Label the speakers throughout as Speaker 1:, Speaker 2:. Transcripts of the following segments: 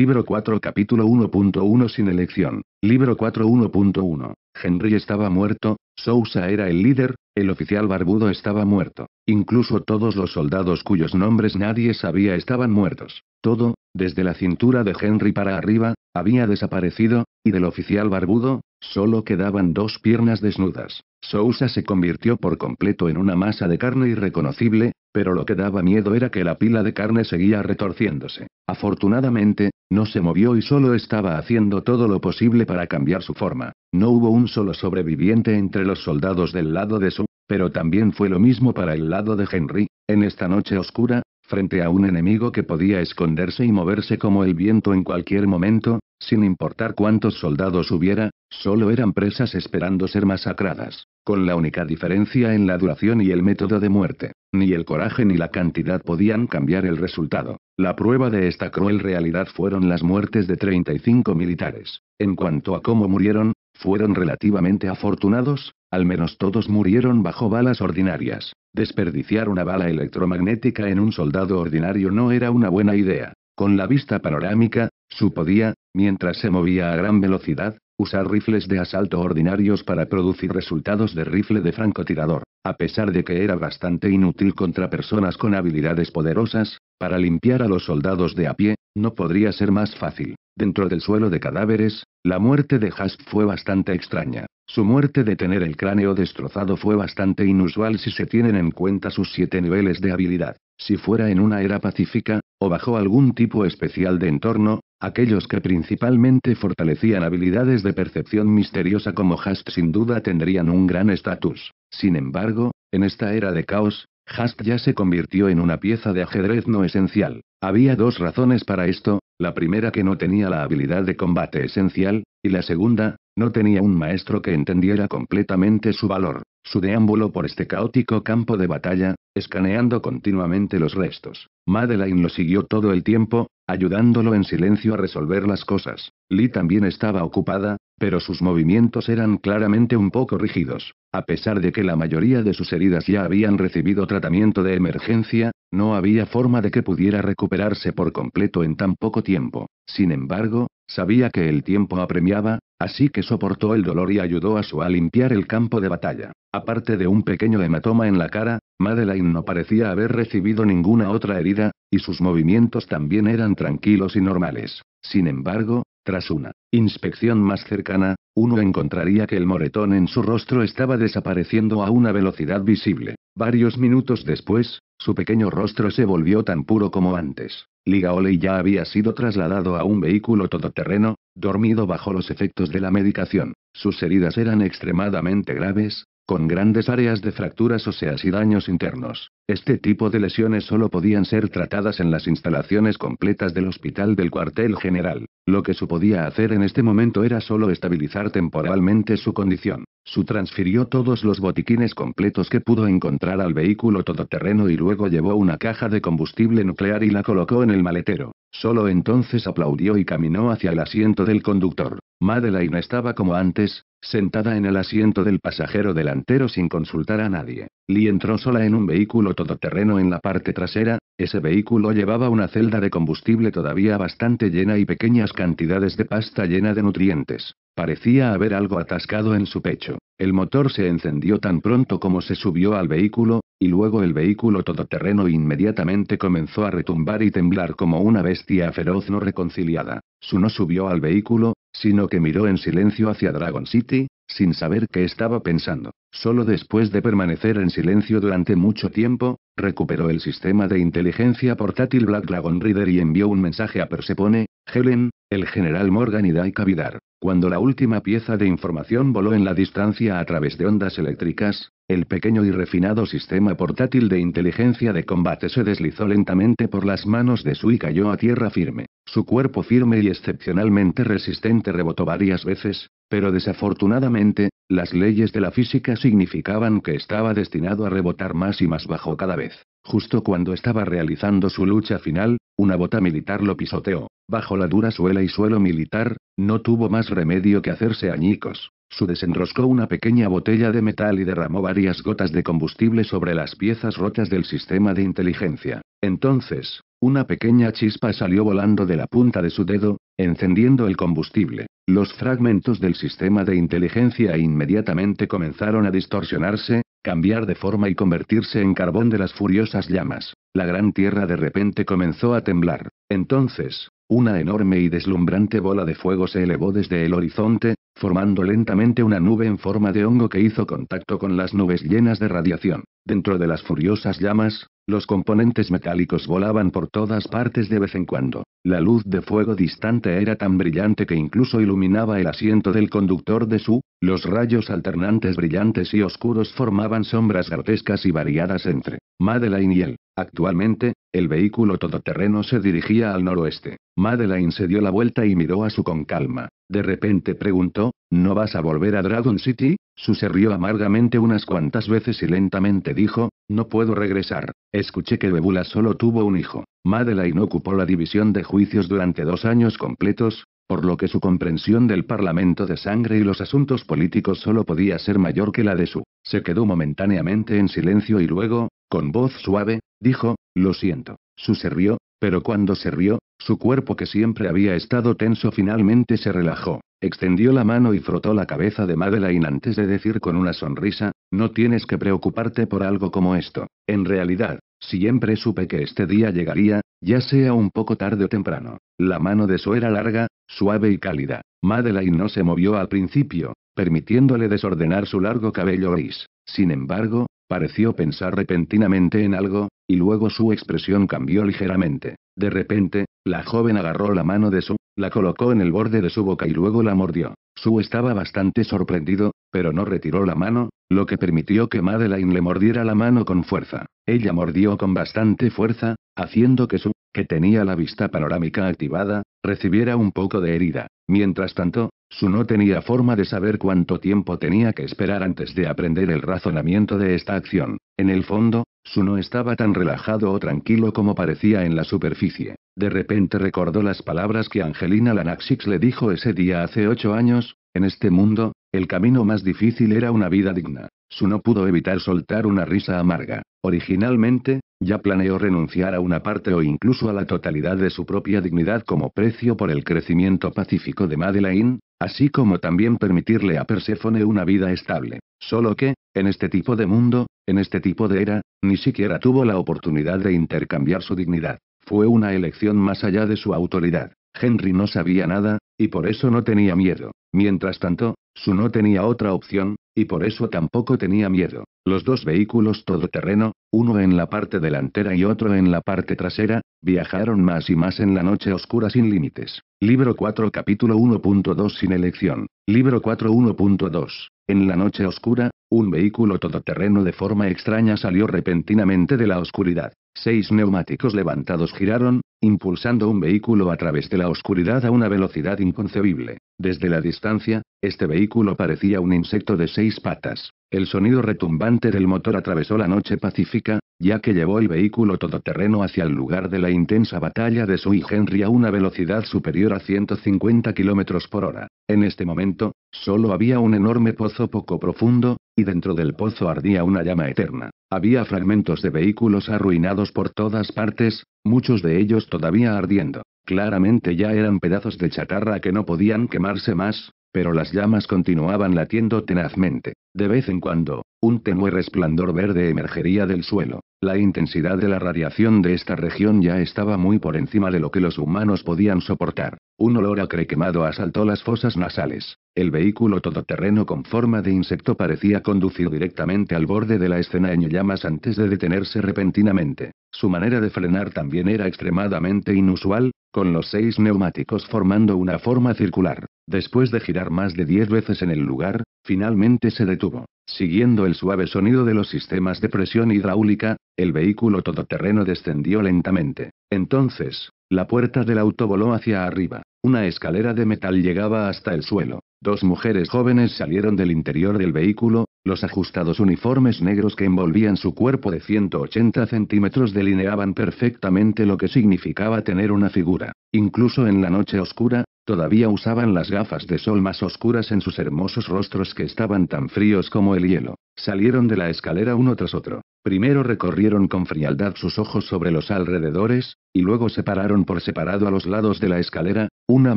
Speaker 1: Libro 4 capítulo 1.1 sin elección. Libro 4 1.1. Henry estaba muerto, Sousa era el líder, el oficial barbudo estaba muerto. Incluso todos los soldados cuyos nombres nadie sabía estaban muertos. Todo, desde la cintura de Henry para arriba, había desaparecido, y del oficial barbudo, solo quedaban dos piernas desnudas. Sousa se convirtió por completo en una masa de carne irreconocible, pero lo que daba miedo era que la pila de carne seguía retorciéndose. Afortunadamente, no se movió y solo estaba haciendo todo lo posible para cambiar su forma. No hubo un solo sobreviviente entre los soldados del lado de Su, pero también fue lo mismo para el lado de Henry, en esta noche oscura, frente a un enemigo que podía esconderse y moverse como el viento en cualquier momento, sin importar cuántos soldados hubiera, solo eran presas esperando ser masacradas, con la única diferencia en la duración y el método de muerte. Ni el coraje ni la cantidad podían cambiar el resultado. La prueba de esta cruel realidad fueron las muertes de 35 militares. En cuanto a cómo murieron, fueron relativamente afortunados, al menos todos murieron bajo balas ordinarias. Desperdiciar una bala electromagnética en un soldado ordinario no era una buena idea. Con la vista panorámica, su podía, mientras se movía a gran velocidad, usar rifles de asalto ordinarios para producir resultados de rifle de francotirador. A pesar de que era bastante inútil contra personas con habilidades poderosas, para limpiar a los soldados de a pie, no podría ser más fácil. Dentro del suelo de cadáveres, la muerte de Hast fue bastante extraña. Su muerte de tener el cráneo destrozado fue bastante inusual si se tienen en cuenta sus siete niveles de habilidad. Si fuera en una era pacífica, o bajo algún tipo especial de entorno, aquellos que principalmente fortalecían habilidades de percepción misteriosa como Hast sin duda tendrían un gran estatus. Sin embargo, en esta era de caos, Hast ya se convirtió en una pieza de ajedrez no esencial. Había dos razones para esto, la primera que no tenía la habilidad de combate esencial, y la segunda, no tenía un maestro que entendiera completamente su valor, su deámbulo por este caótico campo de batalla, escaneando continuamente los restos. Madeline lo siguió todo el tiempo, ayudándolo en silencio a resolver las cosas. Lee también estaba ocupada, pero sus movimientos eran claramente un poco rígidos. A pesar de que la mayoría de sus heridas ya habían recibido tratamiento de emergencia, no había forma de que pudiera recuperarse por completo en tan poco tiempo. Sin embargo, sabía que el tiempo apremiaba, así que soportó el dolor y ayudó a su a limpiar el campo de batalla. Aparte de un pequeño hematoma en la cara, Madeleine no parecía haber recibido ninguna otra herida, y sus movimientos también eran tranquilos y normales. Sin embargo, tras una inspección más cercana, uno encontraría que el moretón en su rostro estaba desapareciendo a una velocidad visible. Varios minutos después, su pequeño rostro se volvió tan puro como antes. Ligaole ya había sido trasladado a un vehículo todoterreno, dormido bajo los efectos de la medicación. Sus heridas eran extremadamente graves, con grandes áreas de fracturas óseas y daños internos. Este tipo de lesiones solo podían ser tratadas en las instalaciones completas del hospital del cuartel general. Lo que su podía hacer en este momento era solo estabilizar temporalmente su condición. Su transfirió todos los botiquines completos que pudo encontrar al vehículo todoterreno y luego llevó una caja de combustible nuclear y la colocó en el maletero. Solo entonces aplaudió y caminó hacia el asiento del conductor. Madeleine estaba como antes, sentada en el asiento del pasajero delantero sin consultar a nadie. Lee entró sola en un vehículo todoterreno en la parte trasera, ese vehículo llevaba una celda de combustible todavía bastante llena y pequeñas cantidades de pasta llena de nutrientes. Parecía haber algo atascado en su pecho. El motor se encendió tan pronto como se subió al vehículo, y luego el vehículo todoterreno inmediatamente comenzó a retumbar y temblar como una bestia feroz no reconciliada. Su no subió al vehículo, sino que miró en silencio hacia Dragon City, sin saber qué estaba pensando. Solo después de permanecer en silencio durante mucho tiempo, recuperó el sistema de inteligencia portátil Black Dragon Reader y envió un mensaje a Persepone, Helen, el general Morgan y Dai Cavidar. Cuando la última pieza de información voló en la distancia a través de ondas eléctricas, el pequeño y refinado sistema portátil de inteligencia de combate se deslizó lentamente por las manos de Su y cayó a tierra firme. Su cuerpo firme y excepcionalmente resistente rebotó varias veces, pero desafortunadamente, las leyes de la física significaban que estaba destinado a rebotar más y más bajo cada vez. Justo cuando estaba realizando su lucha final, una bota militar lo pisoteó. Bajo la dura suela y suelo militar, no tuvo más remedio que hacerse añicos. Su desenroscó una pequeña botella de metal y derramó varias gotas de combustible sobre las piezas rotas del sistema de inteligencia. Entonces, una pequeña chispa salió volando de la punta de su dedo, Encendiendo el combustible, los fragmentos del sistema de inteligencia inmediatamente comenzaron a distorsionarse, cambiar de forma y convertirse en carbón de las furiosas llamas. La gran tierra de repente comenzó a temblar. Entonces, una enorme y deslumbrante bola de fuego se elevó desde el horizonte, formando lentamente una nube en forma de hongo que hizo contacto con las nubes llenas de radiación. Dentro de las furiosas llamas, los componentes metálicos volaban por todas partes de vez en cuando. La luz de fuego distante era tan brillante que incluso iluminaba el asiento del conductor de su. Los rayos alternantes brillantes y oscuros formaban sombras grotescas y variadas entre Madeleine y él. Actualmente, el vehículo todoterreno se dirigía al noroeste. Madeline se dio la vuelta y miró a su con calma. De repente preguntó, ¿No vas a volver a Dragon City? Su se rió amargamente unas cuantas veces y lentamente dijo, No puedo regresar. Escuché que Bebula solo tuvo un hijo. Madeleine ocupó la división de juicios durante dos años completos, por lo que su comprensión del Parlamento de Sangre y los asuntos políticos solo podía ser mayor que la de su. Se quedó momentáneamente en silencio y luego, con voz suave, dijo, lo siento. Su se rió, pero cuando se rió, su cuerpo que siempre había estado tenso finalmente se relajó. Extendió la mano y frotó la cabeza de Madeleine antes de decir con una sonrisa, no tienes que preocuparte por algo como esto. En realidad, siempre supe que este día llegaría, ya sea un poco tarde o temprano. La mano de Su era larga, suave y cálida. Madeleine no se movió al principio, permitiéndole desordenar su largo cabello gris. Sin embargo, pareció pensar repentinamente en algo, y luego su expresión cambió ligeramente. De repente, la joven agarró la mano de Su, la colocó en el borde de su boca y luego la mordió. Su estaba bastante sorprendido, pero no retiró la mano, lo que permitió que Madeleine le mordiera la mano con fuerza. Ella mordió con bastante fuerza, haciendo que Su, que tenía la vista panorámica activada, recibiera un poco de herida. Mientras tanto, su no tenía forma de saber cuánto tiempo tenía que esperar antes de aprender el razonamiento de esta acción. En el fondo, su no estaba tan relajado o tranquilo como parecía en la superficie. De repente recordó las palabras que Angelina Lanaxix le dijo ese día hace ocho años, en este mundo, el camino más difícil era una vida digna. Su no pudo evitar soltar una risa amarga. Originalmente, ya planeó renunciar a una parte o incluso a la totalidad de su propia dignidad como precio por el crecimiento pacífico de Madeleine, así como también permitirle a Perséfone una vida estable. Solo que, en este tipo de mundo, en este tipo de era, ni siquiera tuvo la oportunidad de intercambiar su dignidad. Fue una elección más allá de su autoridad. Henry no sabía nada, y por eso no tenía miedo. Mientras tanto, su no tenía otra opción, y por eso tampoco tenía miedo. Los dos vehículos todoterreno, uno en la parte delantera y otro en la parte trasera, viajaron más y más en la noche oscura sin límites. Libro 4 capítulo 1.2 sin elección. Libro 4 1.2. En la noche oscura, un vehículo todoterreno de forma extraña salió repentinamente de la oscuridad. Seis neumáticos levantados giraron, impulsando un vehículo a través de la oscuridad a una velocidad inconcebible. Desde la distancia, este vehículo parecía un insecto de seis patas. El sonido retumbante del motor atravesó la noche pacífica, ya que llevó el vehículo todoterreno hacia el lugar de la intensa batalla de Sui Henry a una velocidad superior a 150 km por hora. En este momento, solo había un enorme pozo poco profundo, y dentro del pozo ardía una llama eterna. Había fragmentos de vehículos arruinados por todas partes, muchos de ellos todavía ardiendo. Claramente ya eran pedazos de chatarra que no podían quemarse más, pero las llamas continuaban latiendo tenazmente. De vez en cuando, un tenue resplandor verde emergería del suelo. La intensidad de la radiación de esta región ya estaba muy por encima de lo que los humanos podían soportar. Un olor acre quemado asaltó las fosas nasales. El vehículo todoterreno con forma de insecto parecía conducir directamente al borde de la escena en llamas antes de detenerse repentinamente. Su manera de frenar también era extremadamente inusual, con los seis neumáticos formando una forma circular. Después de girar más de diez veces en el lugar, finalmente se detuvo. Siguiendo el suave sonido de los sistemas de presión hidráulica, el vehículo todoterreno descendió lentamente. Entonces, la puerta del auto voló hacia arriba. Una escalera de metal llegaba hasta el suelo. Dos mujeres jóvenes salieron del interior del vehículo, los ajustados uniformes negros que envolvían su cuerpo de 180 centímetros delineaban perfectamente lo que significaba tener una figura. Incluso en la noche oscura, todavía usaban las gafas de sol más oscuras en sus hermosos rostros que estaban tan fríos como el hielo. Salieron de la escalera uno tras otro. Primero recorrieron con frialdad sus ojos sobre los alrededores, y luego se pararon por separado a los lados de la escalera, una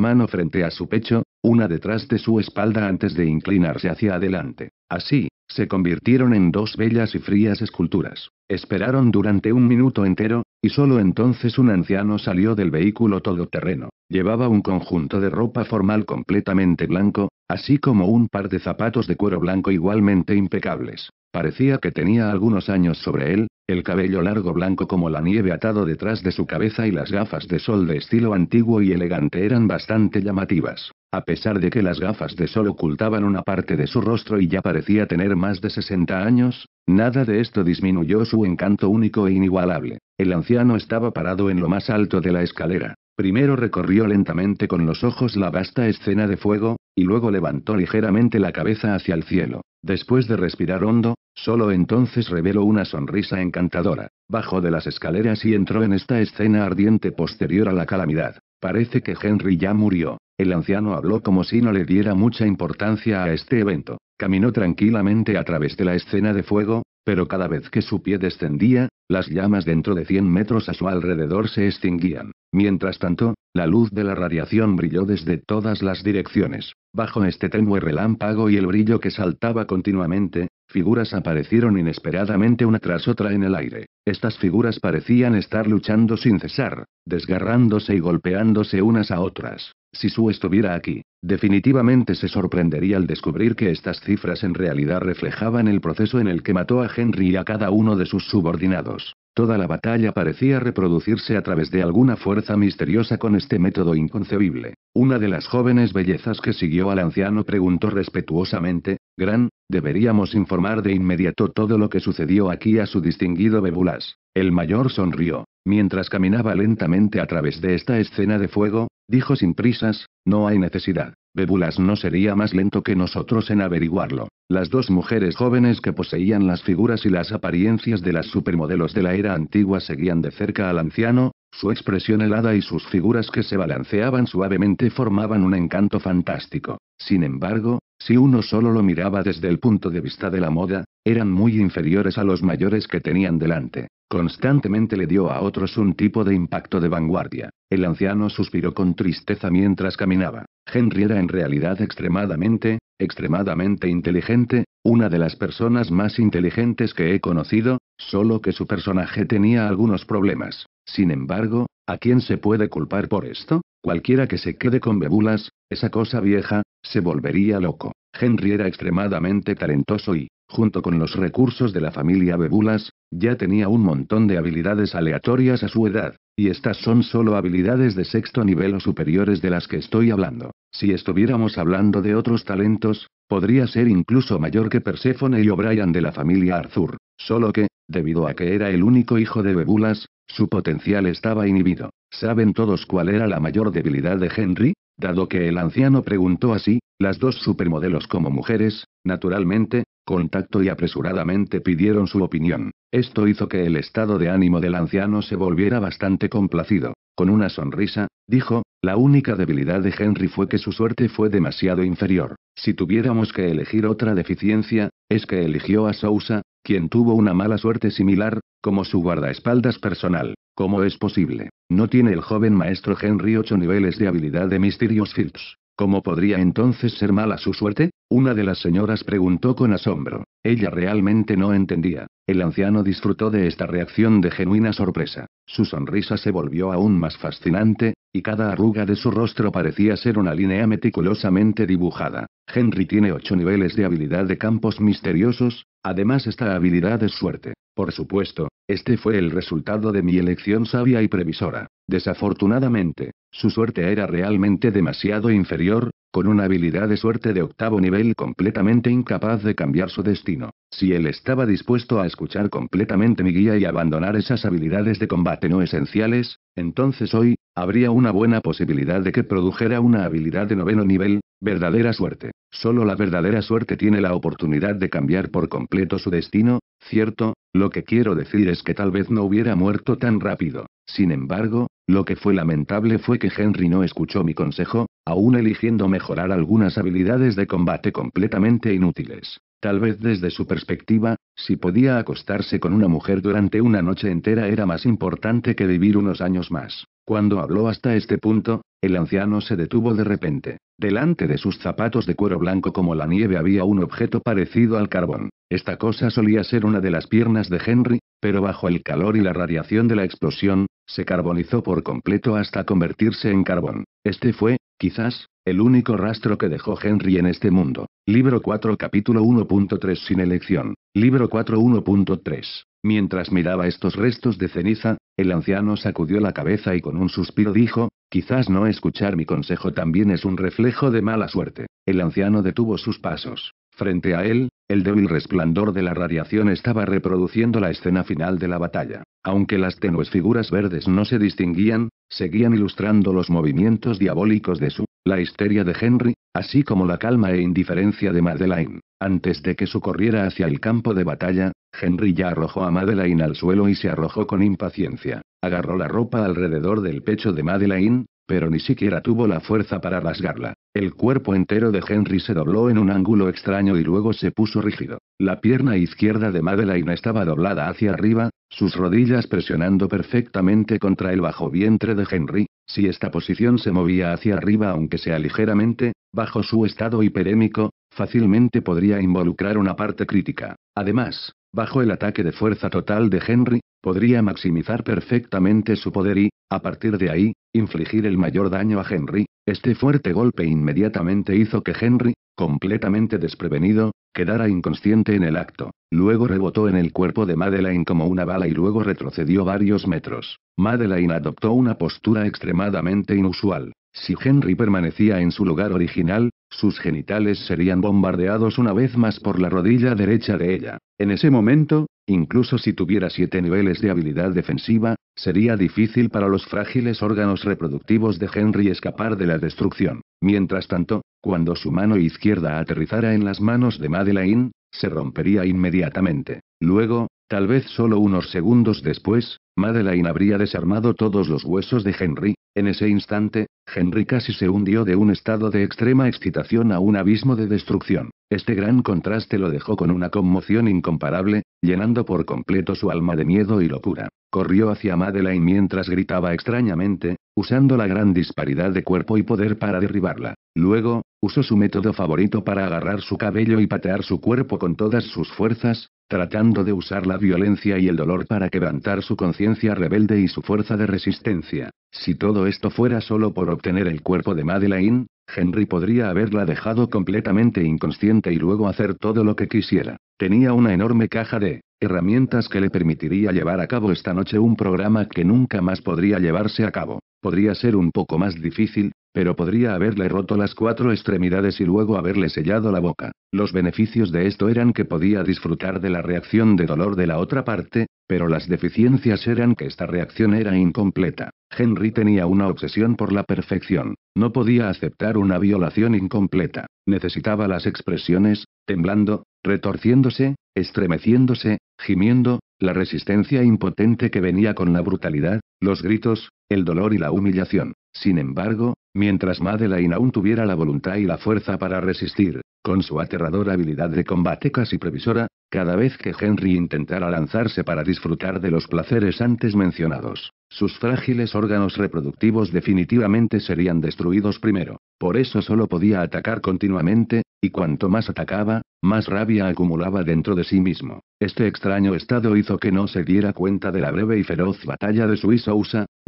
Speaker 1: mano frente a su pecho, una detrás de su espalda antes de inclinarse hacia adelante. Así, se convirtieron en dos bellas y frías esculturas. Esperaron durante un minuto entero, y solo entonces un anciano salió del vehículo todoterreno. Llevaba un conjunto de ropa formal completamente blanco, así como un par de zapatos de cuero blanco igualmente impecables. Parecía que tenía algunos años sobre él, el cabello largo blanco como la nieve atado detrás de su cabeza y las gafas de sol de estilo antiguo y elegante eran bastante llamativas, a pesar de que las gafas de sol ocultaban una parte de su rostro y ya parecía tener más de 60 años, nada de esto disminuyó su encanto único e inigualable. El anciano estaba parado en lo más alto de la escalera. Primero recorrió lentamente con los ojos la vasta escena de fuego, y luego levantó ligeramente la cabeza hacia el cielo. Después de respirar hondo, solo entonces reveló una sonrisa encantadora. Bajó de las escaleras y entró en esta escena ardiente posterior a la calamidad. Parece que Henry ya murió. El anciano habló como si no le diera mucha importancia a este evento. Caminó tranquilamente a través de la escena de fuego, pero cada vez que su pie descendía, las llamas dentro de 100 metros a su alrededor se extinguían. Mientras tanto, la luz de la radiación brilló desde todas las direcciones. Bajo este tenue relámpago y el brillo que saltaba continuamente, figuras aparecieron inesperadamente una tras otra en el aire. Estas figuras parecían estar luchando sin cesar, desgarrándose y golpeándose unas a otras. Si Su estuviera aquí, Definitivamente se sorprendería al descubrir que estas cifras en realidad reflejaban el proceso en el que mató a Henry y a cada uno de sus subordinados. Toda la batalla parecía reproducirse a través de alguna fuerza misteriosa con este método inconcebible. Una de las jóvenes bellezas que siguió al anciano preguntó respetuosamente, Gran, deberíamos informar de inmediato todo lo que sucedió aquí a su distinguido Bebulas. El mayor sonrió. Mientras caminaba lentamente a través de esta escena de fuego, dijo sin prisas, no hay necesidad. Bebulas no sería más lento que nosotros en averiguarlo. Las dos mujeres jóvenes que poseían las figuras y las apariencias de las supermodelos de la era antigua seguían de cerca al anciano, su expresión helada y sus figuras que se balanceaban suavemente formaban un encanto fantástico. Sin embargo, si uno solo lo miraba desde el punto de vista de la moda, eran muy inferiores a los mayores que tenían delante. Constantemente le dio a otros un tipo de impacto de vanguardia. El anciano suspiró con tristeza mientras caminaba. Henry era en realidad extremadamente, extremadamente inteligente, una de las personas más inteligentes que he conocido, solo que su personaje tenía algunos problemas. Sin embargo, ¿a quién se puede culpar por esto? Cualquiera que se quede con bebulas, esa cosa vieja, se volvería loco. Henry era extremadamente talentoso y, junto con los recursos de la familia Bebulas, ya tenía un montón de habilidades aleatorias a su edad, y estas son solo habilidades de sexto nivel o superiores de las que estoy hablando. Si estuviéramos hablando de otros talentos, podría ser incluso mayor que Perséfone y O'Brien de la familia Arthur, solo que, debido a que era el único hijo de Bebulas, su potencial estaba inhibido. ¿Saben todos cuál era la mayor debilidad de Henry? Dado que el anciano preguntó así, las dos supermodelos como mujeres, naturalmente, contacto y apresuradamente pidieron su opinión. Esto hizo que el estado de ánimo del anciano se volviera bastante complacido. Con una sonrisa, dijo, la única debilidad de Henry fue que su suerte fue demasiado inferior. Si tuviéramos que elegir otra deficiencia, es que eligió a Sousa, quien tuvo una mala suerte similar, como su guardaespaldas personal. ¿Cómo es posible? ¿No tiene el joven maestro Henry ocho niveles de habilidad de Mysterious Fields? ¿Cómo podría entonces ser mala su suerte? Una de las señoras preguntó con asombro. Ella realmente no entendía. El anciano disfrutó de esta reacción de genuina sorpresa. Su sonrisa se volvió aún más fascinante, y cada arruga de su rostro parecía ser una línea meticulosamente dibujada. Henry tiene ocho niveles de habilidad de campos misteriosos, además esta habilidad es suerte. Por supuesto, este fue el resultado de mi elección sabia y previsora. Desafortunadamente, su suerte era realmente demasiado inferior, con una habilidad de suerte de octavo nivel completamente incapaz de cambiar su destino. Si él estaba dispuesto a escuchar completamente mi guía y abandonar esas habilidades de combate no esenciales, entonces hoy, habría una buena posibilidad de que produjera una habilidad de noveno nivel, verdadera suerte. Solo la verdadera suerte tiene la oportunidad de cambiar por completo su destino, cierto, lo que quiero decir es que tal vez no hubiera muerto tan rápido. Sin embargo, lo que fue lamentable fue que Henry no escuchó mi consejo, aún eligiendo mejorar algunas habilidades de combate completamente inútiles. Tal vez desde su perspectiva, si podía acostarse con una mujer durante una noche entera era más importante que vivir unos años más. Cuando habló hasta este punto, el anciano se detuvo de repente. Delante de sus zapatos de cuero blanco como la nieve había un objeto parecido al carbón. Esta cosa solía ser una de las piernas de Henry, pero bajo el calor y la radiación de la explosión, se carbonizó por completo hasta convertirse en carbón. Este fue, quizás, el único rastro que dejó Henry en este mundo. Libro 4 capítulo 1.3 Sin elección. Libro 4 1.3. Mientras miraba estos restos de ceniza, el anciano sacudió la cabeza y con un suspiro dijo, quizás no escuchar mi consejo también es un reflejo de mala suerte. El anciano detuvo sus pasos. Frente a él, el débil resplandor de la radiación estaba reproduciendo la escena final de la batalla. Aunque las tenues figuras verdes no se distinguían, seguían ilustrando los movimientos diabólicos de su, la histeria de Henry, así como la calma e indiferencia de Madeleine. Antes de que su corriera hacia el campo de batalla, Henry ya arrojó a Madeleine al suelo y se arrojó con impaciencia. Agarró la ropa alrededor del pecho de Madeleine, pero ni siquiera tuvo la fuerza para rasgarla. El cuerpo entero de Henry se dobló en un ángulo extraño y luego se puso rígido. La pierna izquierda de Madeleine estaba doblada hacia arriba, sus rodillas presionando perfectamente contra el bajo vientre de Henry. Si esta posición se movía hacia arriba aunque sea ligeramente, bajo su estado hiperémico, fácilmente podría involucrar una parte crítica. Además, bajo el ataque de fuerza total de Henry, podría maximizar perfectamente su poder y, a partir de ahí, infligir el mayor daño a Henry. Este fuerte golpe inmediatamente hizo que Henry, completamente desprevenido, quedara inconsciente en el acto. Luego rebotó en el cuerpo de Madeleine como una bala y luego retrocedió varios metros. Madeleine adoptó una postura extremadamente inusual. Si Henry permanecía en su lugar original, sus genitales serían bombardeados una vez más por la rodilla derecha de ella. En ese momento, incluso si tuviera siete niveles de habilidad defensiva, sería difícil para los frágiles órganos reproductivos de Henry escapar de la destrucción. Mientras tanto, cuando su mano izquierda aterrizara en las manos de Madeleine, se rompería inmediatamente. Luego, tal vez solo unos segundos después, Madeleine habría desarmado todos los huesos de Henry. En ese instante, Henry casi se hundió de un estado de extrema excitación a un abismo de destrucción. Este gran contraste lo dejó con una conmoción incomparable, llenando por completo su alma de miedo y locura. Corrió hacia Madeleine mientras gritaba extrañamente, usando la gran disparidad de cuerpo y poder para derribarla. Luego, Usó su método favorito para agarrar su cabello y patear su cuerpo con todas sus fuerzas, tratando de usar la violencia y el dolor para quebrantar su conciencia rebelde y su fuerza de resistencia. Si todo esto fuera solo por obtener el cuerpo de Madeleine, Henry podría haberla dejado completamente inconsciente y luego hacer todo lo que quisiera. Tenía una enorme caja de herramientas que le permitiría llevar a cabo esta noche un programa que nunca más podría llevarse a cabo. Podría ser un poco más difícil, pero podría haberle roto las cuatro extremidades y luego haberle sellado la boca. Los beneficios de esto eran que podía disfrutar de la reacción de dolor de la otra parte, pero las deficiencias eran que esta reacción era incompleta. Henry tenía una obsesión por la perfección. No podía aceptar una violación incompleta. Necesitaba las expresiones, temblando, retorciéndose, estremeciéndose, gimiendo, la resistencia impotente que venía con la brutalidad, los gritos, el dolor y la humillación. Sin embargo, mientras Madeleine aún tuviera la voluntad y la fuerza para resistir, con su aterradora habilidad de combate casi previsora, cada vez que Henry intentara lanzarse para disfrutar de los placeres antes mencionados, sus frágiles órganos reproductivos definitivamente serían destruidos primero. Por eso solo podía atacar continuamente, y cuanto más atacaba, más rabia acumulaba dentro de sí mismo. Este extraño estado hizo que no se diera cuenta de la breve y feroz batalla de su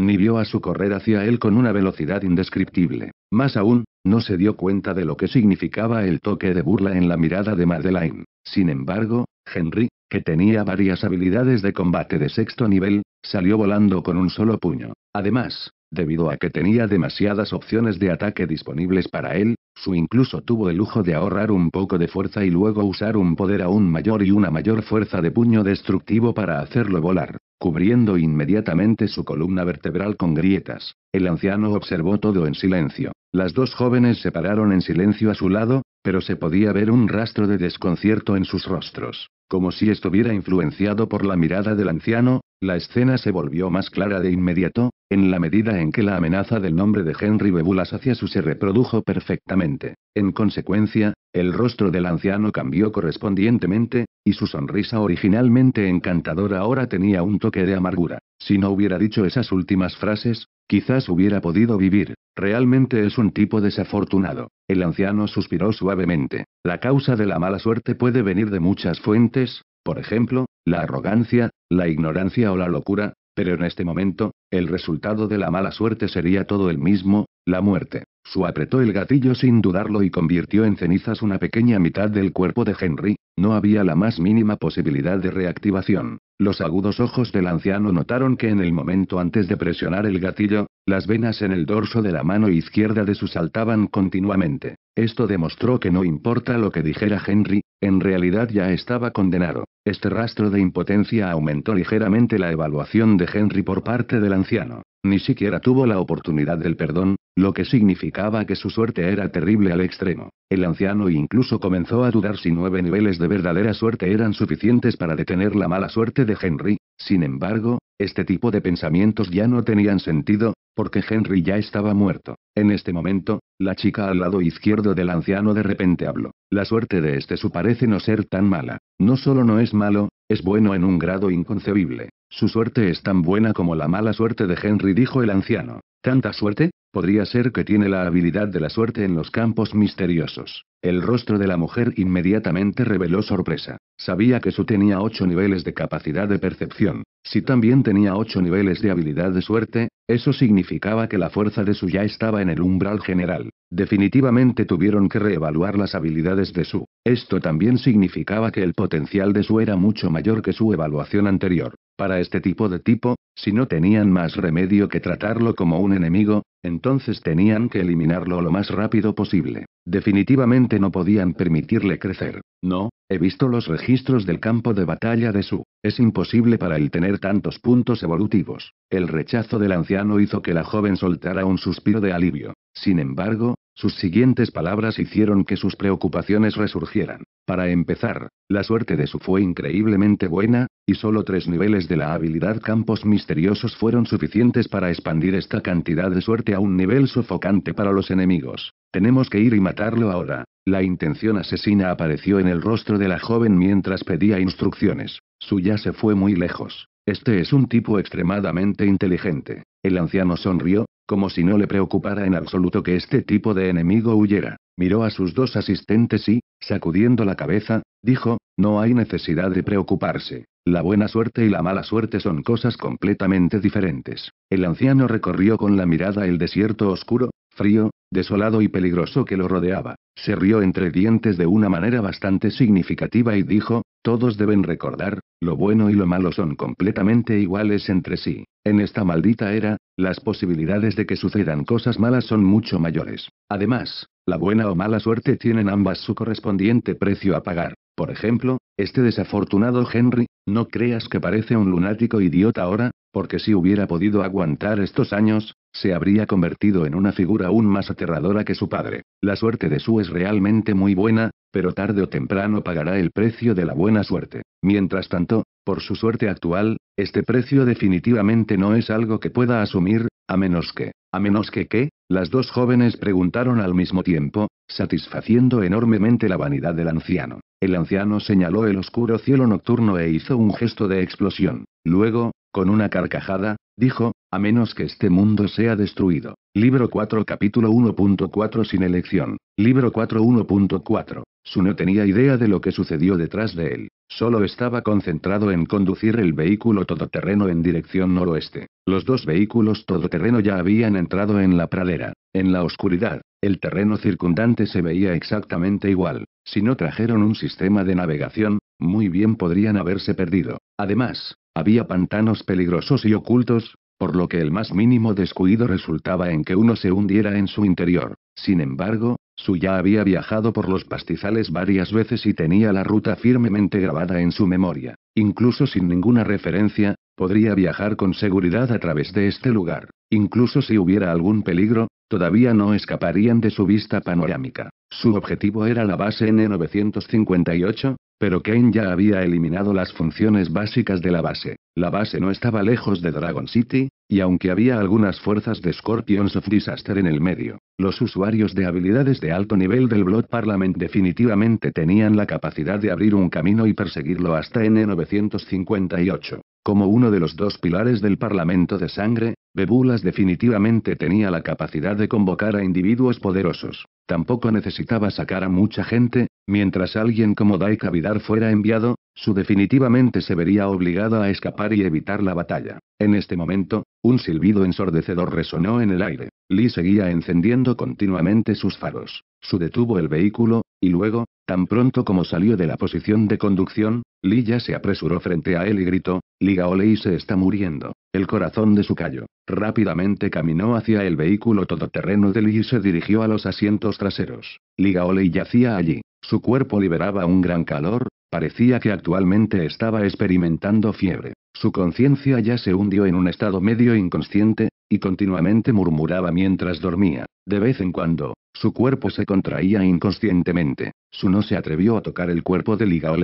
Speaker 1: ni vio a su correr hacia él con una velocidad indescriptible. Más aún, no se dio cuenta de lo que significaba el toque de burla en la mirada de Madeleine. Sin embargo, Henry, que tenía varias habilidades de combate de sexto nivel, Salió volando con un solo puño. Además, debido a que tenía demasiadas opciones de ataque disponibles para él, su incluso tuvo el lujo de ahorrar un poco de fuerza y luego usar un poder aún mayor y una mayor fuerza de puño destructivo para hacerlo volar, cubriendo inmediatamente su columna vertebral con grietas. El anciano observó todo en silencio. Las dos jóvenes se pararon en silencio a su lado, pero se podía ver un rastro de desconcierto en sus rostros. Como si estuviera influenciado por la mirada del anciano, la escena se volvió más clara de inmediato, en la medida en que la amenaza del nombre de Henry Bebulas hacia su se reprodujo perfectamente. En consecuencia, el rostro del anciano cambió correspondientemente, y su sonrisa originalmente encantadora ahora tenía un toque de amargura. Si no hubiera dicho esas últimas frases, Quizás hubiera podido vivir. Realmente es un tipo desafortunado. El anciano suspiró suavemente. La causa de la mala suerte puede venir de muchas fuentes, por ejemplo, la arrogancia, la ignorancia o la locura, pero en este momento, el resultado de la mala suerte sería todo el mismo, la muerte. Su apretó el gatillo sin dudarlo y convirtió en cenizas una pequeña mitad del cuerpo de Henry, no había la más mínima posibilidad de reactivación. Los agudos ojos del anciano notaron que en el momento antes de presionar el gatillo, las venas en el dorso de la mano izquierda de su saltaban continuamente. Esto demostró que no importa lo que dijera Henry, en realidad ya estaba condenado. Este rastro de impotencia aumentó ligeramente la evaluación de Henry por parte del anciano. Ni siquiera tuvo la oportunidad del perdón, lo que significaba que su suerte era terrible al extremo. El anciano incluso comenzó a dudar si nueve niveles de verdadera suerte eran suficientes para detener la mala suerte de Henry. Sin embargo, este tipo de pensamientos ya no tenían sentido, porque Henry ya estaba muerto. En este momento, la chica al lado izquierdo del anciano de repente habló. La suerte de este su parece no ser tan mala. No solo no es malo, es bueno en un grado inconcebible. Su suerte es tan buena como la mala suerte de Henry, dijo el anciano. ¿Tanta suerte? Podría ser que tiene la habilidad de la suerte en los campos misteriosos. El rostro de la mujer inmediatamente reveló sorpresa. Sabía que su tenía ocho niveles de capacidad de percepción. Si también tenía ocho niveles de habilidad de suerte, eso significaba que la fuerza de su ya estaba en el umbral general. Definitivamente tuvieron que reevaluar las habilidades de su. Esto también significaba que el potencial de su era mucho mayor que su evaluación anterior. Para este tipo de tipo, si no tenían más remedio que tratarlo como un enemigo, entonces tenían que eliminarlo lo más rápido posible. Definitivamente no podían permitirle crecer. No, he visto los registros del campo de batalla de Su. Es imposible para él tener tantos puntos evolutivos. El rechazo del anciano hizo que la joven soltara un suspiro de alivio. Sin embargo, sus siguientes palabras hicieron que sus preocupaciones resurgieran. Para empezar, la suerte de su fue increíblemente buena, y solo tres niveles de la habilidad campos misteriosos fueron suficientes para expandir esta cantidad de suerte a un nivel sofocante para los enemigos. Tenemos que ir y matarlo ahora. La intención asesina apareció en el rostro de la joven mientras pedía instrucciones. Su ya se fue muy lejos. Este es un tipo extremadamente inteligente. El anciano sonrió, como si no le preocupara en absoluto que este tipo de enemigo huyera. Miró a sus dos asistentes y, sacudiendo la cabeza, dijo, no hay necesidad de preocuparse. La buena suerte y la mala suerte son cosas completamente diferentes. El anciano recorrió con la mirada el desierto oscuro, frío, desolado y peligroso que lo rodeaba. Se rió entre dientes de una manera bastante significativa y dijo, todos deben recordar, lo bueno y lo malo son completamente iguales entre sí. En esta maldita era, las posibilidades de que sucedan cosas malas son mucho mayores. Además, la buena o mala suerte tienen ambas su correspondiente precio a pagar. Por ejemplo, este desafortunado Henry, no creas que parece un lunático idiota ahora, porque si hubiera podido aguantar estos años, se habría convertido en una figura aún más aterradora que su padre. La suerte de Sue es realmente muy buena, pero tarde o temprano pagará el precio de la buena suerte. Mientras tanto, por su suerte actual, este precio definitivamente no es algo que pueda asumir, a menos que, a menos que qué, las dos jóvenes preguntaron al mismo tiempo, satisfaciendo enormemente la vanidad del anciano. El anciano señaló el oscuro cielo nocturno e hizo un gesto de explosión. Luego, con una carcajada, dijo, a menos que este mundo sea destruido. Libro 4 capítulo 1.4 sin elección. Libro 4 1.4. Su no tenía idea de lo que sucedió detrás de él, solo estaba concentrado en conducir el vehículo todoterreno en dirección noroeste. Los dos vehículos todoterreno ya habían entrado en la pradera. En la oscuridad, el terreno circundante se veía exactamente igual. Si no trajeron un sistema de navegación, muy bien podrían haberse perdido. Además, había pantanos peligrosos y ocultos, por lo que el más mínimo descuido resultaba en que uno se hundiera en su interior. Sin embargo, su ya había viajado por los pastizales varias veces y tenía la ruta firmemente grabada en su memoria. Incluso sin ninguna referencia, podría viajar con seguridad a través de este lugar. Incluso si hubiera algún peligro, todavía no escaparían de su vista panorámica. Su objetivo era la base N958, pero Kane ya había eliminado las funciones básicas de la base. La base no estaba lejos de Dragon City, y aunque había algunas fuerzas de Scorpions of Disaster en el medio, los usuarios de habilidades de alto nivel del Blood Parliament definitivamente tenían la capacidad de abrir un camino y perseguirlo hasta N958. Como uno de los dos pilares del Parlamento de Sangre, Bebulas definitivamente tenía la capacidad de convocar a individuos poderosos. Tampoco necesitaba sacar a mucha gente, mientras alguien como Dai Vidar fuera enviado, su definitivamente se vería obligada a escapar y evitar la batalla. En este momento, un silbido ensordecedor resonó en el aire. Lee seguía encendiendo continuamente sus faros. Su detuvo el vehículo, y luego, tan pronto como salió de la posición de conducción, Lee ya se apresuró frente a él y gritó, Ligaolei se está muriendo. El corazón de su callo. Rápidamente caminó hacia el vehículo todoterreno de Lee y se dirigió a los asientos traseros. Ligaolei yacía allí. Su cuerpo liberaba un gran calor, Parecía que actualmente estaba experimentando fiebre. Su conciencia ya se hundió en un estado medio inconsciente, y continuamente murmuraba mientras dormía. De vez en cuando, su cuerpo se contraía inconscientemente. Su no se atrevió a tocar el cuerpo de Liga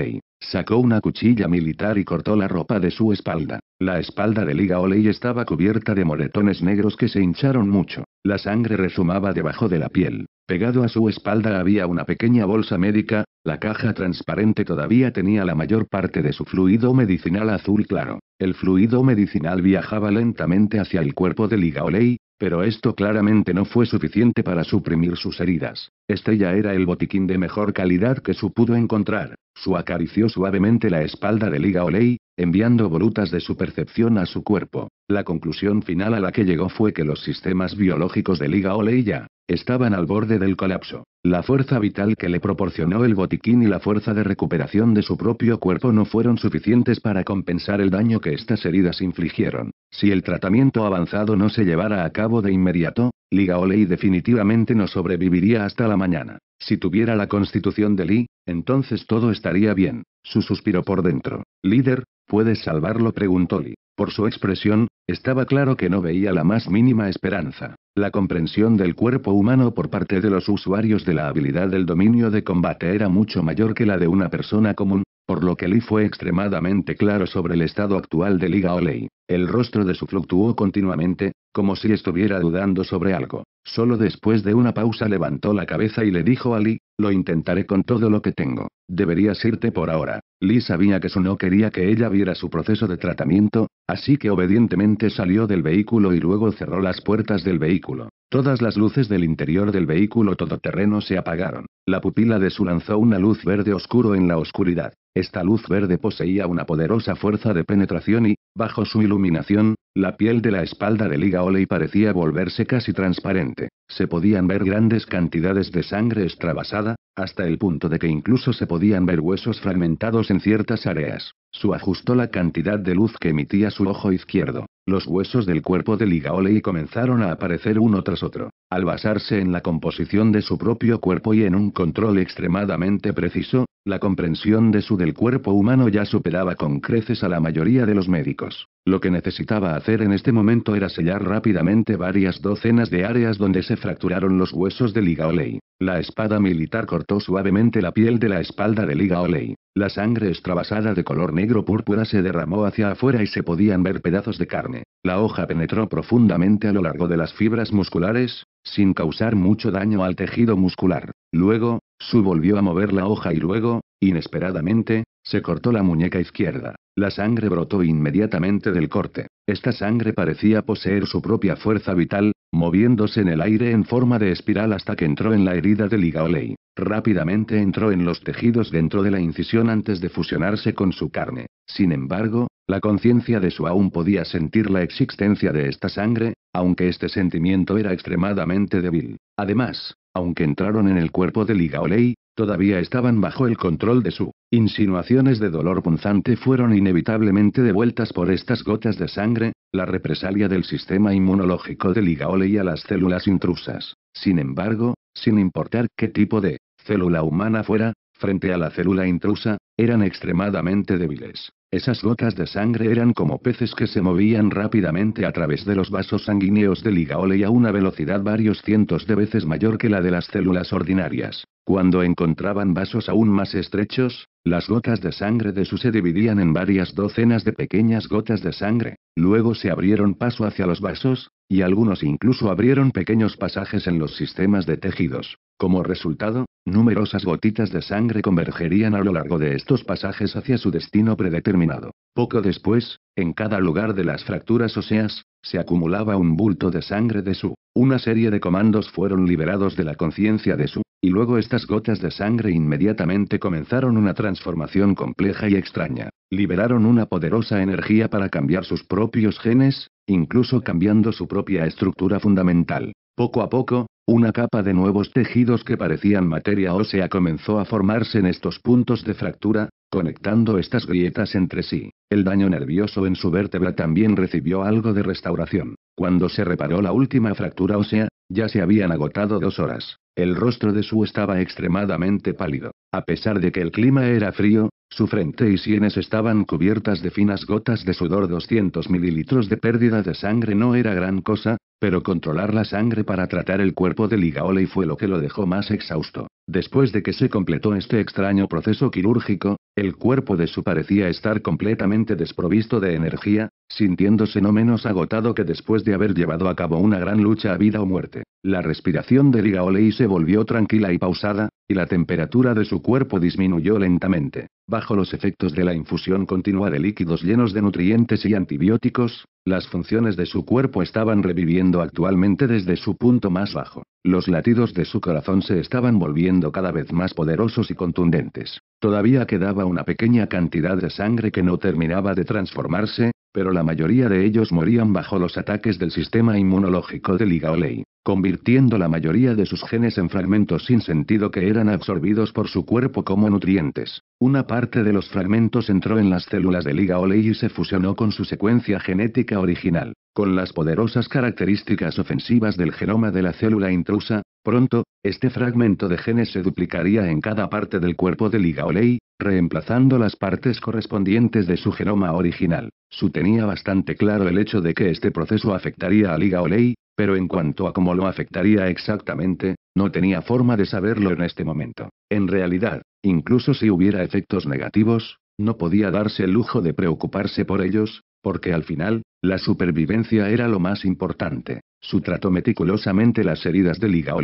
Speaker 1: Sacó una cuchilla militar y cortó la ropa de su espalda. La espalda de Liga estaba cubierta de moretones negros que se hincharon mucho. La sangre resumaba debajo de la piel. Pegado a su espalda había una pequeña bolsa médica, la caja transparente todavía tenía la mayor parte de su fluido medicinal azul claro. El fluido medicinal viajaba lentamente hacia el cuerpo de Ligaolei, pero esto claramente no fue suficiente para suprimir sus heridas. Estrella era el botiquín de mejor calidad que su pudo encontrar. Su acarició suavemente la espalda de Ligaolei, enviando volutas de su percepción a su cuerpo. La conclusión final a la que llegó fue que los sistemas biológicos de Ligaolei ya Estaban al borde del colapso. La fuerza vital que le proporcionó el botiquín y la fuerza de recuperación de su propio cuerpo no fueron suficientes para compensar el daño que estas heridas infligieron. Si el tratamiento avanzado no se llevara a cabo de inmediato, Ligaolei definitivamente no sobreviviría hasta la mañana. Si tuviera la constitución de Lee, entonces todo estaría bien. Su suspiro por dentro. Líder, ¿puedes salvarlo? preguntó Lee. Por su expresión, estaba claro que no veía la más mínima esperanza. La comprensión del cuerpo humano por parte de los usuarios de la habilidad del dominio de combate era mucho mayor que la de una persona común, por lo que Lee fue extremadamente claro sobre el estado actual de Liga Oley. El rostro de su fluctuó continuamente, como si estuviera dudando sobre algo. Solo después de una pausa levantó la cabeza y le dijo a Lee, lo intentaré con todo lo que tengo. Deberías irte por ahora. Lee sabía que su no quería que ella viera su proceso de tratamiento, así que obedientemente salió del vehículo y luego cerró las puertas del vehículo. Todas las luces del interior del vehículo todoterreno se apagaron. La pupila de su lanzó una luz verde oscuro en la oscuridad. Esta luz verde poseía una poderosa fuerza de penetración y, bajo su iluminación, la piel de la espalda de Liga Oley parecía volverse casi transparente. Se podían ver grandes cantidades de sangre extravasada, hasta el punto de que incluso se podían ver huesos fragmentados en ciertas áreas. Su ajustó la cantidad de luz que emitía su ojo izquierdo. Los huesos del cuerpo de Ligaolei comenzaron a aparecer uno tras otro. Al basarse en la composición de su propio cuerpo y en un control extremadamente preciso, la comprensión de su del cuerpo humano ya superaba con creces a la mayoría de los médicos. Lo que necesitaba hacer en este momento era sellar rápidamente varias docenas de áreas donde se fracturaron los huesos de Ligaolei. La espada militar cortó suavemente la piel de la espalda de Ligaolei. La sangre extravasada de color negro púrpura se derramó hacia afuera y se podían ver pedazos de carne. La hoja penetró profundamente a lo largo de las fibras musculares, sin causar mucho daño al tejido muscular. Luego, Su volvió a mover la hoja y luego, inesperadamente, se cortó la muñeca izquierda. La sangre brotó inmediatamente del corte. Esta sangre parecía poseer su propia fuerza vital, moviéndose en el aire en forma de espiral hasta que entró en la herida de Ligaolei. Rápidamente entró en los tejidos dentro de la incisión antes de fusionarse con su carne. Sin embargo, la conciencia de su aún podía sentir la existencia de esta sangre, aunque este sentimiento era extremadamente débil. Además, aunque entraron en el cuerpo de Ligaolei, todavía estaban bajo el control de su. Insinuaciones de dolor punzante fueron inevitablemente devueltas por estas gotas de sangre, la represalia del sistema inmunológico del Ligaole y a las células intrusas. Sin embargo, sin importar qué tipo de célula humana fuera, frente a la célula intrusa, eran extremadamente débiles. Esas gotas de sangre eran como peces que se movían rápidamente a través de los vasos sanguíneos del Ligaole y a una velocidad varios cientos de veces mayor que la de las células ordinarias. Cuando encontraban vasos aún más estrechos, las gotas de sangre de su se dividían en varias docenas de pequeñas gotas de sangre, luego se abrieron paso hacia los vasos, y algunos incluso abrieron pequeños pasajes en los sistemas de tejidos. Como resultado, numerosas gotitas de sangre convergerían a lo largo de estos pasajes hacia su destino predeterminado. Poco después, en cada lugar de las fracturas óseas, se acumulaba un bulto de sangre de Su. Una serie de comandos fueron liberados de la conciencia de Su, y luego estas gotas de sangre inmediatamente comenzaron una transformación compleja y extraña. Liberaron una poderosa energía para cambiar sus propios genes, incluso cambiando su propia estructura fundamental. Poco a poco, una capa de nuevos tejidos que parecían materia ósea comenzó a formarse en estos puntos de fractura, Conectando estas grietas entre sí, el daño nervioso en su vértebra también recibió algo de restauración. Cuando se reparó la última fractura ósea, ya se habían agotado dos horas. El rostro de Su estaba extremadamente pálido. A pesar de que el clima era frío, su frente y sienes estaban cubiertas de finas gotas de sudor. 200 mililitros de pérdida de sangre no era gran cosa, pero controlar la sangre para tratar el cuerpo de Ligaolei fue lo que lo dejó más exhausto. Después de que se completó este extraño proceso quirúrgico, el cuerpo de su parecía estar completamente desprovisto de energía, sintiéndose no menos agotado que después de haber llevado a cabo una gran lucha a vida o muerte. La respiración de Ligaolei se volvió tranquila y pausada, y la temperatura de su cuerpo disminuyó lentamente. Bajo los efectos de la infusión continua de líquidos llenos de nutrientes y antibióticos, las funciones de su cuerpo estaban reviviendo actualmente desde su punto más bajo. Los latidos de su corazón se estaban volviendo cada vez más poderosos y contundentes. Todavía quedaba una pequeña cantidad de sangre que no terminaba de transformarse, pero la mayoría de ellos morían bajo los ataques del sistema inmunológico de Ligaolei convirtiendo la mayoría de sus genes en fragmentos sin sentido que eran absorbidos por su cuerpo como nutrientes. Una parte de los fragmentos entró en las células de Liga Oley y se fusionó con su secuencia genética original. Con las poderosas características ofensivas del genoma de la célula intrusa, pronto, este fragmento de genes se duplicaría en cada parte del cuerpo de Liga Oley, reemplazando las partes correspondientes de su genoma original. Su tenía bastante claro el hecho de que este proceso afectaría a Liga Oley, pero en cuanto a cómo lo afectaría exactamente, no tenía forma de saberlo en este momento. En realidad, incluso si hubiera efectos negativos, no podía darse el lujo de preocuparse por ellos, porque al final, la supervivencia era lo más importante. Su trató meticulosamente las heridas de Liga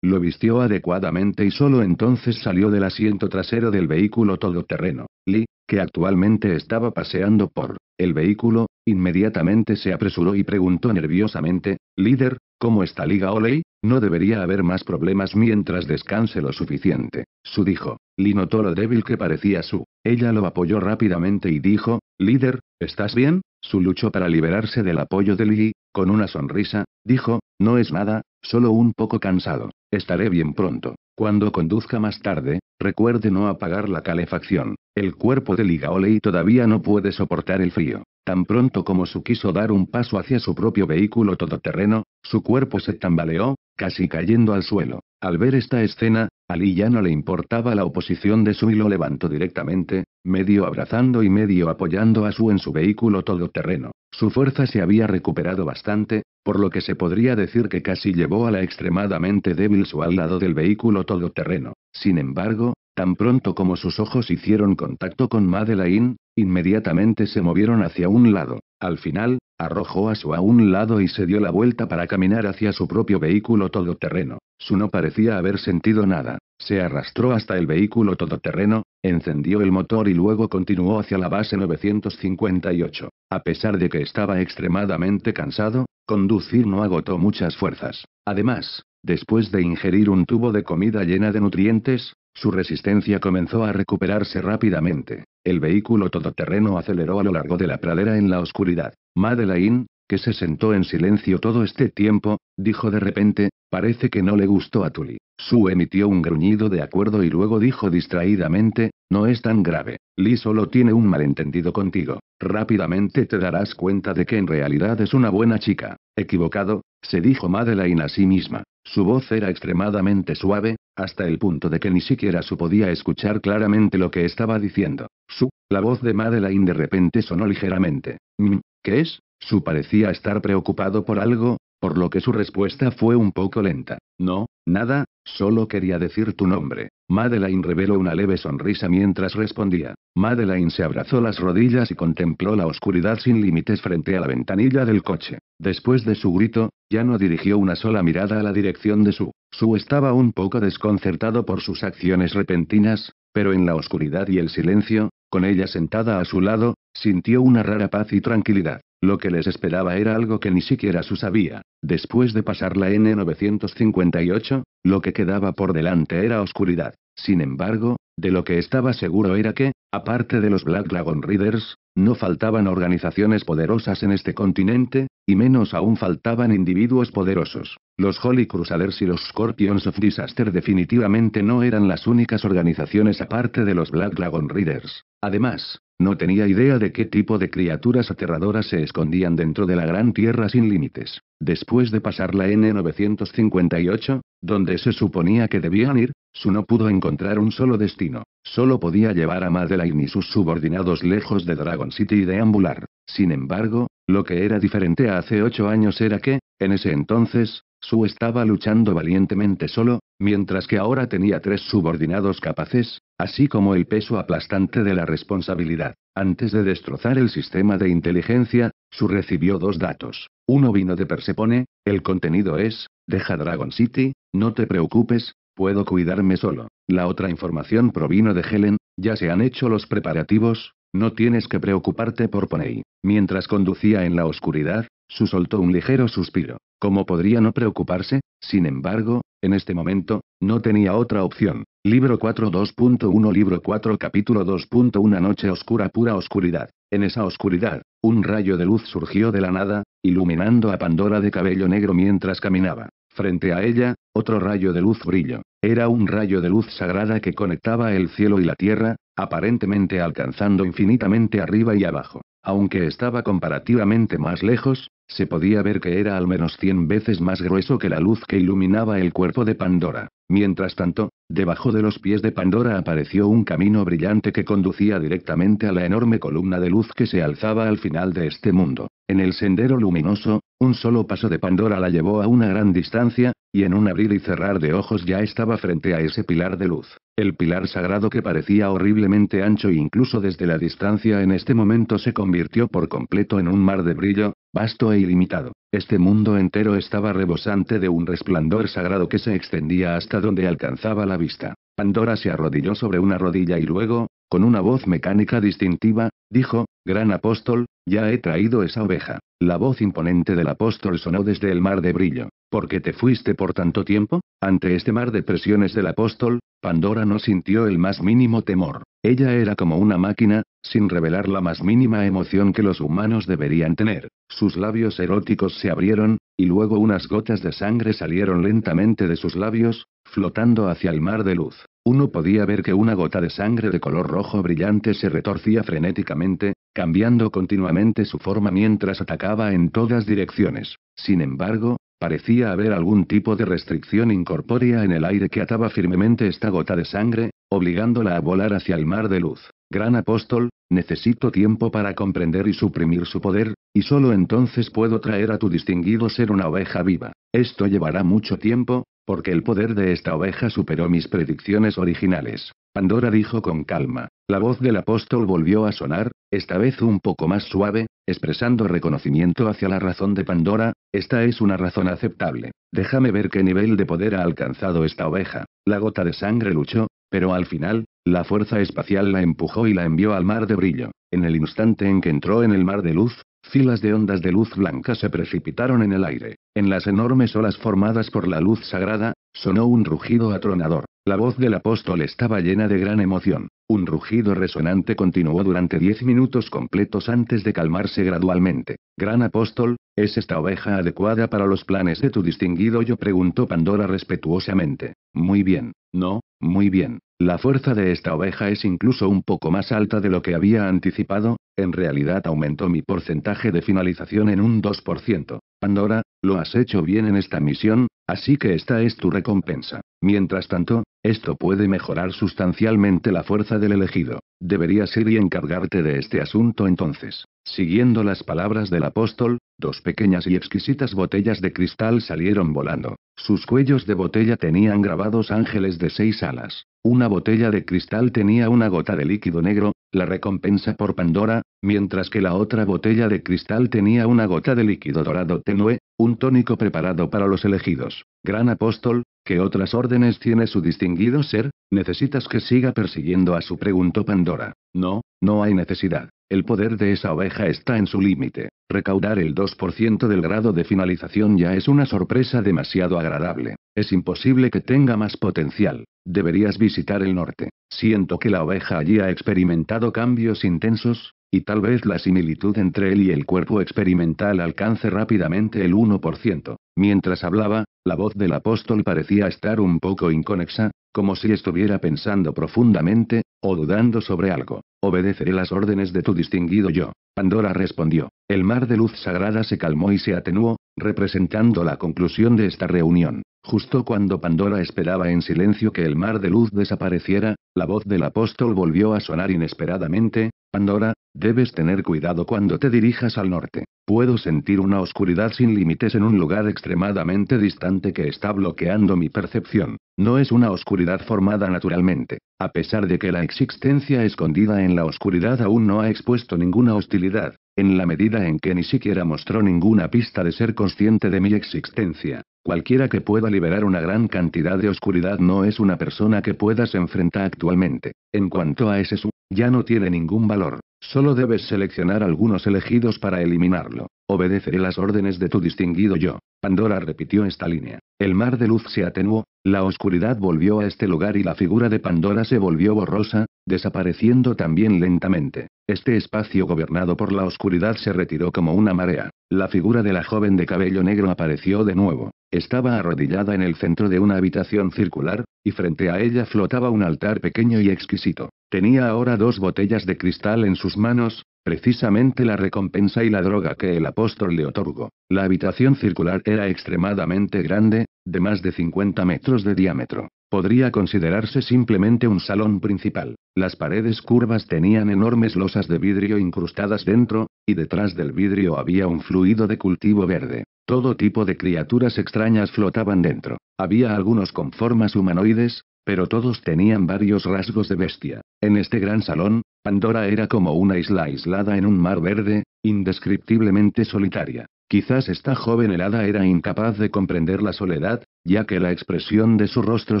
Speaker 1: lo vistió adecuadamente y solo entonces salió del asiento trasero del vehículo todoterreno. Lee, que actualmente estaba paseando por el vehículo, Inmediatamente se apresuró y preguntó nerviosamente, líder, ¿cómo está Liga Oley? No debería haber más problemas mientras descanse lo suficiente. Su dijo. Li notó lo débil que parecía Su. Ella lo apoyó rápidamente y dijo, líder, ¿estás bien? Su luchó para liberarse del apoyo de Li, con una sonrisa, dijo, no es nada, solo un poco cansado. Estaré bien pronto. Cuando conduzca más tarde, recuerde no apagar la calefacción. El cuerpo de Oley todavía no puede soportar el frío. Tan pronto como su quiso dar un paso hacia su propio vehículo todoterreno, su cuerpo se tambaleó, casi cayendo al suelo. Al ver esta escena, Ali ya no le importaba la oposición de su y lo levantó directamente, medio abrazando y medio apoyando a su en su vehículo todoterreno. Su fuerza se había recuperado bastante, por lo que se podría decir que casi llevó a la extremadamente débil su al lado del vehículo todoterreno. Sin embargo, Tan pronto como sus ojos hicieron contacto con Madeleine, inmediatamente se movieron hacia un lado. Al final, arrojó a su a un lado y se dio la vuelta para caminar hacia su propio vehículo todoterreno. Su no parecía haber sentido nada. Se arrastró hasta el vehículo todoterreno, encendió el motor y luego continuó hacia la base 958. A pesar de que estaba extremadamente cansado, conducir no agotó muchas fuerzas. Además, después de ingerir un tubo de comida llena de nutrientes, su resistencia comenzó a recuperarse rápidamente. El vehículo todoterreno aceleró a lo largo de la pradera en la oscuridad. Madeleine, que se sentó en silencio todo este tiempo, dijo de repente, parece que no le gustó a Tully. Su emitió un gruñido de acuerdo y luego dijo distraídamente, no es tan grave, Lee solo tiene un malentendido contigo. Rápidamente te darás cuenta de que en realidad es una buena chica. Equivocado, se dijo Madeleine a sí misma. Su voz era extremadamente suave, hasta el punto de que ni siquiera su podía escuchar claramente lo que estaba diciendo. Su, la voz de Madeleine de repente sonó ligeramente. Mm, ¿Qué es? Su parecía estar preocupado por algo, por lo que su respuesta fue un poco lenta. No, nada, solo quería decir tu nombre. Madeleine reveló una leve sonrisa mientras respondía. Madeleine se abrazó las rodillas y contempló la oscuridad sin límites frente a la ventanilla del coche. Después de su grito, ya no dirigió una sola mirada a la dirección de Su. Su estaba un poco desconcertado por sus acciones repentinas, pero en la oscuridad y el silencio, con ella sentada a su lado, sintió una rara paz y tranquilidad. Lo que les esperaba era algo que ni siquiera su sabía. Después de pasar la N958, lo que quedaba por delante era oscuridad. Sin embargo, de lo que estaba seguro era que, aparte de los Black Dragon Riders, no faltaban organizaciones poderosas en este continente, y menos aún faltaban individuos poderosos. Los Holy Crusaders y los Scorpions of Disaster definitivamente no eran las únicas organizaciones aparte de los Black Dragon Riders. Además, no tenía idea de qué tipo de criaturas aterradoras se escondían dentro de la gran tierra sin límites. Después de pasar la N958, donde se suponía que debían ir, Su no pudo encontrar un solo destino. Solo podía llevar a Madeline y sus subordinados lejos de Dragon City y deambular. Sin embargo, lo que era diferente a hace ocho años era que, en ese entonces, Su estaba luchando valientemente solo, mientras que ahora tenía tres subordinados capaces, así como el peso aplastante de la responsabilidad. Antes de destrozar el sistema de inteligencia, Su recibió dos datos. Uno vino de Persepone, el contenido es, deja Dragon City, no te preocupes, puedo cuidarme solo. La otra información provino de Helen, ya se han hecho los preparativos, no tienes que preocuparte por Poney. Mientras conducía en la oscuridad, su soltó un ligero suspiro. ¿Cómo podría no preocuparse? Sin embargo, en este momento, no tenía otra opción. Libro 4 2.1 Libro 4 Capítulo 2.1 Una noche oscura pura oscuridad. En esa oscuridad, un rayo de luz surgió de la nada, iluminando a Pandora de cabello negro mientras caminaba. Frente a ella, otro rayo de luz brilló. Era un rayo de luz sagrada que conectaba el cielo y la tierra, aparentemente alcanzando infinitamente arriba y abajo. Aunque estaba comparativamente más lejos, se podía ver que era al menos cien veces más grueso que la luz que iluminaba el cuerpo de Pandora. Mientras tanto, debajo de los pies de Pandora apareció un camino brillante que conducía directamente a la enorme columna de luz que se alzaba al final de este mundo. En el sendero luminoso, un solo paso de Pandora la llevó a una gran distancia, y en un abrir y cerrar de ojos ya estaba frente a ese pilar de luz. El pilar sagrado que parecía horriblemente ancho incluso desde la distancia en este momento se convirtió por completo en un mar de brillo, vasto e ilimitado. Este mundo entero estaba rebosante de un resplandor sagrado que se extendía hasta donde alcanzaba la vista. Pandora se arrodilló sobre una rodilla y luego, con una voz mecánica distintiva, dijo, Gran apóstol, ya he traído esa oveja. La voz imponente del apóstol sonó desde el mar de brillo. ¿Por qué te fuiste por tanto tiempo? Ante este mar de presiones del apóstol, Pandora no sintió el más mínimo temor. Ella era como una máquina, sin revelar la más mínima emoción que los humanos deberían tener. Sus labios eróticos se abrieron, y luego unas gotas de sangre salieron lentamente de sus labios, flotando hacia el mar de luz. Uno podía ver que una gota de sangre de color rojo brillante se retorcía frenéticamente, cambiando continuamente su forma mientras atacaba en todas direcciones. Sin embargo, parecía haber algún tipo de restricción incorpórea en el aire que ataba firmemente esta gota de sangre, obligándola a volar hacia el mar de luz. Gran apóstol, necesito tiempo para comprender y suprimir su poder, y solo entonces puedo traer a tu distinguido ser una oveja viva. Esto llevará mucho tiempo, porque el poder de esta oveja superó mis predicciones originales. Pandora dijo con calma. La voz del apóstol volvió a sonar, esta vez un poco más suave, expresando reconocimiento hacia la razón de Pandora, esta es una razón aceptable. Déjame ver qué nivel de poder ha alcanzado esta oveja. La gota de sangre luchó, pero al final, la fuerza espacial la empujó y la envió al mar de brillo. En el instante en que entró en el mar de luz, Filas de ondas de luz blanca se precipitaron en el aire. En las enormes olas formadas por la luz sagrada, sonó un rugido atronador. La voz del apóstol estaba llena de gran emoción. Un rugido resonante continuó durante diez minutos completos antes de calmarse gradualmente. Gran apóstol, ¿es esta oveja adecuada para los planes de tu distinguido yo? preguntó Pandora respetuosamente. Muy bien, no, muy bien. La fuerza de esta oveja es incluso un poco más alta de lo que había anticipado, en realidad aumentó mi porcentaje de finalización en un 2%. Pandora, lo has hecho bien en esta misión, así que esta es tu recompensa. Mientras tanto, esto puede mejorar sustancialmente la fuerza del elegido. Deberías ir y encargarte de este asunto entonces. Siguiendo las palabras del apóstol, dos pequeñas y exquisitas botellas de cristal salieron volando. Sus cuellos de botella tenían grabados ángeles de seis alas. Una botella de cristal tenía una gota de líquido negro, la recompensa por Pandora, mientras que la otra botella de cristal tenía una gota de líquido dorado tenue, un tónico preparado para los elegidos. Gran apóstol, ¿qué otras órdenes tiene su distinguido ser? ¿Necesitas que siga persiguiendo a su? pregunto Pandora. No, no hay necesidad. El poder de esa oveja está en su límite. Recaudar el 2% del grado de finalización ya es una sorpresa demasiado agradable. Es imposible que tenga más potencial. Deberías visitar el norte. Siento que la oveja allí ha experimentado cambios intensos, y tal vez la similitud entre él y el cuerpo experimental alcance rápidamente el 1%. Mientras hablaba, la voz del apóstol parecía estar un poco inconexa, como si estuviera pensando profundamente, o dudando sobre algo. Obedeceré las órdenes de tu distinguido yo. Pandora respondió. El mar de luz sagrada se calmó y se atenuó, representando la conclusión de esta reunión. Justo cuando Pandora esperaba en silencio que el mar de luz desapareciera, la voz del apóstol volvió a sonar inesperadamente, Pandora, debes tener cuidado cuando te dirijas al norte. Puedo sentir una oscuridad sin límites en un lugar extremadamente distante que está bloqueando mi percepción. No es una oscuridad formada naturalmente, a pesar de que la existencia escondida en la oscuridad aún no ha expuesto ninguna hostilidad en la medida en que ni siquiera mostró ninguna pista de ser consciente de mi existencia. Cualquiera que pueda liberar una gran cantidad de oscuridad no es una persona que puedas enfrentar actualmente. En cuanto a ese su, ya no tiene ningún valor. Solo debes seleccionar algunos elegidos para eliminarlo. Obedeceré las órdenes de tu distinguido yo. Pandora repitió esta línea. El mar de luz se atenuó, la oscuridad volvió a este lugar y la figura de Pandora se volvió borrosa, desapareciendo también lentamente. Este espacio gobernado por la oscuridad se retiró como una marea. La figura de la joven de cabello negro apareció de nuevo. Estaba arrodillada en el centro de una habitación circular, y frente a ella flotaba un altar pequeño y exquisito. Tenía ahora dos botellas de cristal en sus manos, precisamente la recompensa y la droga que el apóstol le otorgó. La habitación circular era extremadamente grande, de más de 50 metros de diámetro. Podría considerarse simplemente un salón principal. Las paredes curvas tenían enormes losas de vidrio incrustadas dentro, y detrás del vidrio había un fluido de cultivo verde. Todo tipo de criaturas extrañas flotaban dentro. Había algunos con formas humanoides, pero todos tenían varios rasgos de bestia. En este gran salón, Pandora era como una isla aislada en un mar verde, indescriptiblemente solitaria. Quizás esta joven helada era incapaz de comprender la soledad, ya que la expresión de su rostro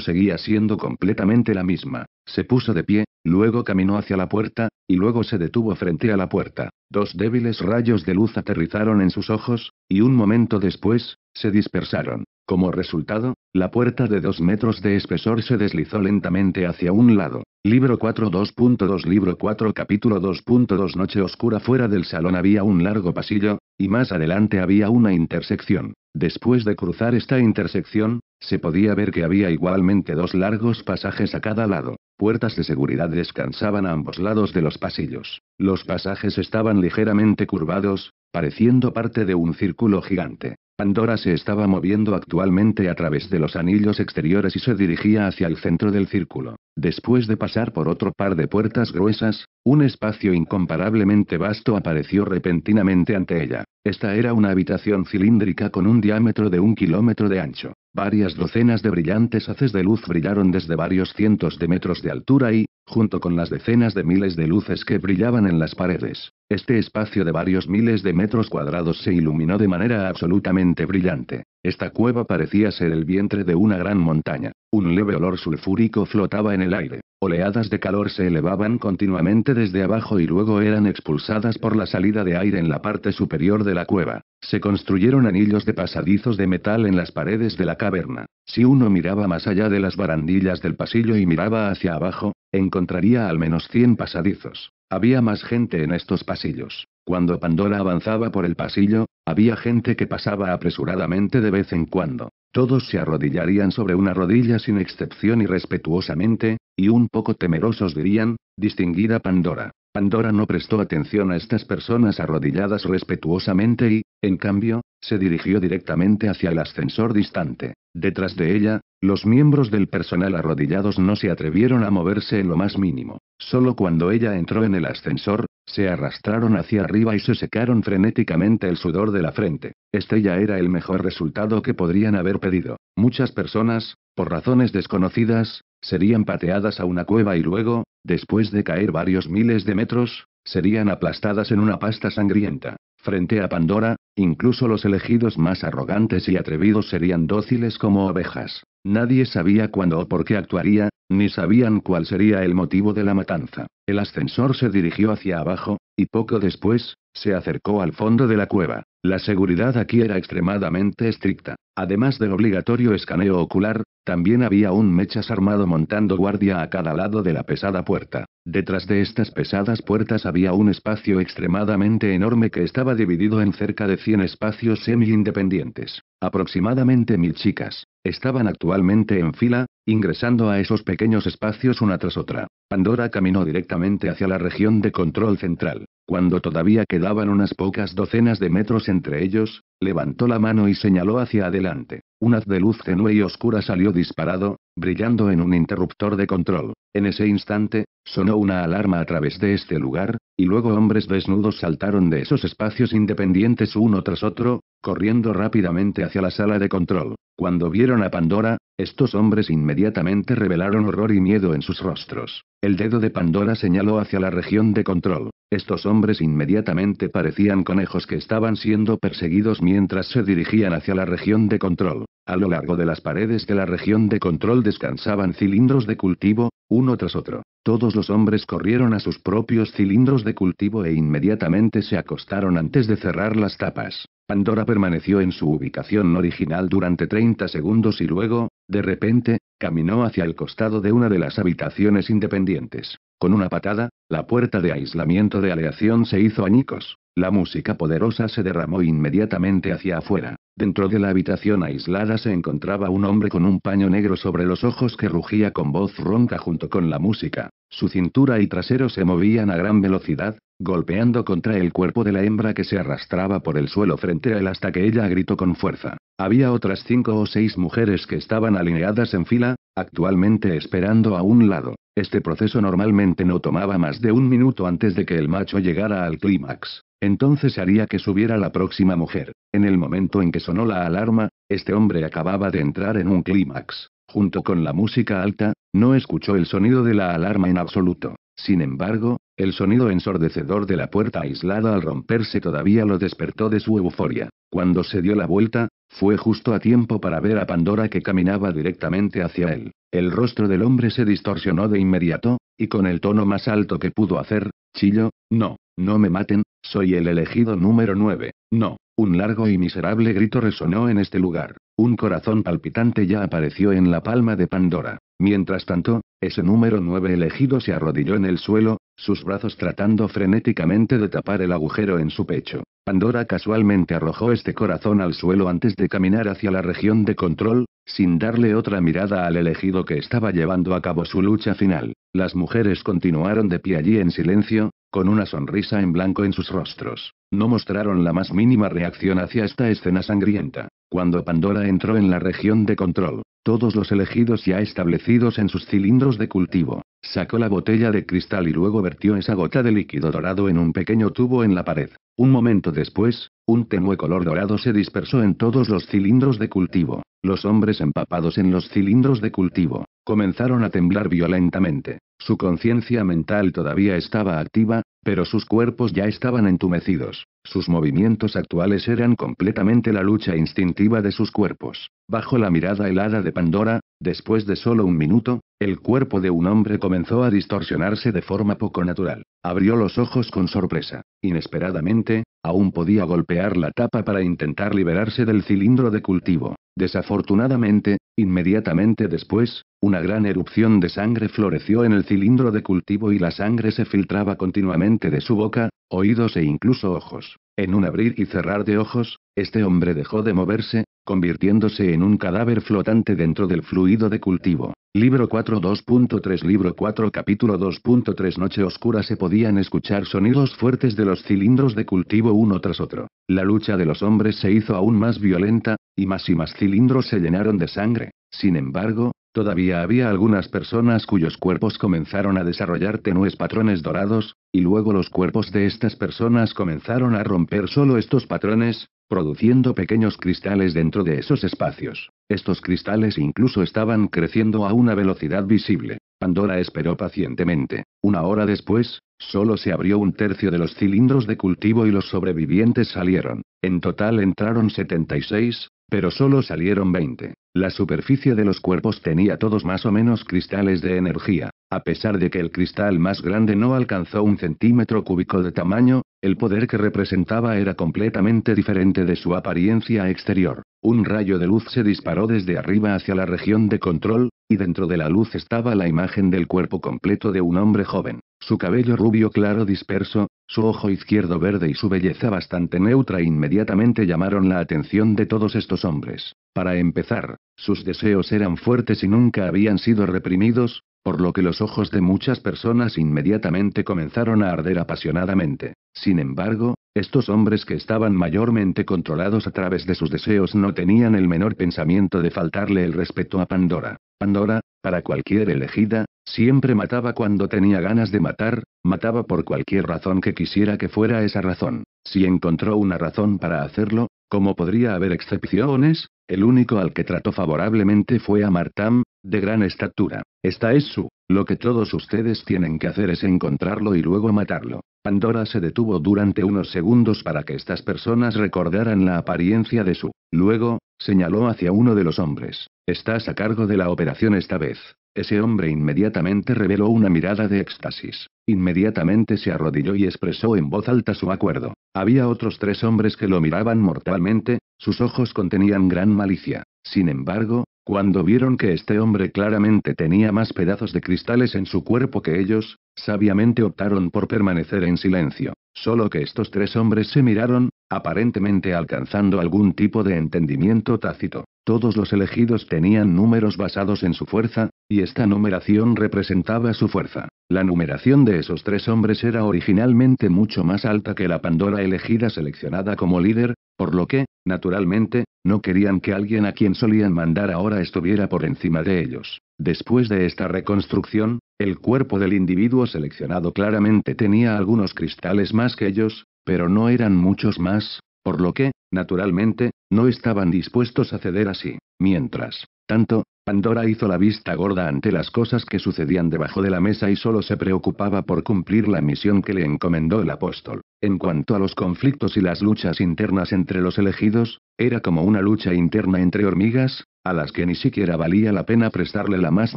Speaker 1: seguía siendo completamente la misma. Se puso de pie, luego caminó hacia la puerta, y luego se detuvo frente a la puerta. Dos débiles rayos de luz aterrizaron en sus ojos, y un momento después, se dispersaron. Como resultado, la puerta de 2 metros de espesor se deslizó lentamente hacia un lado. Libro 4 2.2 Libro 4 Capítulo 2.2 Noche oscura Fuera del salón había un largo pasillo, y más adelante había una intersección. Después de cruzar esta intersección, se podía ver que había igualmente dos largos pasajes a cada lado. Puertas de seguridad descansaban a ambos lados de los pasillos. Los pasajes estaban ligeramente curvados, pareciendo parte de un círculo gigante. Pandora se estaba moviendo actualmente a través de los anillos exteriores y se dirigía hacia el centro del círculo. Después de pasar por otro par de puertas gruesas, un espacio incomparablemente vasto apareció repentinamente ante ella. Esta era una habitación cilíndrica con un diámetro de un kilómetro de ancho. Varias docenas de brillantes haces de luz brillaron desde varios cientos de metros de altura y, junto con las decenas de miles de luces que brillaban en las paredes, este espacio de varios miles de metros cuadrados se iluminó de manera absolutamente brillante. Esta cueva parecía ser el vientre de una gran montaña. Un leve olor sulfúrico flotaba en el aire. Oleadas de calor se elevaban continuamente desde abajo y luego eran expulsadas por la salida de aire en la parte superior de la cueva. Se construyeron anillos de pasadizos de metal en las paredes de la caverna. Si uno miraba más allá de las barandillas del pasillo y miraba hacia abajo, encontraría al menos 100 pasadizos. Había más gente en estos pasillos. Cuando Pandora avanzaba por el pasillo, había gente que pasaba apresuradamente de vez en cuando. Todos se arrodillarían sobre una rodilla sin excepción y respetuosamente, y un poco temerosos dirían, distinguida Pandora. Pandora no prestó atención a estas personas arrodilladas respetuosamente y, en cambio, se dirigió directamente hacia el ascensor distante. Detrás de ella, los miembros del personal arrodillados no se atrevieron a moverse en lo más mínimo. Solo cuando ella entró en el ascensor, se arrastraron hacia arriba y se secaron frenéticamente el sudor de la frente. ya era el mejor resultado que podrían haber pedido. Muchas personas, por razones desconocidas, serían pateadas a una cueva y luego, después de caer varios miles de metros, serían aplastadas en una pasta sangrienta. Frente a Pandora, Incluso los elegidos más arrogantes y atrevidos serían dóciles como ovejas. Nadie sabía cuándo o por qué actuaría, ni sabían cuál sería el motivo de la matanza. El ascensor se dirigió hacia abajo, y poco después, se acercó al fondo de la cueva. La seguridad aquí era extremadamente estricta. Además del obligatorio escaneo ocular, también había un mechas armado montando guardia a cada lado de la pesada puerta. Detrás de estas pesadas puertas había un espacio extremadamente enorme que estaba dividido en cerca de 100 espacios semi-independientes. Aproximadamente mil chicas. Estaban actualmente en fila, ingresando a esos pequeños espacios una tras otra. Pandora caminó directamente hacia la región de control central. Cuando todavía quedaban unas pocas docenas de metros entre ellos, levantó la mano y señaló hacia adelante. Un haz de luz tenue y oscura salió disparado, brillando en un interruptor de control. En ese instante, sonó una alarma a través de este lugar, y luego hombres desnudos saltaron de esos espacios independientes uno tras otro, corriendo rápidamente hacia la sala de control. Cuando vieron a Pandora, estos hombres inmediatamente revelaron horror y miedo en sus rostros. El dedo de Pandora señaló hacia la región de control. Estos hombres inmediatamente parecían conejos que estaban siendo perseguidos mientras se dirigían hacia la región de control. A lo largo de las paredes de la región de control descansaban cilindros de cultivo, uno tras otro. Todos los hombres corrieron a sus propios cilindros de cultivo e inmediatamente se acostaron antes de cerrar las tapas. Pandora permaneció en su ubicación original durante 30 segundos y luego, de repente, caminó hacia el costado de una de las habitaciones independientes. Con una patada, la puerta de aislamiento de aleación se hizo añicos. La música poderosa se derramó inmediatamente hacia afuera. Dentro de la habitación aislada se encontraba un hombre con un paño negro sobre los ojos que rugía con voz ronca junto con la música. Su cintura y trasero se movían a gran velocidad, golpeando contra el cuerpo de la hembra que se arrastraba por el suelo frente a él hasta que ella gritó con fuerza. Había otras cinco o seis mujeres que estaban alineadas en fila, actualmente esperando a un lado. Este proceso normalmente no tomaba más de un minuto antes de que el macho llegara al clímax. Entonces haría que subiera la próxima mujer. En el momento en que sonó la alarma, este hombre acababa de entrar en un clímax. Junto con la música alta, no escuchó el sonido de la alarma en absoluto. Sin embargo, el sonido ensordecedor de la puerta aislada al romperse todavía lo despertó de su euforia. Cuando se dio la vuelta, fue justo a tiempo para ver a Pandora que caminaba directamente hacia él. El rostro del hombre se distorsionó de inmediato, y con el tono más alto que pudo hacer, chillo, no. No me maten, soy el elegido número 9. No. Un largo y miserable grito resonó en este lugar. Un corazón palpitante ya apareció en la palma de Pandora. Mientras tanto, ese número 9 elegido se arrodilló en el suelo, sus brazos tratando frenéticamente de tapar el agujero en su pecho. Pandora casualmente arrojó este corazón al suelo antes de caminar hacia la región de control, sin darle otra mirada al elegido que estaba llevando a cabo su lucha final. Las mujeres continuaron de pie allí en silencio, con una sonrisa en blanco en sus rostros. No mostraron la más mínima reacción hacia esta escena sangrienta. Cuando Pandora entró en la región de control, todos los elegidos ya establecidos en sus cilindros de cultivo, sacó la botella de cristal y luego vertió esa gota de líquido dorado en un pequeño tubo en la pared. Un momento después, un tenue color dorado se dispersó en todos los cilindros de cultivo. Los hombres empapados en los cilindros de cultivo, comenzaron a temblar violentamente. Su conciencia mental todavía estaba activa, pero sus cuerpos ya estaban entumecidos. Sus movimientos actuales eran completamente la lucha instintiva de sus cuerpos. Bajo la mirada helada de Pandora, después de solo un minuto, el cuerpo de un hombre comenzó a distorsionarse de forma poco natural. Abrió los ojos con sorpresa. Inesperadamente, aún podía golpear la tapa para intentar liberarse del cilindro de cultivo. Desafortunadamente, inmediatamente después, una gran erupción de sangre floreció en el cilindro cilindro de cultivo y la sangre se filtraba continuamente de su boca, oídos e incluso ojos. En un abrir y cerrar de ojos, este hombre dejó de moverse, convirtiéndose en un cadáver flotante dentro del fluido de cultivo. Libro 4 2.3 Libro 4 Capítulo 2.3 Noche Oscura se podían escuchar sonidos fuertes de los cilindros de cultivo uno tras otro. La lucha de los hombres se hizo aún más violenta, y más y más cilindros se llenaron de sangre. Sin embargo, Todavía había algunas personas cuyos cuerpos comenzaron a desarrollar tenues patrones dorados, y luego los cuerpos de estas personas comenzaron a romper solo estos patrones, produciendo pequeños cristales dentro de esos espacios. Estos cristales incluso estaban creciendo a una velocidad visible. Pandora esperó pacientemente. Una hora después, solo se abrió un tercio de los cilindros de cultivo y los sobrevivientes salieron. En total entraron 76, pero solo salieron 20. La superficie de los cuerpos tenía todos más o menos cristales de energía. A pesar de que el cristal más grande no alcanzó un centímetro cúbico de tamaño, el poder que representaba era completamente diferente de su apariencia exterior. Un rayo de luz se disparó desde arriba hacia la región de control, y dentro de la luz estaba la imagen del cuerpo completo de un hombre joven. Su cabello rubio claro disperso, su ojo izquierdo verde y su belleza bastante neutra inmediatamente llamaron la atención de todos estos hombres. Para empezar, sus deseos eran fuertes y nunca habían sido reprimidos, por lo que los ojos de muchas personas inmediatamente comenzaron a arder apasionadamente. Sin embargo, estos hombres que estaban mayormente controlados a través de sus deseos no tenían el menor pensamiento de faltarle el respeto a Pandora. Pandora, para cualquier elegida, siempre mataba cuando tenía ganas de matar, mataba por cualquier razón que quisiera que fuera esa razón. Si encontró una razón para hacerlo, como podría haber excepciones, el único al que trató favorablemente fue a Martam, de gran estatura. Esta es su lo que todos ustedes tienen que hacer es encontrarlo y luego matarlo. Pandora se detuvo durante unos segundos para que estas personas recordaran la apariencia de su. Luego, señaló hacia uno de los hombres. Estás a cargo de la operación esta vez. Ese hombre inmediatamente reveló una mirada de éxtasis. Inmediatamente se arrodilló y expresó en voz alta su acuerdo. Había otros tres hombres que lo miraban mortalmente, sus ojos contenían gran malicia. Sin embargo, cuando vieron que este hombre claramente tenía más pedazos de cristales en su cuerpo que ellos, sabiamente optaron por permanecer en silencio. Solo que estos tres hombres se miraron, aparentemente alcanzando algún tipo de entendimiento tácito. Todos los elegidos tenían números basados en su fuerza, y esta numeración representaba su fuerza. La numeración de esos tres hombres era originalmente mucho más alta que la Pandora elegida seleccionada como líder, por lo que, naturalmente, no querían que alguien a quien solían mandar ahora estuviera por encima de ellos. Después de esta reconstrucción, el cuerpo del individuo seleccionado claramente tenía algunos cristales más que ellos, pero no eran muchos más, por lo que, naturalmente, no estaban dispuestos a ceder así. Mientras tanto, Pandora hizo la vista gorda ante las cosas que sucedían debajo de la mesa y solo se preocupaba por cumplir la misión que le encomendó el apóstol. En cuanto a los conflictos y las luchas internas entre los elegidos, era como una lucha interna entre hormigas, a las que ni siquiera valía la pena prestarle la más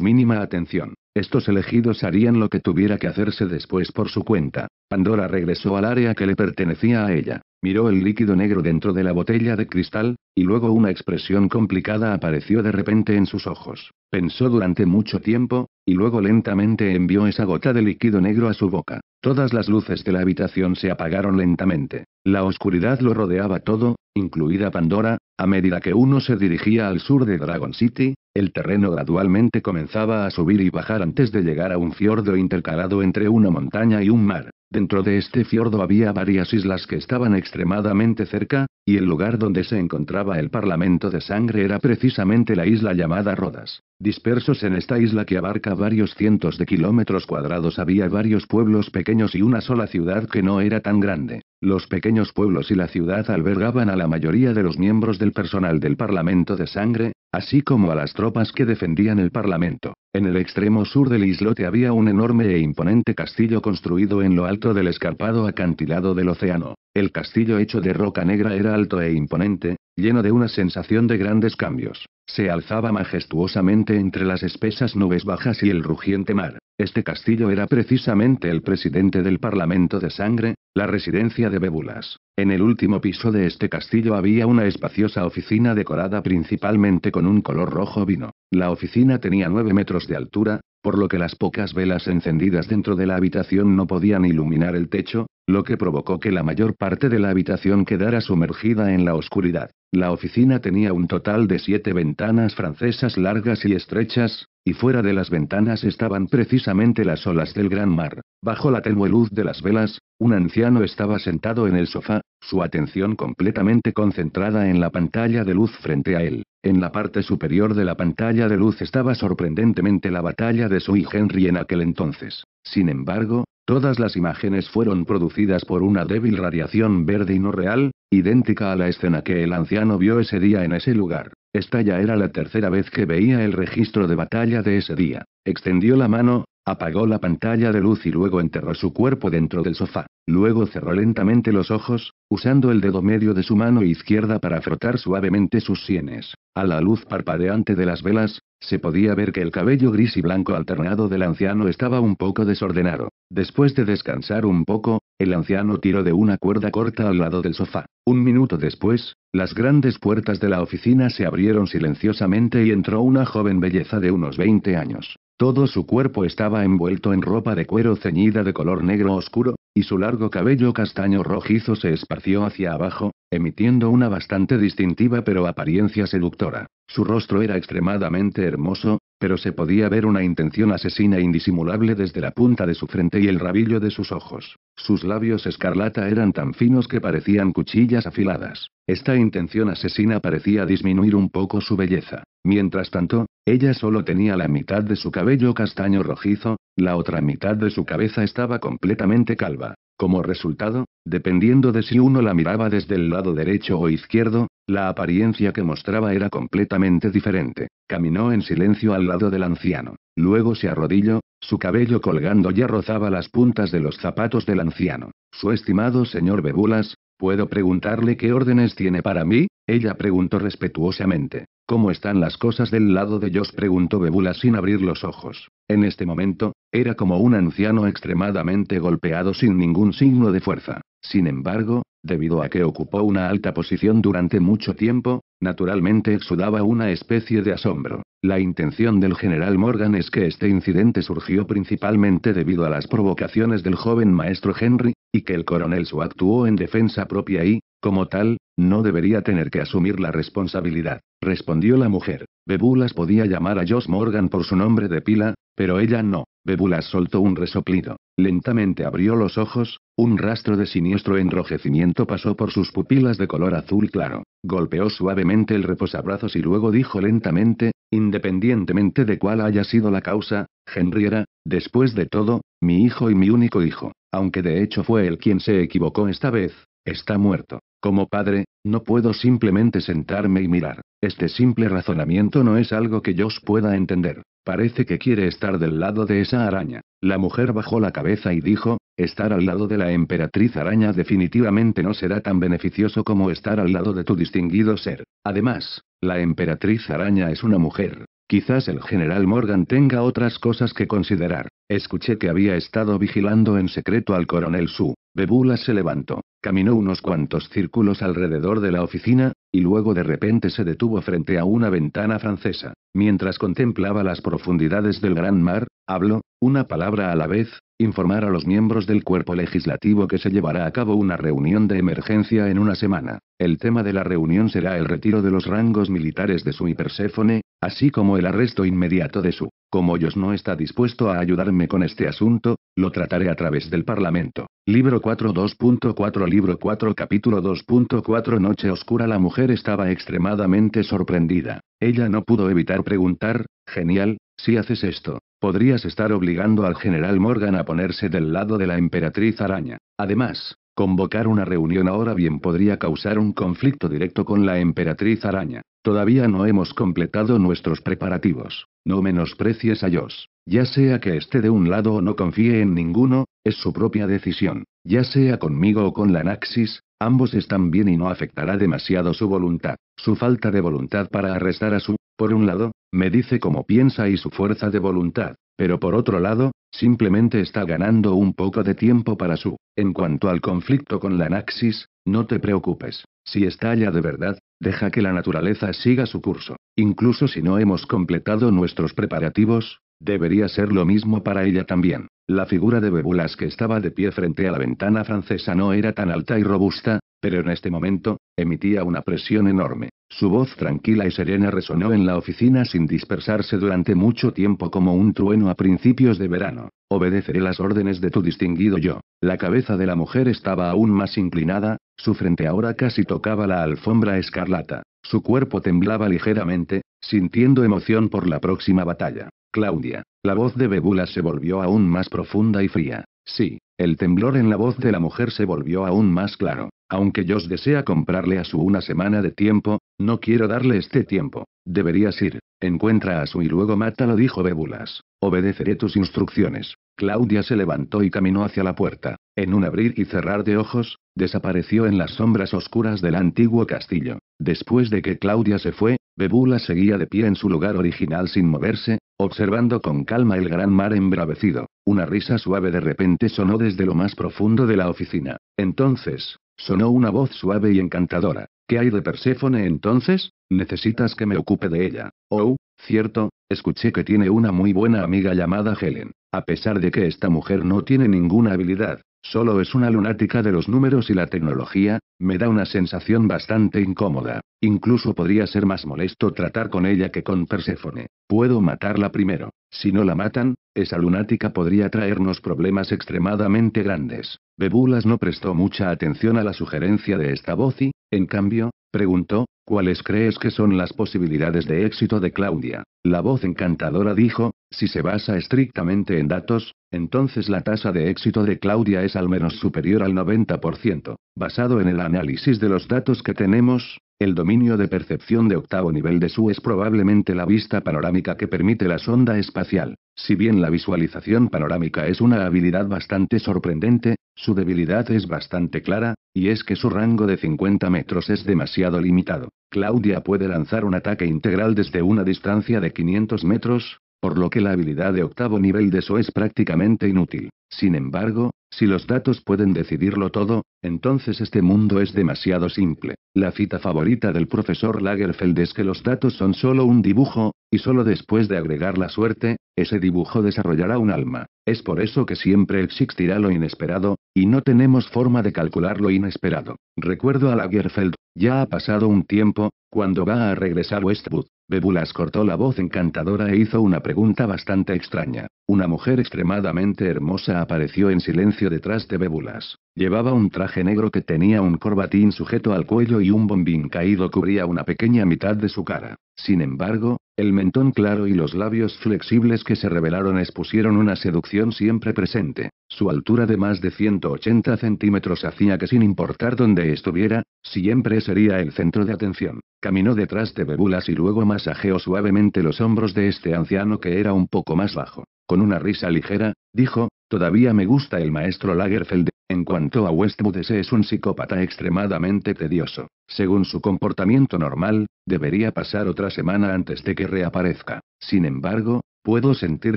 Speaker 1: mínima atención. Estos elegidos harían lo que tuviera que hacerse después por su cuenta. Pandora regresó al área que le pertenecía a ella, miró el líquido negro dentro de la botella de cristal, y luego una expresión complicada apareció de repente en sus ojos. Pensó durante mucho tiempo, y luego lentamente envió esa gota de líquido negro a su boca. Todas las luces de la habitación se apagaron lentamente. La oscuridad lo rodeaba todo, incluida Pandora, a medida que uno se dirigía al sur de Dragon City, el terreno gradualmente comenzaba a subir y bajar antes de llegar a un fiordo intercalado entre una montaña y un mar. Dentro de este fiordo había varias islas que estaban extremadamente cerca, y el lugar donde se encontraba el Parlamento de Sangre era precisamente la isla llamada Rodas. Dispersos en esta isla que abarca varios cientos de kilómetros cuadrados había varios pueblos pequeños y una sola ciudad que no era tan grande. Los pequeños pueblos y la ciudad albergaban a la mayoría de los miembros del personal del Parlamento de Sangre, así como a las tropas que defendían el Parlamento. En el extremo sur del islote había un enorme e imponente castillo construido en lo alto del escarpado acantilado del océano. El castillo hecho de roca negra era alto e imponente, lleno de una sensación de grandes cambios. Se alzaba majestuosamente entre las espesas nubes bajas y el rugiente mar. Este castillo era precisamente el presidente del Parlamento de Sangre, la residencia de Bébulas. En el último piso de este castillo había una espaciosa oficina decorada principalmente con un color rojo vino. La oficina tenía nueve metros de altura, por lo que las pocas velas encendidas dentro de la habitación no podían iluminar el techo, lo que provocó que la mayor parte de la habitación quedara sumergida en la oscuridad. La oficina tenía un total de siete ventanas francesas largas y estrechas, y fuera de las ventanas estaban precisamente las olas del gran mar. Bajo la tenue luz de las velas, un anciano estaba sentado en el sofá, su atención completamente concentrada en la pantalla de luz frente a él. En la parte superior de la pantalla de luz estaba sorprendentemente la batalla de Sui Henry en aquel entonces. Sin embargo, Todas las imágenes fueron producidas por una débil radiación verde y no real, idéntica a la escena que el anciano vio ese día en ese lugar. Esta ya era la tercera vez que veía el registro de batalla de ese día. Extendió la mano, apagó la pantalla de luz y luego enterró su cuerpo dentro del sofá. Luego cerró lentamente los ojos, usando el dedo medio de su mano izquierda para frotar suavemente sus sienes. A la luz parpadeante de las velas, se podía ver que el cabello gris y blanco alternado del anciano estaba un poco desordenado. Después de descansar un poco, el anciano tiró de una cuerda corta al lado del sofá. Un minuto después, las grandes puertas de la oficina se abrieron silenciosamente y entró una joven belleza de unos 20 años. Todo su cuerpo estaba envuelto en ropa de cuero ceñida de color negro oscuro, y su largo cabello castaño rojizo se esparció hacia abajo, emitiendo una bastante distintiva pero apariencia seductora. Su rostro era extremadamente hermoso, pero se podía ver una intención asesina e indisimulable desde la punta de su frente y el rabillo de sus ojos. Sus labios escarlata eran tan finos que parecían cuchillas afiladas. Esta intención asesina parecía disminuir un poco su belleza. Mientras tanto, ella solo tenía la mitad de su cabello castaño rojizo, la otra mitad de su cabeza estaba completamente calva. Como resultado, dependiendo de si uno la miraba desde el lado derecho o izquierdo, la apariencia que mostraba era completamente diferente. Caminó en silencio al lado del anciano. Luego se arrodilló, su cabello colgando ya rozaba las puntas de los zapatos del anciano. Su estimado señor Bebulas, ¿puedo preguntarle qué órdenes tiene para mí? Ella preguntó respetuosamente. ¿Cómo están las cosas del lado de ellos?, preguntó Bebulas sin abrir los ojos. En este momento, era como un anciano extremadamente golpeado sin ningún signo de fuerza. Sin embargo, debido a que ocupó una alta posición durante mucho tiempo, naturalmente exudaba una especie de asombro. La intención del general Morgan es que este incidente surgió principalmente debido a las provocaciones del joven maestro Henry, y que el coronel Su actuó en defensa propia y, como tal, no debería tener que asumir la responsabilidad respondió la mujer. Bebulas podía llamar a Josh Morgan por su nombre de pila, pero ella no. Bebulas soltó un resoplido. Lentamente abrió los ojos, un rastro de siniestro enrojecimiento pasó por sus pupilas de color azul claro. Golpeó suavemente el reposabrazos y luego dijo lentamente, independientemente de cuál haya sido la causa, Henry era, después de todo, mi hijo y mi único hijo. Aunque de hecho fue él quien se equivocó esta vez, Está muerto. Como padre, no puedo simplemente sentarme y mirar. Este simple razonamiento no es algo que yo pueda entender. Parece que quiere estar del lado de esa araña. La mujer bajó la cabeza y dijo, estar al lado de la emperatriz araña definitivamente no será tan beneficioso como estar al lado de tu distinguido ser. Además, la emperatriz araña es una mujer. Quizás el general Morgan tenga otras cosas que considerar. Escuché que había estado vigilando en secreto al coronel Su. Bebula se levantó, caminó unos cuantos círculos alrededor de la oficina, y luego de repente se detuvo frente a una ventana francesa. Mientras contemplaba las profundidades del gran mar, habló, una palabra a la vez, informar a los miembros del cuerpo legislativo que se llevará a cabo una reunión de emergencia en una semana. El tema de la reunión será el retiro de los rangos militares de su hipersefone, así como el arresto inmediato de su como Dios no está dispuesto a ayudarme con este asunto, lo trataré a través del Parlamento. Libro 4 2.4 Libro 4 Capítulo 2.4 Noche Oscura La mujer estaba extremadamente sorprendida. Ella no pudo evitar preguntar, genial, si haces esto, podrías estar obligando al general Morgan a ponerse del lado de la emperatriz araña. Además, Convocar una reunión ahora bien podría causar un conflicto directo con la emperatriz araña. Todavía no hemos completado nuestros preparativos. No menosprecies a Josh. Ya sea que esté de un lado o no confíe en ninguno, es su propia decisión. Ya sea conmigo o con la Naxis, ambos están bien y no afectará demasiado su voluntad. Su falta de voluntad para arrestar a su, por un lado, me dice cómo piensa y su fuerza de voluntad, pero por otro lado, simplemente está ganando un poco de tiempo para su. En cuanto al conflicto con la Naxis, no te preocupes. Si estalla de verdad, deja que la naturaleza siga su curso. Incluso si no hemos completado nuestros preparativos, debería ser lo mismo para ella también. La figura de Bebulas que estaba de pie frente a la ventana francesa no era tan alta y robusta, pero en este momento, emitía una presión enorme. Su voz tranquila y serena resonó en la oficina sin dispersarse durante mucho tiempo como un trueno a principios de verano. Obedeceré las órdenes de tu distinguido yo. La cabeza de la mujer estaba aún más inclinada, su frente ahora casi tocaba la alfombra escarlata. Su cuerpo temblaba ligeramente, sintiendo emoción por la próxima batalla. Claudia. La voz de Bebula se volvió aún más profunda y fría. Sí, el temblor en la voz de la mujer se volvió aún más claro. Aunque Josh desea comprarle a su una semana de tiempo, no quiero darle este tiempo. Deberías ir. Encuentra a su y luego mátalo, dijo Bebulas, Obedeceré tus instrucciones. Claudia se levantó y caminó hacia la puerta. En un abrir y cerrar de ojos, desapareció en las sombras oscuras del antiguo castillo. Después de que Claudia se fue, Bebulas seguía de pie en su lugar original sin moverse, observando con calma el gran mar embravecido. Una risa suave de repente sonó desde lo más profundo de la oficina. Entonces, sonó una voz suave y encantadora. ¿Qué hay de Perséfone entonces? Necesitas que me ocupe de ella. Oh, cierto, escuché que tiene una muy buena amiga llamada Helen. A pesar de que esta mujer no tiene ninguna habilidad, Solo es una lunática de los números y la tecnología, me da una sensación bastante incómoda. Incluso podría ser más molesto tratar con ella que con Perséfone. Puedo matarla primero. Si no la matan, esa lunática podría traernos problemas extremadamente grandes. Bebulas no prestó mucha atención a la sugerencia de esta voz y, en cambio, preguntó, ¿Cuáles crees que son las posibilidades de éxito de Claudia? La voz encantadora dijo, si se basa estrictamente en datos, entonces la tasa de éxito de Claudia es al menos superior al 90%. Basado en el análisis de los datos que tenemos, el dominio de percepción de octavo nivel de SU es probablemente la vista panorámica que permite la sonda espacial. Si bien la visualización panorámica es una habilidad bastante sorprendente, su debilidad es bastante clara, y es que su rango de 50 metros es demasiado limitado. Claudia puede lanzar un ataque integral desde una distancia de 500 metros, por lo que la habilidad de octavo nivel de eso es prácticamente inútil. Sin embargo, si los datos pueden decidirlo todo, entonces este mundo es demasiado simple. La cita favorita del profesor Lagerfeld es que los datos son solo un dibujo, y solo después de agregar la suerte, ese dibujo desarrollará un alma. Es por eso que siempre existirá lo inesperado, y no tenemos forma de calcular lo inesperado. Recuerdo a Lagerfeld, ya ha pasado un tiempo, cuando va a regresar Westwood. Bébulas cortó la voz encantadora e hizo una pregunta bastante extraña. Una mujer extremadamente hermosa apareció en silencio detrás de Bébulas. Llevaba un traje negro que tenía un corbatín sujeto al cuello y un bombín caído cubría una pequeña mitad de su cara. Sin embargo, el mentón claro y los labios flexibles que se revelaron expusieron una seducción siempre presente. Su altura de más de 180 centímetros hacía que sin importar dónde estuviera, siempre sería el centro de atención. Caminó detrás de Bebulas y luego masajeó suavemente los hombros de este anciano que era un poco más bajo. Con una risa ligera, dijo, todavía me gusta el maestro Lagerfeld, en cuanto a Westwood ese es un psicópata extremadamente tedioso. Según su comportamiento normal, debería pasar otra semana antes de que reaparezca. Sin embargo, puedo sentir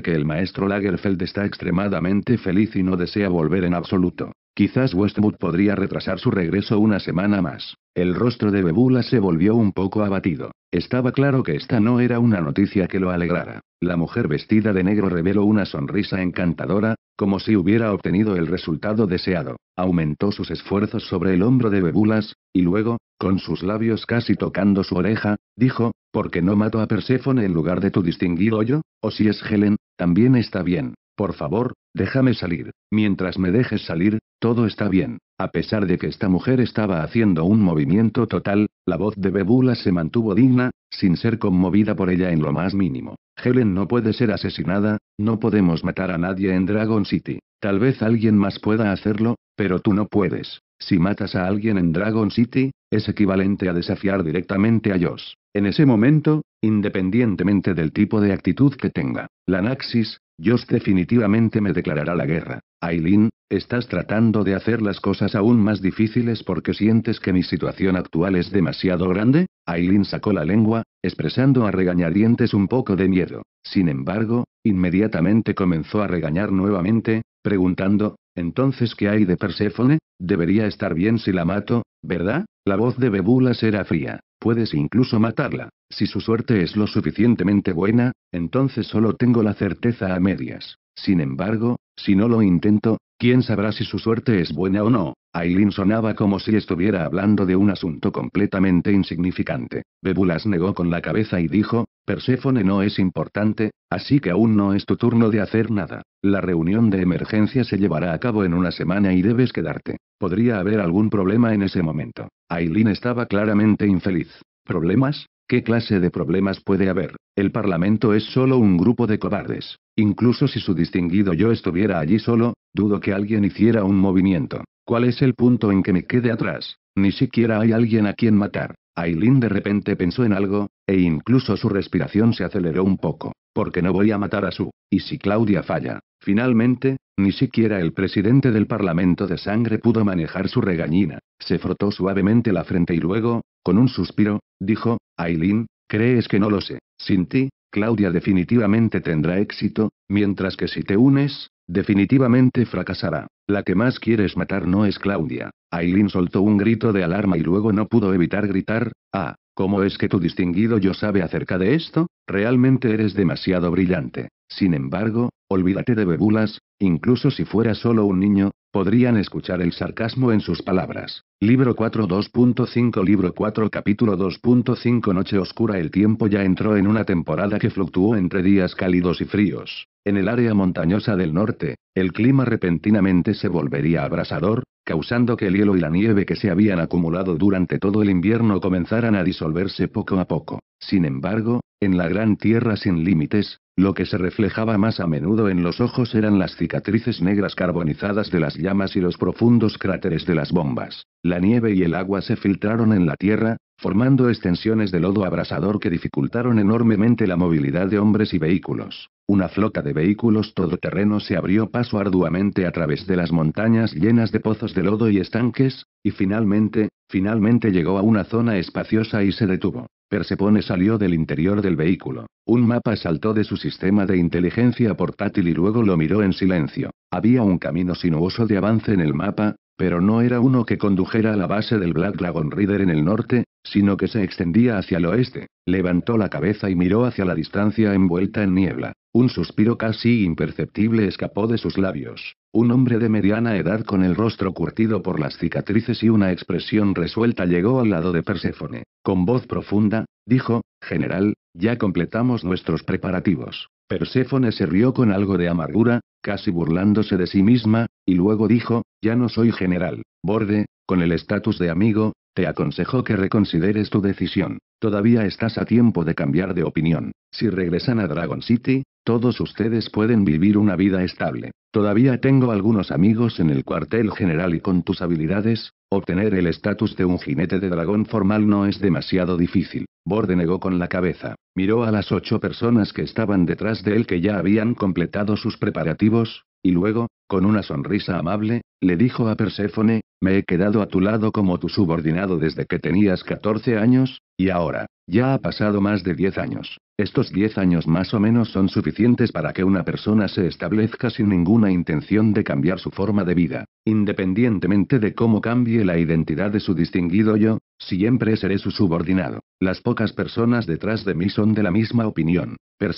Speaker 1: que el maestro Lagerfeld está extremadamente feliz y no desea volver en absoluto. Quizás Westwood podría retrasar su regreso una semana más. El rostro de Bebula se volvió un poco abatido. Estaba claro que esta no era una noticia que lo alegrara. La mujer vestida de negro reveló una sonrisa encantadora, como si hubiera obtenido el resultado deseado. Aumentó sus esfuerzos sobre el hombro de Bebulas, y luego, con sus labios casi tocando su oreja, dijo, ¿por qué no mato a Perséfone en lugar de tu distinguido hoyo? O si es Helen, también está bien. Por favor, déjame salir. Mientras me dejes salir, todo está bien. A pesar de que esta mujer estaba haciendo un movimiento total, la voz de Bebula se mantuvo digna, sin ser conmovida por ella en lo más mínimo. Helen no puede ser asesinada, no podemos matar a nadie en Dragon City. Tal vez alguien más pueda hacerlo, pero tú no puedes. Si matas a alguien en Dragon City, es equivalente a desafiar directamente a Josh. En ese momento, independientemente del tipo de actitud que tenga, la Naxis, Dios definitivamente me declarará la guerra. Aileen, estás tratando de hacer las cosas aún más difíciles porque sientes que mi situación actual es demasiado grande. Aileen sacó la lengua, expresando a regañadientes un poco de miedo. Sin embargo, inmediatamente comenzó a regañar nuevamente, preguntando, ¿entonces qué hay de Perséfone? Debería estar bien si la mato, ¿verdad? La voz de Bebulas era fría. Puedes incluso matarla. Si su suerte es lo suficientemente buena, entonces solo tengo la certeza a medias. Sin embargo, si no lo intento, ¿quién sabrá si su suerte es buena o no? Aileen sonaba como si estuviera hablando de un asunto completamente insignificante. Bebulas negó con la cabeza y dijo, Perséfone no es importante, así que aún no es tu turno de hacer nada. La reunión de emergencia se llevará a cabo en una semana y debes quedarte. Podría haber algún problema en ese momento. Aileen estaba claramente infeliz. ¿Problemas? ¿Qué clase de problemas puede haber? El Parlamento es solo un grupo de cobardes. Incluso si su distinguido yo estuviera allí solo, dudo que alguien hiciera un movimiento. ¿Cuál es el punto en que me quede atrás? Ni siquiera hay alguien a quien matar. Aileen de repente pensó en algo, e incluso su respiración se aceleró un poco, porque no voy a matar a su. Y si Claudia falla, finalmente, ni siquiera el presidente del Parlamento de Sangre pudo manejar su regañina. Se frotó suavemente la frente y luego, con un suspiro, dijo, Aileen, ¿crees que no lo sé? Sin ti, Claudia definitivamente tendrá éxito, mientras que si te unes, definitivamente fracasará. La que más quieres matar no es Claudia. Aileen soltó un grito de alarma y luego no pudo evitar gritar, ¡ah! ¿Cómo es que tu distinguido yo sabe acerca de esto? Realmente eres demasiado brillante. Sin embargo, olvídate de bebulas, Incluso si fuera solo un niño, podrían escuchar el sarcasmo en sus palabras. Libro 4 2.5 Libro 4 Capítulo 2.5 Noche Oscura El tiempo ya entró en una temporada que fluctuó entre días cálidos y fríos. En el área montañosa del norte, el clima repentinamente se volvería abrasador, causando que el hielo y la nieve que se habían acumulado durante todo el invierno comenzaran a disolverse poco a poco. Sin embargo, en la gran tierra sin límites, lo que se reflejaba más a menudo en los ojos eran las cicatrices cicatrices negras carbonizadas de las llamas y los profundos cráteres de las bombas. La nieve y el agua se filtraron en la tierra, formando extensiones de lodo abrasador que dificultaron enormemente la movilidad de hombres y vehículos. Una flota de vehículos todoterreno se abrió paso arduamente a través de las montañas llenas de pozos de lodo y estanques, y finalmente, finalmente llegó a una zona espaciosa y se detuvo. Persepone salió del interior del vehículo. Un mapa saltó de su sistema de inteligencia portátil y luego lo miró en silencio. Había un camino sinuoso de avance en el mapa, pero no era uno que condujera a la base del Black Dragon Rider en el norte, sino que se extendía hacia el oeste. Levantó la cabeza y miró hacia la distancia envuelta en niebla. Un suspiro casi imperceptible escapó de sus labios. Un hombre de mediana edad con el rostro curtido por las cicatrices y una expresión resuelta llegó al lado de Perséfone. Con voz profunda, dijo, General, ya completamos nuestros preparativos. Perséfone se rió con algo de amargura, casi burlándose de sí misma, y luego dijo, ya no soy general, borde, con el estatus de amigo, te aconsejo que reconsideres tu decisión. Todavía estás a tiempo de cambiar de opinión. Si regresan a Dragon City, todos ustedes pueden vivir una vida estable. Todavía tengo algunos amigos en el cuartel general y con tus habilidades, obtener el estatus de un jinete de dragón formal no es demasiado difícil. Borde negó con la cabeza. Miró a las ocho personas que estaban detrás de él que ya habían completado sus preparativos, y luego, con una sonrisa amable, le dijo a Perséfone, me he quedado a tu lado como tu subordinado desde que tenías 14 años, y ahora, ya ha pasado más de 10 años. Estos 10 años más o menos son suficientes para que una persona se establezca sin ninguna intención de cambiar su forma de vida, independientemente de cómo cambie la identidad de su distinguido yo, Siempre seré su subordinado. Las pocas personas detrás de mí son de la misma opinión.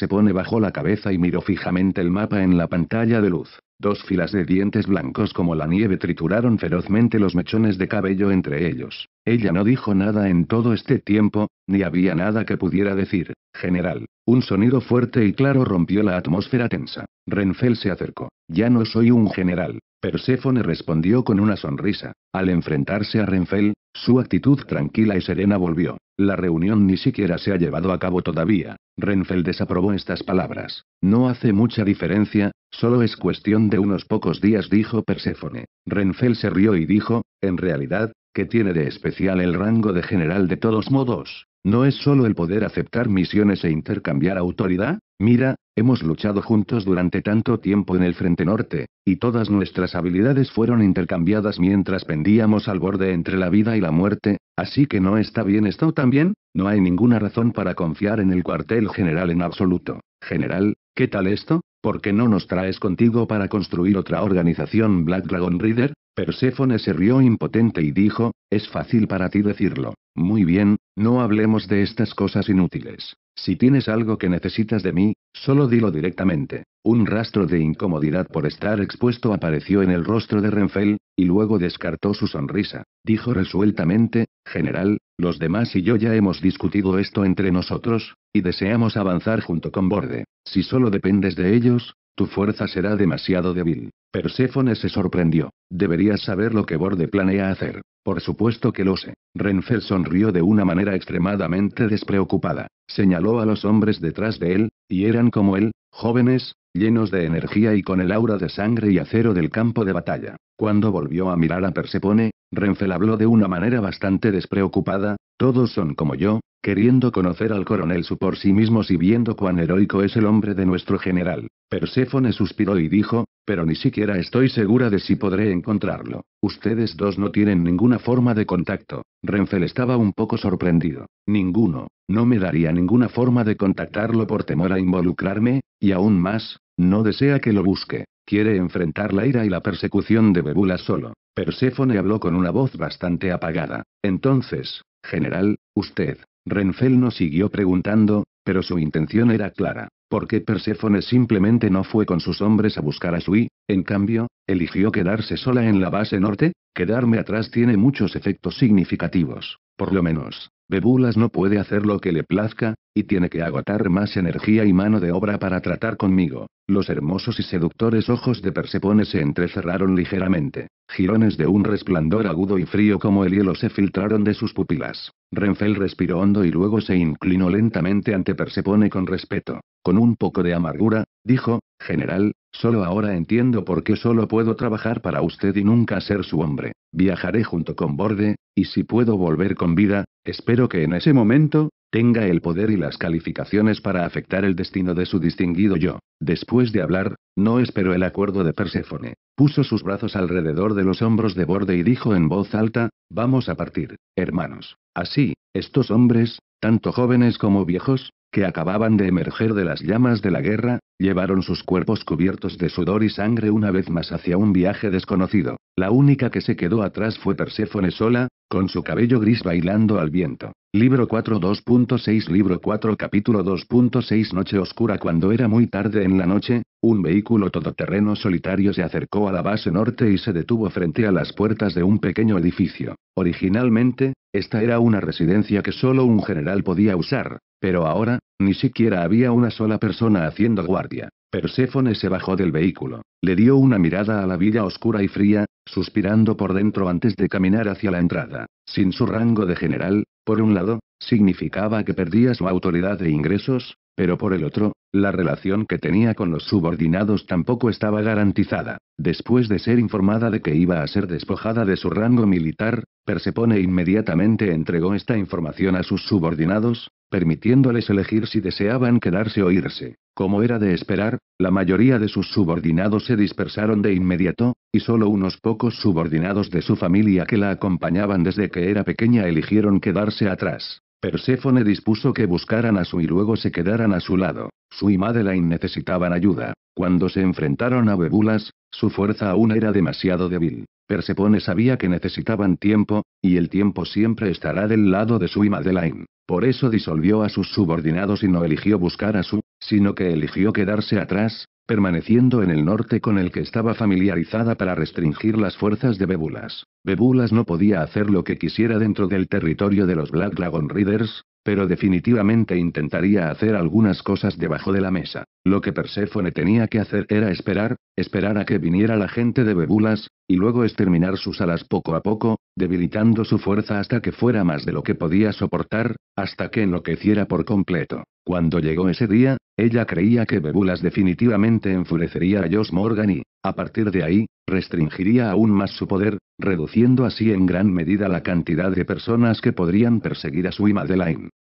Speaker 1: pone bajó la cabeza y miró fijamente el mapa en la pantalla de luz. Dos filas de dientes blancos como la nieve trituraron ferozmente los mechones de cabello entre ellos. Ella no dijo nada en todo este tiempo, ni había nada que pudiera decir. General. Un sonido fuerte y claro rompió la atmósfera tensa. Renfeld se acercó. Ya no soy un general. Perséfone respondió con una sonrisa. Al enfrentarse a Renfel, su actitud tranquila y serena volvió. La reunión ni siquiera se ha llevado a cabo todavía. Renfel desaprobó estas palabras. No hace mucha diferencia, solo es cuestión de unos pocos días, dijo Perséfone. Renfel se rió y dijo: En realidad, que tiene de especial el rango de general de todos modos? ¿No es solo el poder aceptar misiones e intercambiar autoridad? Mira, Hemos luchado juntos durante tanto tiempo en el Frente Norte, y todas nuestras habilidades fueron intercambiadas mientras pendíamos al borde entre la vida y la muerte, así que no está bien esto también, no hay ninguna razón para confiar en el cuartel general en absoluto. General, ¿qué tal esto? ¿Por qué no nos traes contigo para construir otra organización Black Dragon Reader? Perséfone se rió impotente y dijo, es fácil para ti decirlo. Muy bien, no hablemos de estas cosas inútiles. Si tienes algo que necesitas de mí, solo dilo directamente. Un rastro de incomodidad por estar expuesto apareció en el rostro de Renfell, y luego descartó su sonrisa. Dijo resueltamente, General, los demás y yo ya hemos discutido esto entre nosotros, y deseamos avanzar junto con Borde. Si solo dependes de ellos, tu fuerza será demasiado débil. Perséfone se sorprendió. Deberías saber lo que Borde planea hacer. Por supuesto que lo sé. Renfell sonrió de una manera extremadamente despreocupada. Señaló a los hombres detrás de él, y eran como él, jóvenes, llenos de energía y con el aura de sangre y acero del campo de batalla. Cuando volvió a mirar a Perséfone, Renfel habló de una manera bastante despreocupada, todos son como yo, queriendo conocer al coronel su por sí mismo y viendo cuán heroico es el hombre de nuestro general. Perséfone suspiró y dijo, pero ni siquiera estoy segura de si podré encontrarlo. Ustedes dos no tienen ninguna forma de contacto. Renfel estaba un poco sorprendido. Ninguno. No me daría ninguna forma de contactarlo por temor a involucrarme, y aún más, no desea que lo busque. Quiere enfrentar la ira y la persecución de Bebula solo. Perséfone habló con una voz bastante apagada. Entonces, general, Usted. Renfell no siguió preguntando, pero su intención era clara. Porque Perséfone simplemente no fue con sus hombres a buscar a Sui, en cambio, eligió quedarse sola en la base norte? Quedarme atrás tiene muchos efectos significativos, por lo menos, Bebulas no puede hacer lo que le plazca, y tiene que agotar más energía y mano de obra para tratar conmigo. Los hermosos y seductores ojos de Persepone se entrecerraron ligeramente. Girones de un resplandor agudo y frío como el hielo se filtraron de sus pupilas. Renfel respiró hondo y luego se inclinó lentamente ante Persepone con respeto. Con un poco de amargura, dijo, General, Solo ahora entiendo por qué solo puedo trabajar para usted y nunca ser su hombre. Viajaré junto con Borde, y si puedo volver con vida, espero que en ese momento, tenga el poder y las calificaciones para afectar el destino de su distinguido yo. Después de hablar, no espero el acuerdo de Perséfone. Puso sus brazos alrededor de los hombros de Borde y dijo en voz alta, vamos a partir, hermanos. Así, estos hombres, tanto jóvenes como viejos, que acababan de emerger de las llamas de la guerra, llevaron sus cuerpos cubiertos de sudor y sangre una vez más hacia un viaje desconocido. La única que se quedó atrás fue Perséfone sola, con su cabello gris bailando al viento. Libro 4 2.6 Libro 4 Capítulo 2.6 Noche oscura Cuando era muy tarde en la noche, un vehículo todoterreno solitario se acercó a la base norte y se detuvo frente a las puertas de un pequeño edificio. Originalmente, esta era una residencia que solo un general podía usar, pero ahora, ni siquiera había una sola persona haciendo guardia. Perséfone se bajó del vehículo, le dio una mirada a la villa oscura y fría, suspirando por dentro antes de caminar hacia la entrada. Sin su rango de general, por un lado, significaba que perdía su autoridad de ingresos, pero por el otro, la relación que tenía con los subordinados tampoco estaba garantizada. Después de ser informada de que iba a ser despojada de su rango militar, Persepone inmediatamente entregó esta información a sus subordinados, permitiéndoles elegir si deseaban quedarse o irse. Como era de esperar, la mayoría de sus subordinados se dispersaron de inmediato, y solo unos pocos subordinados de su familia que la acompañaban desde que era pequeña eligieron quedarse atrás. Perséfone dispuso que buscaran a Su y luego se quedaran a su lado. Su y Madeline necesitaban ayuda. Cuando se enfrentaron a Bebulas, su fuerza aún era demasiado débil. Persepone sabía que necesitaban tiempo, y el tiempo siempre estará del lado de Su y Madeline. Por eso disolvió a sus subordinados y no eligió buscar a Su, sino que eligió quedarse atrás, permaneciendo en el norte con el que estaba familiarizada para restringir las fuerzas de Bebulas. Bebulas no podía hacer lo que quisiera dentro del territorio de los Black Dragon Riders, pero definitivamente intentaría hacer algunas cosas debajo de la mesa. Lo que Perséfone tenía que hacer era esperar, esperar a que viniera la gente de Bebulas, y luego exterminar sus alas poco a poco, debilitando su fuerza hasta que fuera más de lo que podía soportar, hasta que enloqueciera por completo. Cuando llegó ese día, ella creía que Bebulas definitivamente enfurecería a Josh Morgan y, a partir de ahí, restringiría aún más su poder, reduciendo así en gran medida la cantidad de personas que podrían perseguir a su y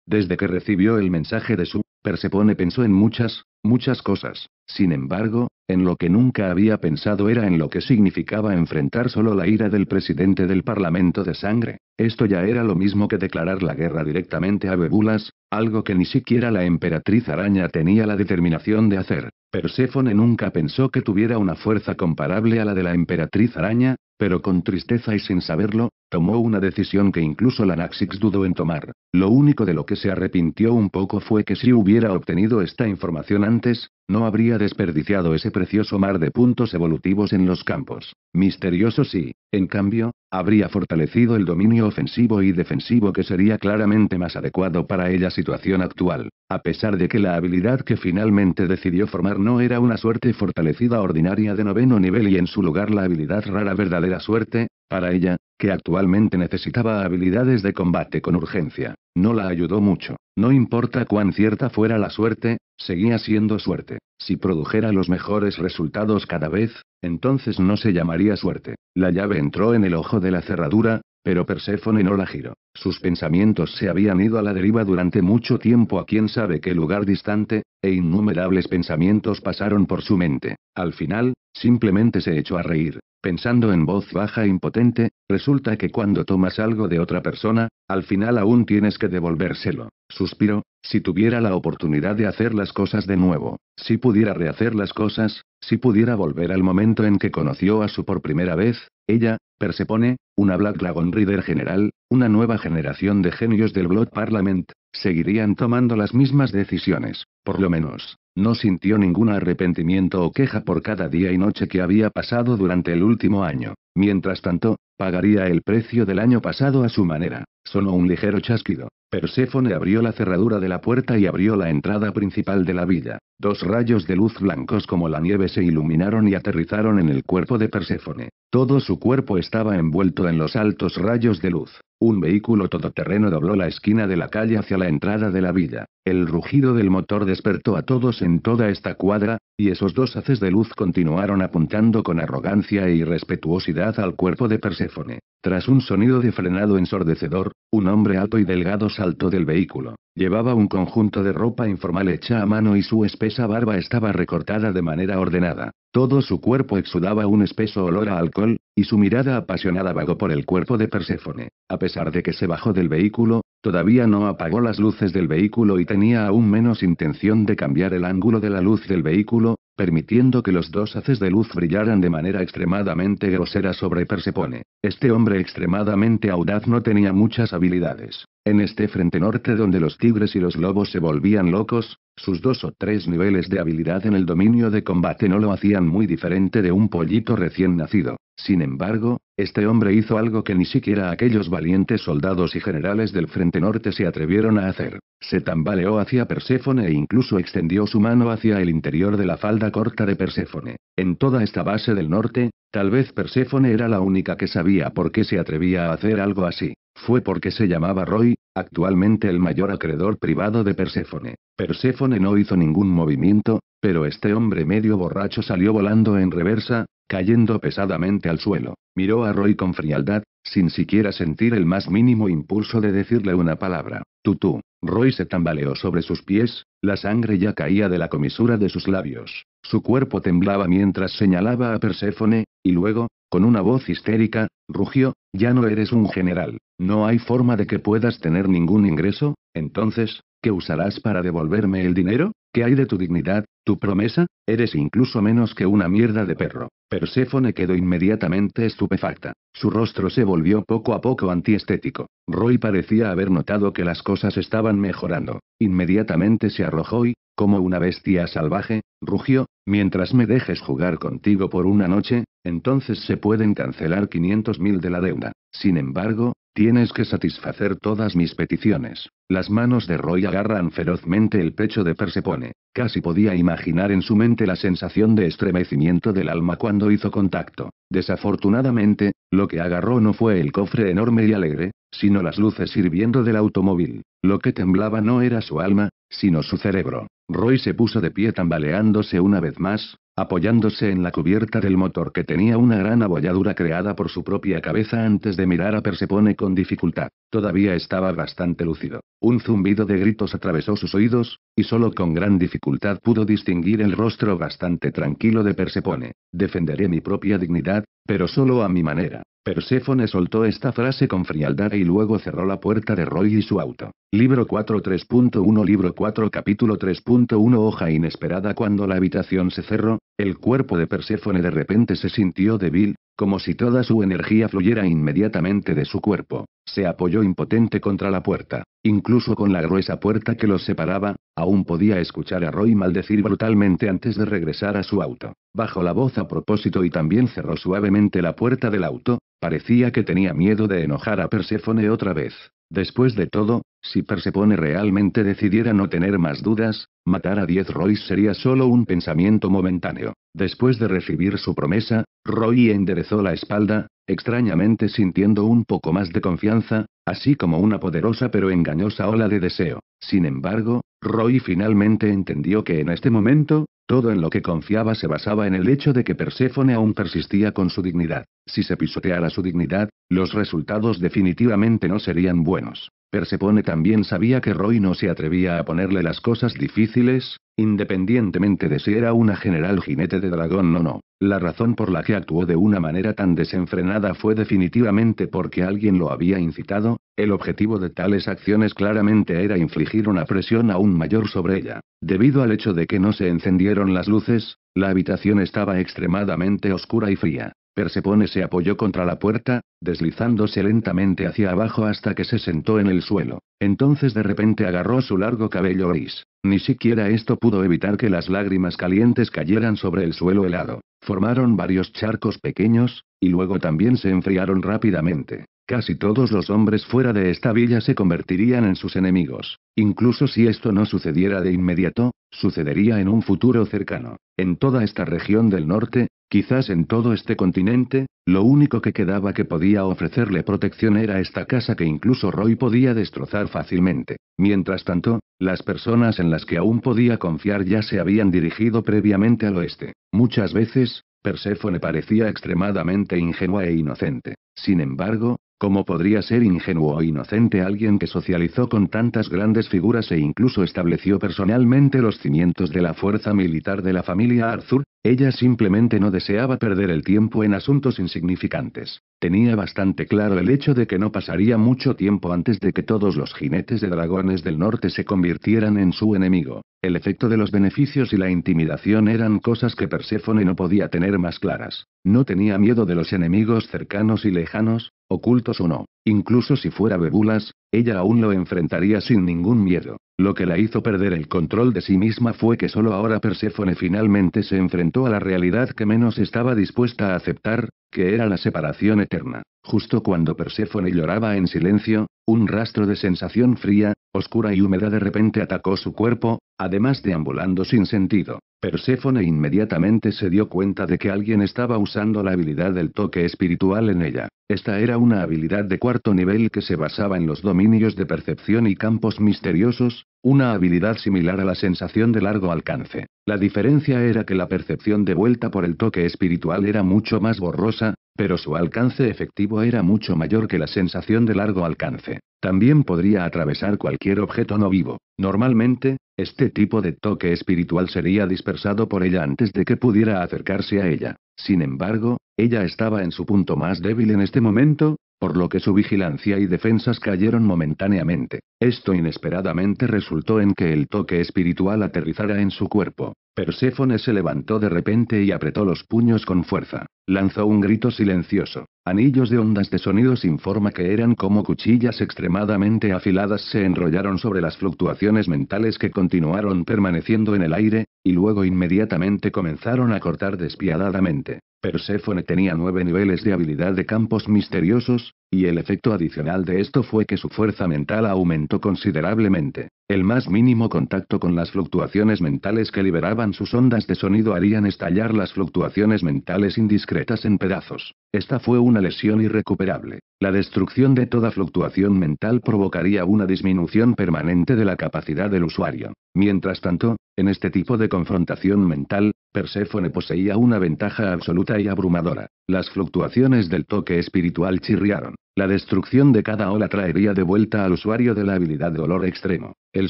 Speaker 1: Desde que recibió el mensaje de su, Persepone pensó en muchas, muchas cosas. Sin embargo, en lo que nunca había pensado era en lo que significaba enfrentar solo la ira del presidente del Parlamento de Sangre. Esto ya era lo mismo que declarar la guerra directamente a Bebulas, algo que ni siquiera la emperatriz araña tenía la determinación de hacer. Perséfone nunca pensó que tuviera una fuerza comparable a la de la emperatriz araña, pero con tristeza y sin saberlo, tomó una decisión que incluso la Naxix dudó en tomar. Lo único de lo que se arrepintió un poco fue que si hubiera obtenido esta información antes, no habría desperdiciado ese precioso mar de puntos evolutivos en los campos. Misterioso sí, en cambio, habría fortalecido el dominio ofensivo y defensivo que sería claramente más adecuado para ella situación actual, a pesar de que la habilidad que finalmente decidió formar no era una suerte fortalecida ordinaria de noveno nivel y en su lugar la habilidad rara verdadera suerte, para ella, que actualmente necesitaba habilidades de combate con urgencia, no la ayudó mucho. No importa cuán cierta fuera la suerte, seguía siendo suerte. Si produjera los mejores resultados cada vez, entonces no se llamaría suerte. La llave entró en el ojo de la cerradura, pero Perséfone no la giró. Sus pensamientos se habían ido a la deriva durante mucho tiempo a quién sabe qué lugar distante, e innumerables pensamientos pasaron por su mente. Al final, Simplemente se echó a reír, pensando en voz baja e impotente, resulta que cuando tomas algo de otra persona, al final aún tienes que devolvérselo. suspiró, si tuviera la oportunidad de hacer las cosas de nuevo, si pudiera rehacer las cosas, si pudiera volver al momento en que conoció a su por primera vez, ella, Persepone, una Black Dragon Reader general, una nueva generación de genios del Blood Parliament, Seguirían tomando las mismas decisiones, por lo menos, no sintió ningún arrepentimiento o queja por cada día y noche que había pasado durante el último año. Mientras tanto, pagaría el precio del año pasado a su manera. Sonó un ligero chasquido. Perséfone abrió la cerradura de la puerta y abrió la entrada principal de la villa. Dos rayos de luz blancos como la nieve se iluminaron y aterrizaron en el cuerpo de Perséfone. Todo su cuerpo estaba envuelto en los altos rayos de luz. Un vehículo todoterreno dobló la esquina de la calle hacia la entrada de la villa. El rugido del motor despertó a todos en toda esta cuadra, y esos dos haces de luz continuaron apuntando con arrogancia e irrespetuosidad al cuerpo de Perséfone. Tras un sonido de frenado ensordecedor, un hombre alto y delgado saltó del vehículo. Llevaba un conjunto de ropa informal hecha a mano y su espesa barba estaba recortada de manera ordenada. Todo su cuerpo exudaba un espeso olor a alcohol, y su mirada apasionada vagó por el cuerpo de Perséfone. A pesar de que se bajó del vehículo, todavía no apagó las luces del vehículo y tenía aún menos intención de cambiar el ángulo de la luz del vehículo, permitiendo que los dos haces de luz brillaran de manera extremadamente grosera sobre Persepone. Este hombre extremadamente audaz no tenía muchas habilidades. En este frente norte donde los tigres y los lobos se volvían locos, sus dos o tres niveles de habilidad en el dominio de combate no lo hacían muy diferente de un pollito recién nacido. Sin embargo, este hombre hizo algo que ni siquiera aquellos valientes soldados y generales del frente norte se atrevieron a hacer. Se tambaleó hacia Perséfone e incluso extendió su mano hacia el interior de la falda corta de Perséfone. En toda esta base del norte, Tal vez Perséfone era la única que sabía por qué se atrevía a hacer algo así. Fue porque se llamaba Roy, actualmente el mayor acreedor privado de Perséfone. Perséfone no hizo ningún movimiento, pero este hombre medio borracho salió volando en reversa, cayendo pesadamente al suelo. Miró a Roy con frialdad, sin siquiera sentir el más mínimo impulso de decirle una palabra. Tutú. Roy se tambaleó sobre sus pies, la sangre ya caía de la comisura de sus labios. Su cuerpo temblaba mientras señalaba a Perséfone, y luego, con una voz histérica, rugió, ya no eres un general, no hay forma de que puedas tener ningún ingreso, entonces, ¿qué usarás para devolverme el dinero? ¿Qué hay de tu dignidad, tu promesa? Eres incluso menos que una mierda de perro. Perséfone quedó inmediatamente estupefacta. Su rostro se volvió poco a poco antiestético. Roy parecía haber notado que las cosas estaban mejorando. Inmediatamente se arrojó y, como una bestia salvaje, rugió, Mientras me dejes jugar contigo por una noche, entonces se pueden cancelar 500.000 de la deuda. Sin embargo, tienes que satisfacer todas mis peticiones. Las manos de Roy agarran ferozmente el pecho de Persepone. Casi podía imaginar en su mente la sensación de estremecimiento del alma cuando hizo contacto. Desafortunadamente, lo que agarró no fue el cofre enorme y alegre, sino las luces sirviendo del automóvil. Lo que temblaba no era su alma, sino su cerebro. Roy se puso de pie tambaleándose una vez más, apoyándose en la cubierta del motor que tenía una gran abolladura creada por su propia cabeza antes de mirar a Persepone con dificultad. Todavía estaba bastante lúcido. Un zumbido de gritos atravesó sus oídos, y solo con gran dificultad pudo distinguir el rostro bastante tranquilo de Persepone. Defenderé mi propia dignidad, pero solo a mi manera. Perséfone soltó esta frase con frialdad y luego cerró la puerta de Roy y su auto. Libro 4 3.1 Libro 4 Capítulo 3.1 Hoja inesperada Cuando la habitación se cerró, el cuerpo de Perséfone de repente se sintió débil, como si toda su energía fluyera inmediatamente de su cuerpo. Se apoyó impotente contra la puerta. Incluso con la gruesa puerta que los separaba, aún podía escuchar a Roy maldecir brutalmente antes de regresar a su auto. Bajó la voz a propósito y también cerró suavemente la puerta del auto, parecía que tenía miedo de enojar a Perséfone otra vez. Después de todo, si Persepone realmente decidiera no tener más dudas, matar a diez Roy sería solo un pensamiento momentáneo. Después de recibir su promesa, Roy enderezó la espalda, extrañamente sintiendo un poco más de confianza, así como una poderosa pero engañosa ola de deseo. Sin embargo, Roy finalmente entendió que en este momento, todo en lo que confiaba se basaba en el hecho de que Perséfone aún persistía con su dignidad. Si se pisoteara su dignidad, los resultados definitivamente no serían buenos. Persepone también sabía que Roy no se atrevía a ponerle las cosas difíciles, independientemente de si era una general jinete de dragón o no. La razón por la que actuó de una manera tan desenfrenada fue definitivamente porque alguien lo había incitado, el objetivo de tales acciones claramente era infligir una presión aún mayor sobre ella. Debido al hecho de que no se encendieron las luces, la habitación estaba extremadamente oscura y fría. Persepone se apoyó contra la puerta, deslizándose lentamente hacia abajo hasta que se sentó en el suelo. Entonces de repente agarró su largo cabello gris. Ni siquiera esto pudo evitar que las lágrimas calientes cayeran sobre el suelo helado. Formaron varios charcos pequeños, y luego también se enfriaron rápidamente. Casi todos los hombres fuera de esta villa se convertirían en sus enemigos. Incluso si esto no sucediera de inmediato, sucedería en un futuro cercano. En toda esta región del norte, Quizás en todo este continente, lo único que quedaba que podía ofrecerle protección era esta casa que incluso Roy podía destrozar fácilmente. Mientras tanto, las personas en las que aún podía confiar ya se habían dirigido previamente al oeste. Muchas veces, Perséfone parecía extremadamente ingenua e inocente. Sin embargo, ¿cómo podría ser ingenuo o e inocente alguien que socializó con tantas grandes figuras e incluso estableció personalmente los cimientos de la fuerza militar de la familia Arthur? Ella simplemente no deseaba perder el tiempo en asuntos insignificantes. Tenía bastante claro el hecho de que no pasaría mucho tiempo antes de que todos los jinetes de dragones del norte se convirtieran en su enemigo. El efecto de los beneficios y la intimidación eran cosas que Perséfone no podía tener más claras. No tenía miedo de los enemigos cercanos y lejanos, ocultos o no. Incluso si fuera Bebulas, ella aún lo enfrentaría sin ningún miedo. Lo que la hizo perder el control de sí misma fue que solo ahora Perséfone finalmente se enfrentó a la realidad que menos estaba dispuesta a aceptar, que era la separación eterna. Justo cuando Perséfone lloraba en silencio, un rastro de sensación fría, oscura y húmeda de repente atacó su cuerpo, además deambulando sin sentido. Perséfone inmediatamente se dio cuenta de que alguien estaba usando la habilidad del toque espiritual en ella. Esta era una habilidad de cuarto nivel que se basaba en los dominios de percepción y campos misteriosos, una habilidad similar a la sensación de largo alcance. La diferencia era que la percepción de vuelta por el toque espiritual era mucho más borrosa, pero su alcance efectivo era mucho mayor que la sensación de largo alcance. También podría atravesar cualquier objeto no vivo. Normalmente, este tipo de toque espiritual sería dispersado por ella antes de que pudiera acercarse a ella. Sin embargo, ella estaba en su punto más débil en este momento, por lo que su vigilancia y defensas cayeron momentáneamente. Esto inesperadamente resultó en que el toque espiritual aterrizara en su cuerpo. Perséfone se levantó de repente y apretó los puños con fuerza. Lanzó un grito silencioso. Anillos de ondas de sonido sin forma que eran como cuchillas extremadamente afiladas se enrollaron sobre las fluctuaciones mentales que continuaron permaneciendo en el aire, y luego inmediatamente comenzaron a cortar despiadadamente. Perséfone tenía nueve niveles de habilidad de campos misteriosos, y el efecto adicional de esto fue que su fuerza mental aumentó considerablemente. El más mínimo contacto con las fluctuaciones mentales que liberaban sus ondas de sonido harían estallar las fluctuaciones mentales indiscretas en pedazos. Esta fue una lesión irrecuperable. La destrucción de toda fluctuación mental provocaría una disminución permanente de la capacidad del usuario. Mientras tanto, en este tipo de confrontación mental, Perséfone poseía una ventaja absoluta y abrumadora. Las fluctuaciones del toque espiritual chirriaron. La destrucción de cada ola traería de vuelta al usuario de la habilidad dolor extremo. El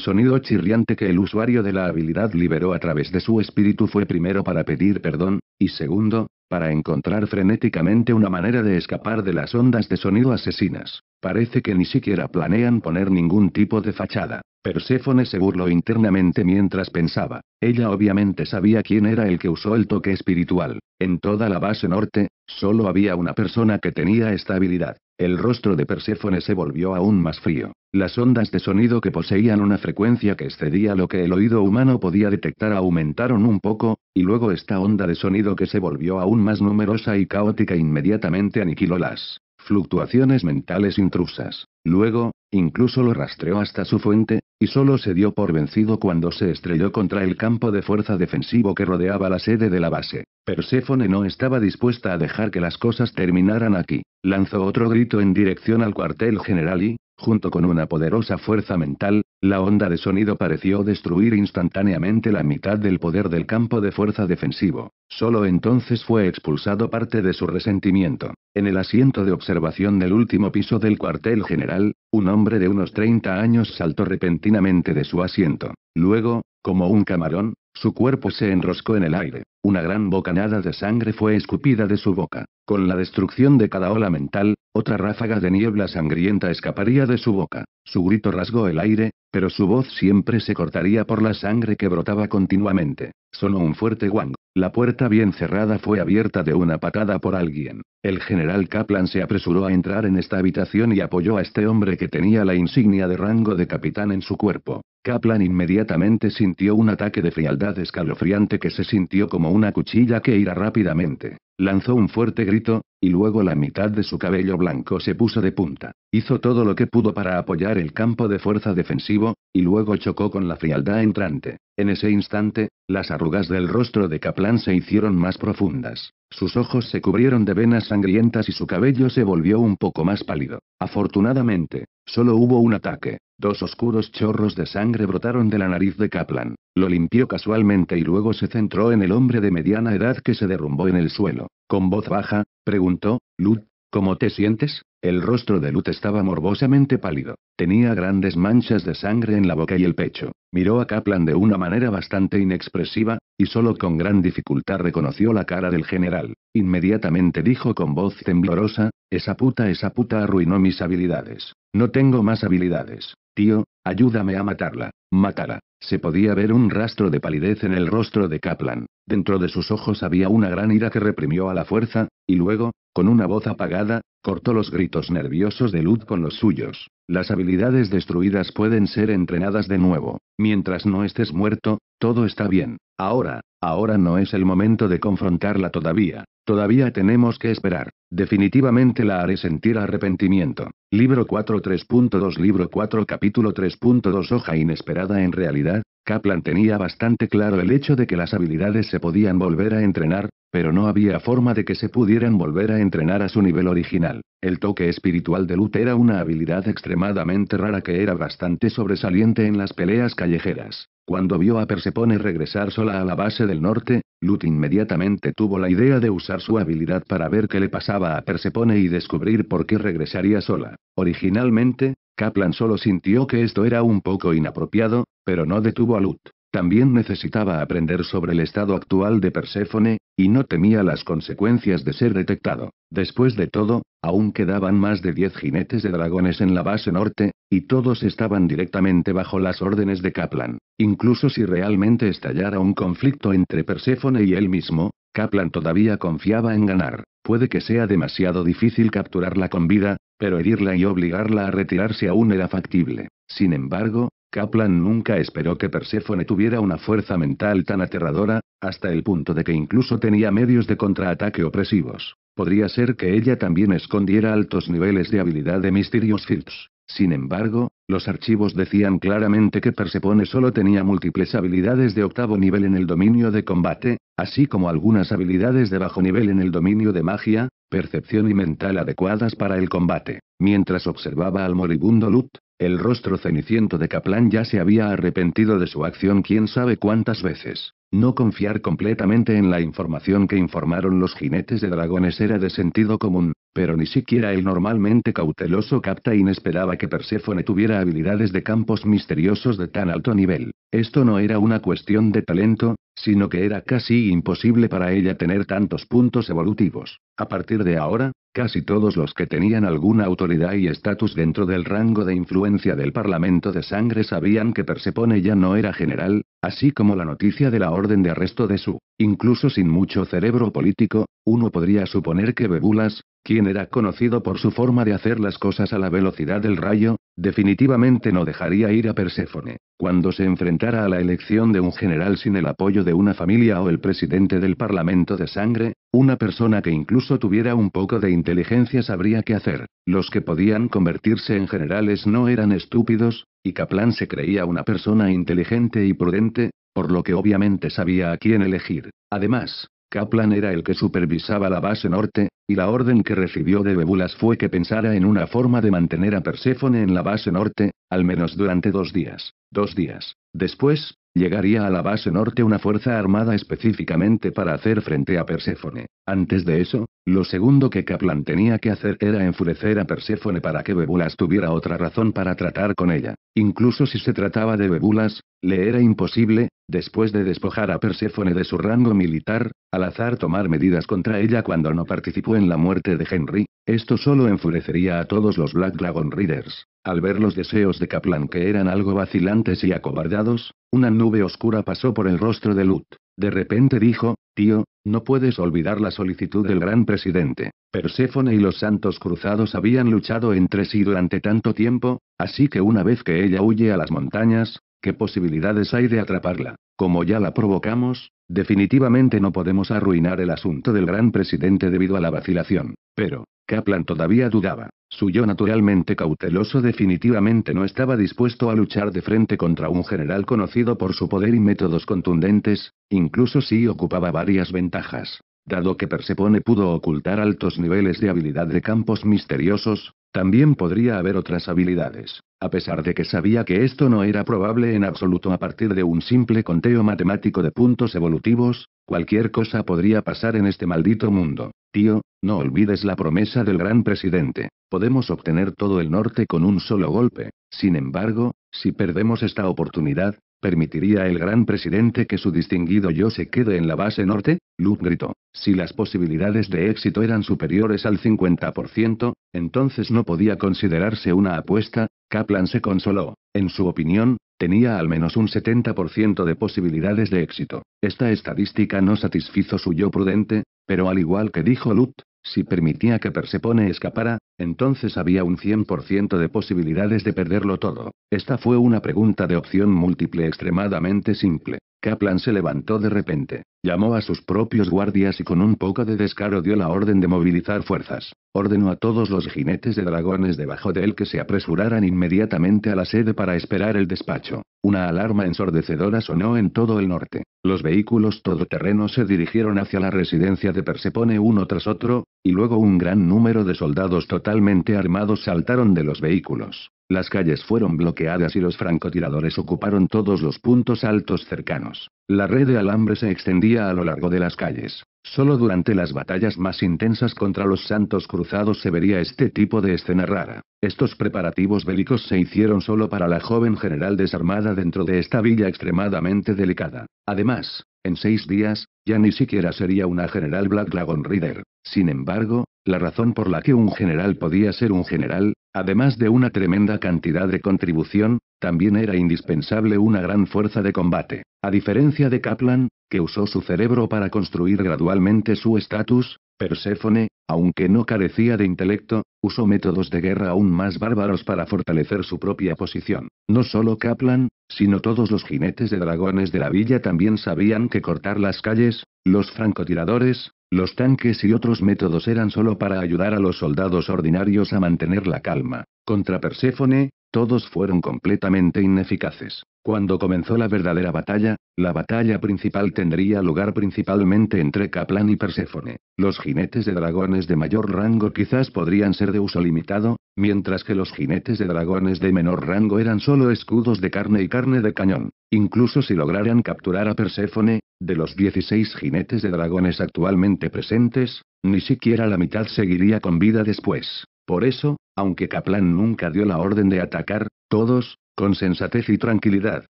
Speaker 1: sonido chirriante que el usuario de la habilidad liberó a través de su espíritu fue primero para pedir perdón, y segundo, para encontrar frenéticamente una manera de escapar de las ondas de sonido asesinas. Parece que ni siquiera planean poner ningún tipo de fachada. Perséfone se burló internamente mientras pensaba. Ella obviamente sabía quién era el que usó el toque espiritual. En toda la base norte, solo había una persona que tenía esta habilidad. El rostro de Perséfone se volvió aún más frío. Las ondas de sonido que poseían una frecuencia que excedía lo que el oído humano podía detectar aumentaron un poco, y luego esta onda de sonido que se volvió aún más numerosa y caótica inmediatamente aniquiló las fluctuaciones mentales intrusas. Luego, incluso lo rastreó hasta su fuente, y solo se dio por vencido cuando se estrelló contra el campo de fuerza defensivo que rodeaba la sede de la base. Perséfone no estaba dispuesta a dejar que las cosas terminaran aquí. Lanzó otro grito en dirección al cuartel general y, Junto con una poderosa fuerza mental, la onda de sonido pareció destruir instantáneamente la mitad del poder del campo de fuerza defensivo. Solo entonces fue expulsado parte de su resentimiento. En el asiento de observación del último piso del cuartel general, un hombre de unos 30 años saltó repentinamente de su asiento. Luego, como un camarón, su cuerpo se enroscó en el aire. Una gran bocanada de sangre fue escupida de su boca. Con la destrucción de cada ola mental, otra ráfaga de niebla sangrienta escaparía de su boca. Su grito rasgó el aire, pero su voz siempre se cortaría por la sangre que brotaba continuamente. Sonó un fuerte guang. La puerta bien cerrada fue abierta de una patada por alguien. El general Kaplan se apresuró a entrar en esta habitación y apoyó a este hombre que tenía la insignia de rango de capitán en su cuerpo. Kaplan inmediatamente sintió un ataque de frialdad escalofriante que se sintió como una cuchilla que ira rápidamente. Lanzó un fuerte grito, y luego la mitad de su cabello blanco se puso de punta. Hizo todo lo que pudo para apoyar el campo de fuerza defensivo, y luego chocó con la frialdad entrante. En ese instante, las arrugas del rostro de Kaplan se hicieron más profundas, sus ojos se cubrieron de venas sangrientas y su cabello se volvió un poco más pálido. Afortunadamente, solo hubo un ataque. Dos oscuros chorros de sangre brotaron de la nariz de Kaplan. Lo limpió casualmente y luego se centró en el hombre de mediana edad que se derrumbó en el suelo. Con voz baja, preguntó, Lut, ¿Cómo te sientes? El rostro de Lut estaba morbosamente pálido. Tenía grandes manchas de sangre en la boca y el pecho. Miró a Kaplan de una manera bastante inexpresiva, y solo con gran dificultad reconoció la cara del general. Inmediatamente dijo con voz temblorosa, esa puta, esa puta arruinó mis habilidades. No tengo más habilidades. Tío, ayúdame a matarla. Mátala. Se podía ver un rastro de palidez en el rostro de Kaplan. Dentro de sus ojos había una gran ira que reprimió a la fuerza, y luego, con una voz apagada, cortó los gritos nerviosos de Lud con los suyos. Las habilidades destruidas pueden ser entrenadas de nuevo. Mientras no estés muerto, todo está bien. Ahora, ahora no es el momento de confrontarla todavía. Todavía tenemos que esperar. Definitivamente la haré sentir arrepentimiento. Libro 4 3.2 Libro 4 Capítulo 3.2 Hoja inesperada en realidad, Kaplan tenía bastante claro el hecho de que las habilidades se podían volver a entrenar, pero no había forma de que se pudieran volver a entrenar a su nivel original. El toque espiritual de Lut era una habilidad extremadamente rara que era bastante sobresaliente en las peleas callejeras. Cuando vio a Persepone regresar sola a la base del norte, Lut inmediatamente tuvo la idea de usar su habilidad para ver qué le pasaba a Persepone y descubrir por qué regresaría sola. Originalmente, Kaplan solo sintió que esto era un poco inapropiado, pero no detuvo a Lut. También necesitaba aprender sobre el estado actual de Perséfone, y no temía las consecuencias de ser detectado. Después de todo, aún quedaban más de diez jinetes de dragones en la base norte, y todos estaban directamente bajo las órdenes de Kaplan. Incluso si realmente estallara un conflicto entre Perséfone y él mismo, Kaplan todavía confiaba en ganar. Puede que sea demasiado difícil capturarla con vida, pero herirla y obligarla a retirarse aún era factible. Sin embargo, Kaplan nunca esperó que Perséfone tuviera una fuerza mental tan aterradora, hasta el punto de que incluso tenía medios de contraataque opresivos. Podría ser que ella también escondiera altos niveles de habilidad de Mysterious Fields. Sin embargo, los archivos decían claramente que Persepone solo tenía múltiples habilidades de octavo nivel en el dominio de combate, así como algunas habilidades de bajo nivel en el dominio de magia, percepción y mental adecuadas para el combate. Mientras observaba al moribundo Lut, el rostro ceniciento de Kaplan ya se había arrepentido de su acción quién sabe cuántas veces. No confiar completamente en la información que informaron los jinetes de dragones era de sentido común, pero ni siquiera el normalmente cauteloso Captain esperaba que Perséfone tuviera habilidades de campos misteriosos de tan alto nivel. Esto no era una cuestión de talento, sino que era casi imposible para ella tener tantos puntos evolutivos. A partir de ahora, Casi todos los que tenían alguna autoridad y estatus dentro del rango de influencia del Parlamento de Sangre sabían que Persepone ya no era general, así como la noticia de la orden de arresto de su. Incluso sin mucho cerebro político, uno podría suponer que Bebulas, quien era conocido por su forma de hacer las cosas a la velocidad del rayo, definitivamente no dejaría ir a Perséfone, cuando se enfrentara a la elección de un general sin el apoyo de una familia o el presidente del Parlamento de Sangre, una persona que incluso tuviera un poco de inteligencia sabría qué hacer. Los que podían convertirse en generales no eran estúpidos, y Kaplan se creía una persona inteligente y prudente, por lo que obviamente sabía a quién elegir. Además, Kaplan era el que supervisaba la base norte, y la orden que recibió de Bebulas fue que pensara en una forma de mantener a Perséfone en la base norte, al menos durante dos días. Dos días. Después, llegaría a la base norte una fuerza armada específicamente para hacer frente a Perséfone. Antes de eso, lo segundo que Kaplan tenía que hacer era enfurecer a Perséfone para que Bebulas tuviera otra razón para tratar con ella. Incluso si se trataba de Bebulas, le era imposible, después de despojar a Perséfone de su rango militar, al azar tomar medidas contra ella cuando no participó en la muerte de Henry. Esto solo enfurecería a todos los Black Dragon Readers. Al ver los deseos de Kaplan que eran algo vacilantes y acobardados, una nube oscura pasó por el rostro de Lut. De repente dijo, Tío, no puedes olvidar la solicitud del gran presidente. Perséfone y los santos cruzados habían luchado entre sí durante tanto tiempo, así que una vez que ella huye a las montañas, ¿qué posibilidades hay de atraparla? Como ya la provocamos, definitivamente no podemos arruinar el asunto del gran presidente debido a la vacilación. Pero, Kaplan todavía dudaba. Su yo naturalmente cauteloso definitivamente no estaba dispuesto a luchar de frente contra un general conocido por su poder y métodos contundentes, incluso si ocupaba varias ventajas. Dado que Persepone pudo ocultar altos niveles de habilidad de campos misteriosos, también podría haber otras habilidades, a pesar de que sabía que esto no era probable en absoluto a partir de un simple conteo matemático de puntos evolutivos, cualquier cosa podría pasar en este maldito mundo. Tío, no olvides la promesa del gran presidente. Podemos obtener todo el norte con un solo golpe. Sin embargo, si perdemos esta oportunidad, ¿permitiría el gran presidente que su distinguido yo se quede en la base norte? Luke gritó. Si las posibilidades de éxito eran superiores al 50%, entonces no podía considerarse una apuesta, Kaplan se consoló. En su opinión, tenía al menos un 70% de posibilidades de éxito. Esta estadística no satisfizo su yo prudente, pero al igual que dijo Lut, si permitía que Persepone escapara, entonces había un 100% de posibilidades de perderlo todo. Esta fue una pregunta de opción múltiple extremadamente simple. Kaplan se levantó de repente, llamó a sus propios guardias y con un poco de descaro dio la orden de movilizar fuerzas. Ordenó a todos los jinetes de dragones debajo de él que se apresuraran inmediatamente a la sede para esperar el despacho. Una alarma ensordecedora sonó en todo el norte. Los vehículos todoterreno se dirigieron hacia la residencia de Persepone uno tras otro, y luego un gran número de soldados totalmente armados saltaron de los vehículos. Las calles fueron bloqueadas y los francotiradores ocuparon todos los puntos altos cercanos. La red de alambre se extendía a lo largo de las calles. Solo durante las batallas más intensas contra los santos cruzados se vería este tipo de escena rara. Estos preparativos bélicos se hicieron solo para la joven general desarmada dentro de esta villa extremadamente delicada. Además, en seis días, ya ni siquiera sería una general Black Dragon Reader. Sin embargo, la razón por la que un general podía ser un general, además de una tremenda cantidad de contribución, también era indispensable una gran fuerza de combate. A diferencia de Kaplan, que usó su cerebro para construir gradualmente su estatus, Perséfone, aunque no carecía de intelecto, usó métodos de guerra aún más bárbaros para fortalecer su propia posición. No solo Kaplan, sino todos los jinetes de dragones de la villa también sabían que cortar las calles, los francotiradores, los tanques y otros métodos eran solo para ayudar a los soldados ordinarios a mantener la calma. Contra Perséfone, todos fueron completamente ineficaces. Cuando comenzó la verdadera batalla, la batalla principal tendría lugar principalmente entre Kaplan y Perséfone. Los jinetes de dragones de mayor rango quizás podrían ser de uso limitado, mientras que los jinetes de dragones de menor rango eran solo escudos de carne y carne de cañón. Incluso si lograran capturar a Perséfone, de los 16 jinetes de dragones actualmente presentes, ni siquiera la mitad seguiría con vida después. Por eso, aunque Kaplan nunca dio la orden de atacar, todos, con sensatez y tranquilidad,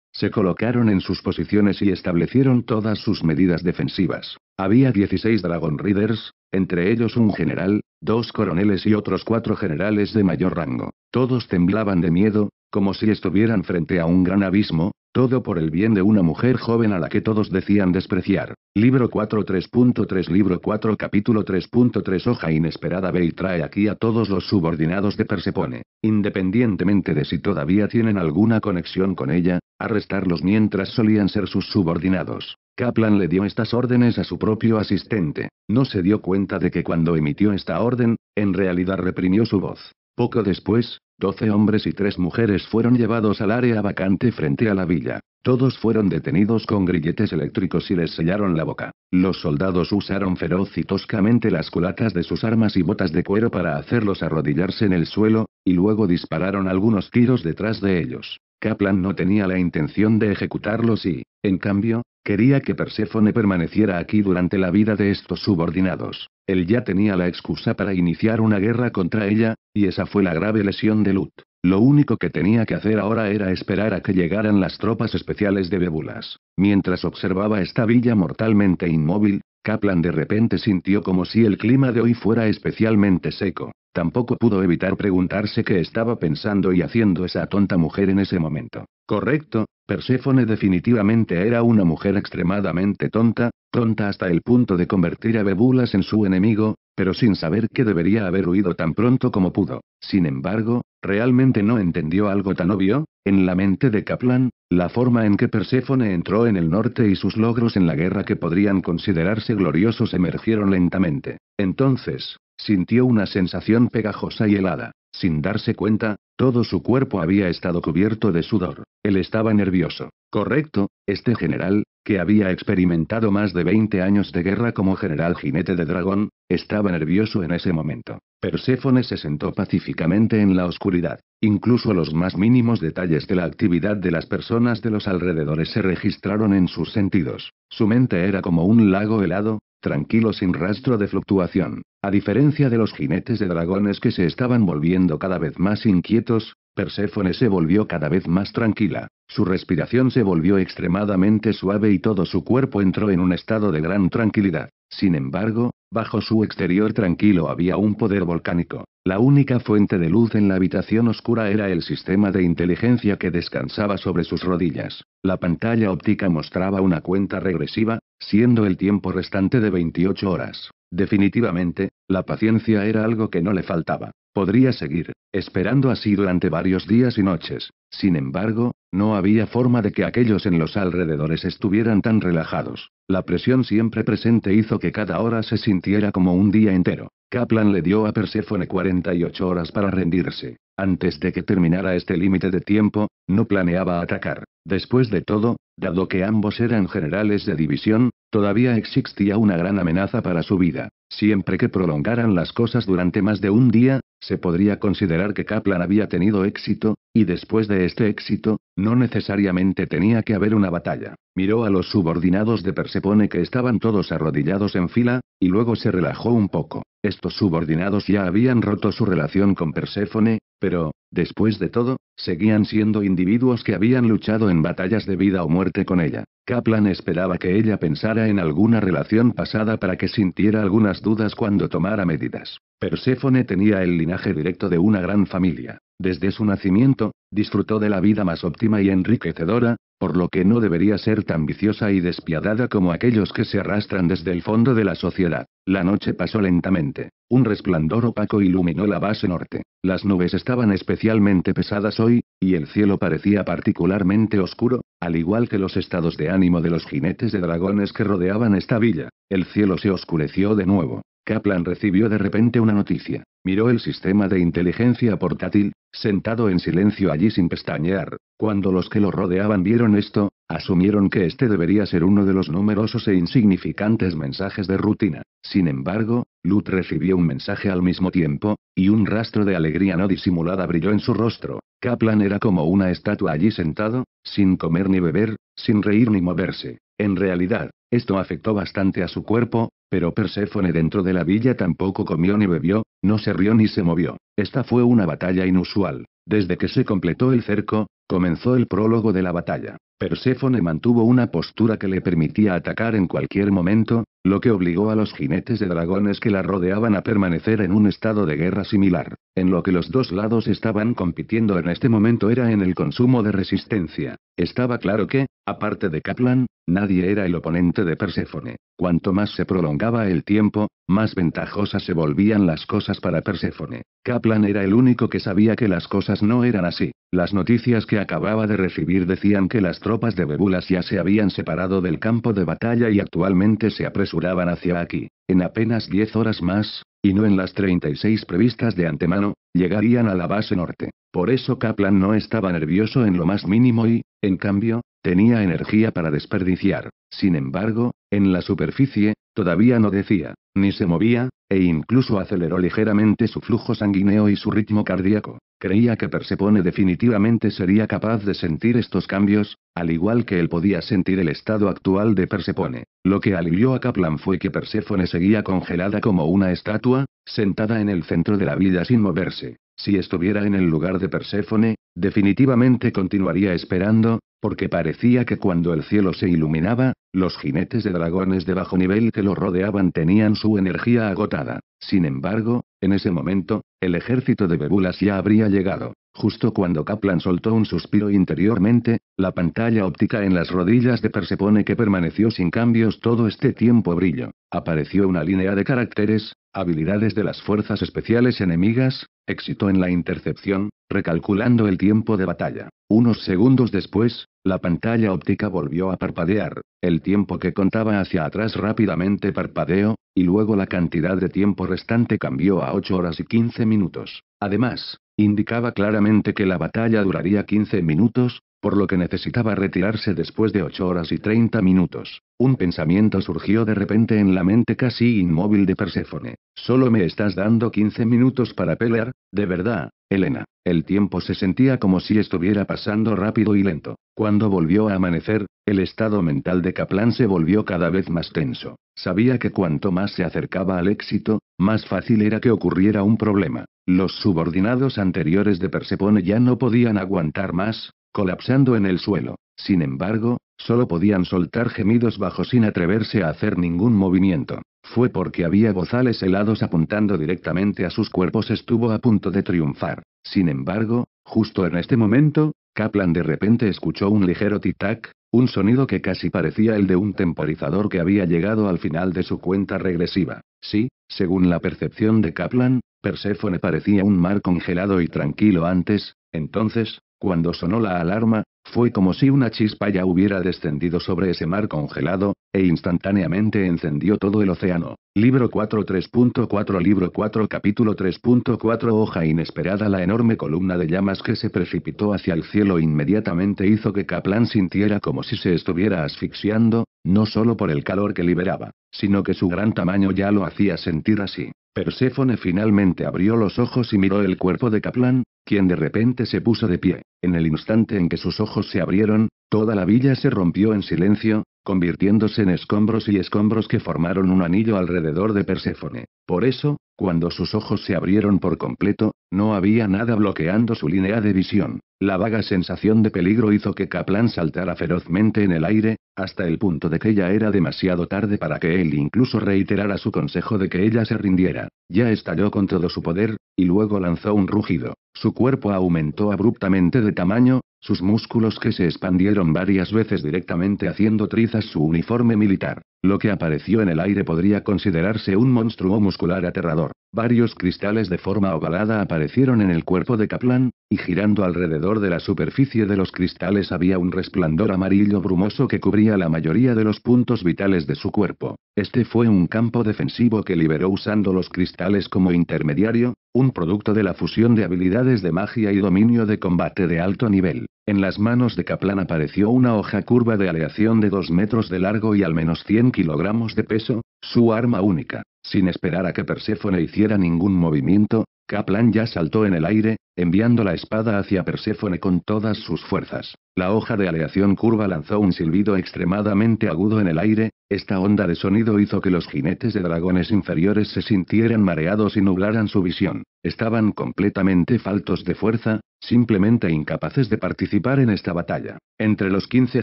Speaker 1: se colocaron en sus posiciones y establecieron todas sus medidas defensivas. Había 16 Dragon Riders, entre ellos un general, dos coroneles y otros cuatro generales de mayor rango. Todos temblaban de miedo, como si estuvieran frente a un gran abismo, todo por el bien de una mujer joven a la que todos decían despreciar. Libro 4 3.3 Libro 4 Capítulo 3.3 Hoja inesperada ve y trae aquí a todos los subordinados de Persepone, independientemente de si todavía tienen alguna conexión con ella, arrestarlos mientras solían ser sus subordinados. Kaplan le dio estas órdenes a su propio asistente. No se dio cuenta de que cuando emitió esta orden, en realidad reprimió su voz. Poco después, doce hombres y tres mujeres fueron llevados al área vacante frente a la villa. Todos fueron detenidos con grilletes eléctricos y les sellaron la boca. Los soldados usaron feroz y toscamente las culatas de sus armas y botas de cuero para hacerlos arrodillarse en el suelo, y luego dispararon algunos tiros detrás de ellos. Kaplan no tenía la intención de ejecutarlos y, en cambio, quería que Perséfone permaneciera aquí durante la vida de estos subordinados. Él ya tenía la excusa para iniciar una guerra contra ella, y esa fue la grave lesión de Lut. Lo único que tenía que hacer ahora era esperar a que llegaran las tropas especiales de Bebulas. Mientras observaba esta villa mortalmente inmóvil, Kaplan de repente sintió como si el clima de hoy fuera especialmente seco. Tampoco pudo evitar preguntarse qué estaba pensando y haciendo esa tonta mujer en ese momento. Correcto, Perséfone definitivamente era una mujer extremadamente tonta, tonta hasta el punto de convertir a Bebulas en su enemigo, pero sin saber que debería haber huido tan pronto como pudo. Sin embargo, realmente no entendió algo tan obvio, en la mente de Kaplan, la forma en que Perséfone entró en el norte y sus logros en la guerra que podrían considerarse gloriosos emergieron lentamente. Entonces, sintió una sensación pegajosa y helada. Sin darse cuenta, todo su cuerpo había estado cubierto de sudor. Él estaba nervioso. Correcto, este general, que había experimentado más de 20 años de guerra como general jinete de dragón, estaba nervioso en ese momento. Perséfone se sentó pacíficamente en la oscuridad. Incluso los más mínimos detalles de la actividad de las personas de los alrededores se registraron en sus sentidos. Su mente era como un lago helado, tranquilo sin rastro de fluctuación. A diferencia de los jinetes de dragones que se estaban volviendo cada vez más inquietos, Perséfone se volvió cada vez más tranquila. Su respiración se volvió extremadamente suave y todo su cuerpo entró en un estado de gran tranquilidad. Sin embargo, bajo su exterior tranquilo había un poder volcánico. La única fuente de luz en la habitación oscura era el sistema de inteligencia que descansaba sobre sus rodillas. La pantalla óptica mostraba una cuenta regresiva, siendo el tiempo restante de 28 horas. Definitivamente, la paciencia era algo que no le faltaba. Podría seguir, esperando así durante varios días y noches. Sin embargo, no había forma de que aquellos en los alrededores estuvieran tan relajados. La presión siempre presente hizo que cada hora se sintiera como un día entero. Kaplan le dio a Perséfone 48 horas para rendirse. Antes de que terminara este límite de tiempo, no planeaba atacar. Después de todo, dado que ambos eran generales de división, todavía existía una gran amenaza para su vida. Siempre que prolongaran las cosas durante más de un día, se podría considerar que Kaplan había tenido éxito, y después de este éxito, no necesariamente tenía que haber una batalla. Miró a los subordinados de Persepone que estaban todos arrodillados en fila, y luego se relajó un poco. Estos subordinados ya habían roto su relación con Perséfone, pero, después de todo, seguían siendo individuos que habían luchado en batallas de vida o muerte con ella. Kaplan esperaba que ella pensara en alguna relación pasada para que sintiera algunas dudas cuando tomara medidas. Perséfone tenía el linaje directo de una gran familia. Desde su nacimiento, disfrutó de la vida más óptima y enriquecedora, por lo que no debería ser tan viciosa y despiadada como aquellos que se arrastran desde el fondo de la sociedad. La noche pasó lentamente. Un resplandor opaco iluminó la base norte. Las nubes estaban especialmente pesadas hoy, y el cielo parecía particularmente oscuro, al igual que los estados de ánimo de los jinetes de dragones que rodeaban esta villa. El cielo se oscureció de nuevo. Kaplan recibió de repente una noticia. Miró el sistema de inteligencia portátil, sentado en silencio allí sin pestañear. Cuando los que lo rodeaban vieron esto, asumieron que este debería ser uno de los numerosos e insignificantes mensajes de rutina. Sin embargo, Lut recibió un mensaje al mismo tiempo, y un rastro de alegría no disimulada brilló en su rostro. Kaplan era como una estatua allí sentado, sin comer ni beber, sin reír ni moverse. En realidad, esto afectó bastante a su cuerpo, pero Perséfone dentro de la villa tampoco comió ni bebió, no se rió ni se movió. Esta fue una batalla inusual. Desde que se completó el cerco, comenzó el prólogo de la batalla. Perséfone mantuvo una postura que le permitía atacar en cualquier momento, lo que obligó a los jinetes de dragones que la rodeaban a permanecer en un estado de guerra similar. En lo que los dos lados estaban compitiendo en este momento era en el consumo de resistencia. Estaba claro que, aparte de Kaplan, nadie era el oponente de Perséfone. Cuanto más se prolongaba el tiempo, más ventajosas se volvían las cosas para Perséfone. Kaplan era el único que sabía que las cosas no eran así. Las noticias que acababa de recibir decían que las tropas de Bebulas ya se habían separado del campo de batalla y actualmente se apresuraban hacia aquí, en apenas 10 horas más, y no en las 36 previstas de antemano, llegarían a la base norte. Por eso Kaplan no estaba nervioso en lo más mínimo y, en cambio, tenía energía para desperdiciar. Sin embargo, en la superficie, todavía no decía, ni se movía, e incluso aceleró ligeramente su flujo sanguíneo y su ritmo cardíaco. Creía que Persepone definitivamente sería capaz de sentir estos cambios, al igual que él podía sentir el estado actual de Persepone. Lo que alivió a Kaplan fue que Perséfone seguía congelada como una estatua, sentada en el centro de la vida sin moverse. Si estuviera en el lugar de Perséfone, definitivamente continuaría esperando, porque parecía que cuando el cielo se iluminaba, los jinetes de dragones de bajo nivel que lo rodeaban tenían su energía agotada. Sin embargo, en ese momento, el ejército de Bebulas ya habría llegado. Justo cuando Kaplan soltó un suspiro interiormente, la pantalla óptica en las rodillas de Persepone que permaneció sin cambios todo este tiempo brillo, Apareció una línea de caracteres, habilidades de las fuerzas especiales enemigas, exitó en la intercepción, recalculando el tiempo de batalla. Unos segundos después, la pantalla óptica volvió a parpadear, el tiempo que contaba hacia atrás rápidamente parpadeó, y luego la cantidad de tiempo restante cambió a 8 horas y 15 minutos. Además, indicaba claramente que la batalla duraría 15 minutos, por lo que necesitaba retirarse después de ocho horas y treinta minutos. Un pensamiento surgió de repente en la mente casi inmóvil de Perséfone. Solo me estás dando quince minutos para pelear, de verdad, Elena. El tiempo se sentía como si estuviera pasando rápido y lento. Cuando volvió a amanecer, el estado mental de Kaplan se volvió cada vez más tenso. Sabía que cuanto más se acercaba al éxito, más fácil era que ocurriera un problema. Los subordinados anteriores de Persepone ya no podían aguantar más, colapsando en el suelo. Sin embargo, solo podían soltar gemidos bajo sin atreverse a hacer ningún movimiento. Fue porque había bozales helados apuntando directamente a sus cuerpos estuvo a punto de triunfar. Sin embargo, justo en este momento, Kaplan de repente escuchó un ligero tic-tac, un sonido que casi parecía el de un temporizador que había llegado al final de su cuenta regresiva. Sí, según la percepción de Kaplan, Perséfone parecía un mar congelado y tranquilo antes, entonces, cuando sonó la alarma, fue como si una chispa ya hubiera descendido sobre ese mar congelado, e instantáneamente encendió todo el océano. Libro 4 3.4 Libro 4 Capítulo 3.4 Hoja inesperada La enorme columna de llamas que se precipitó hacia el cielo inmediatamente hizo que Kaplan sintiera como si se estuviera asfixiando, no solo por el calor que liberaba, sino que su gran tamaño ya lo hacía sentir así. Perséfone finalmente abrió los ojos y miró el cuerpo de Kaplan, quien de repente se puso de pie. En el instante en que sus ojos se abrieron, toda la villa se rompió en silencio, convirtiéndose en escombros y escombros que formaron un anillo alrededor de Perséfone. Por eso, cuando sus ojos se abrieron por completo, no había nada bloqueando su línea de visión. La vaga sensación de peligro hizo que Kaplan saltara ferozmente en el aire, hasta el punto de que ya era demasiado tarde para que él incluso reiterara su consejo de que ella se rindiera. Ya estalló con todo su poder, y luego lanzó un rugido. Su cuerpo aumentó abruptamente de tamaño, sus músculos que se expandieron varias veces directamente haciendo trizas su uniforme militar. Lo que apareció en el aire podría considerarse un monstruo muscular aterrador. Varios cristales de forma ovalada aparecieron en el cuerpo de Kaplan, y girando alrededor de la superficie de los cristales había un resplandor amarillo brumoso que cubría la mayoría de los puntos vitales de su cuerpo. Este fue un campo defensivo que liberó usando los cristales como intermediario, un producto de la fusión de habilidades de magia y dominio de combate de alto nivel. En las manos de Kaplan apareció una hoja curva de aleación de 2 metros de largo y al menos 100 kilogramos de peso, su arma única. Sin esperar a que Perséfone hiciera ningún movimiento, Kaplan ya saltó en el aire, enviando la espada hacia Perséfone con todas sus fuerzas. La hoja de aleación curva lanzó un silbido extremadamente agudo en el aire, esta onda de sonido hizo que los jinetes de dragones inferiores se sintieran mareados y nublaran su visión. Estaban completamente faltos de fuerza, simplemente incapaces de participar en esta batalla. Entre los 15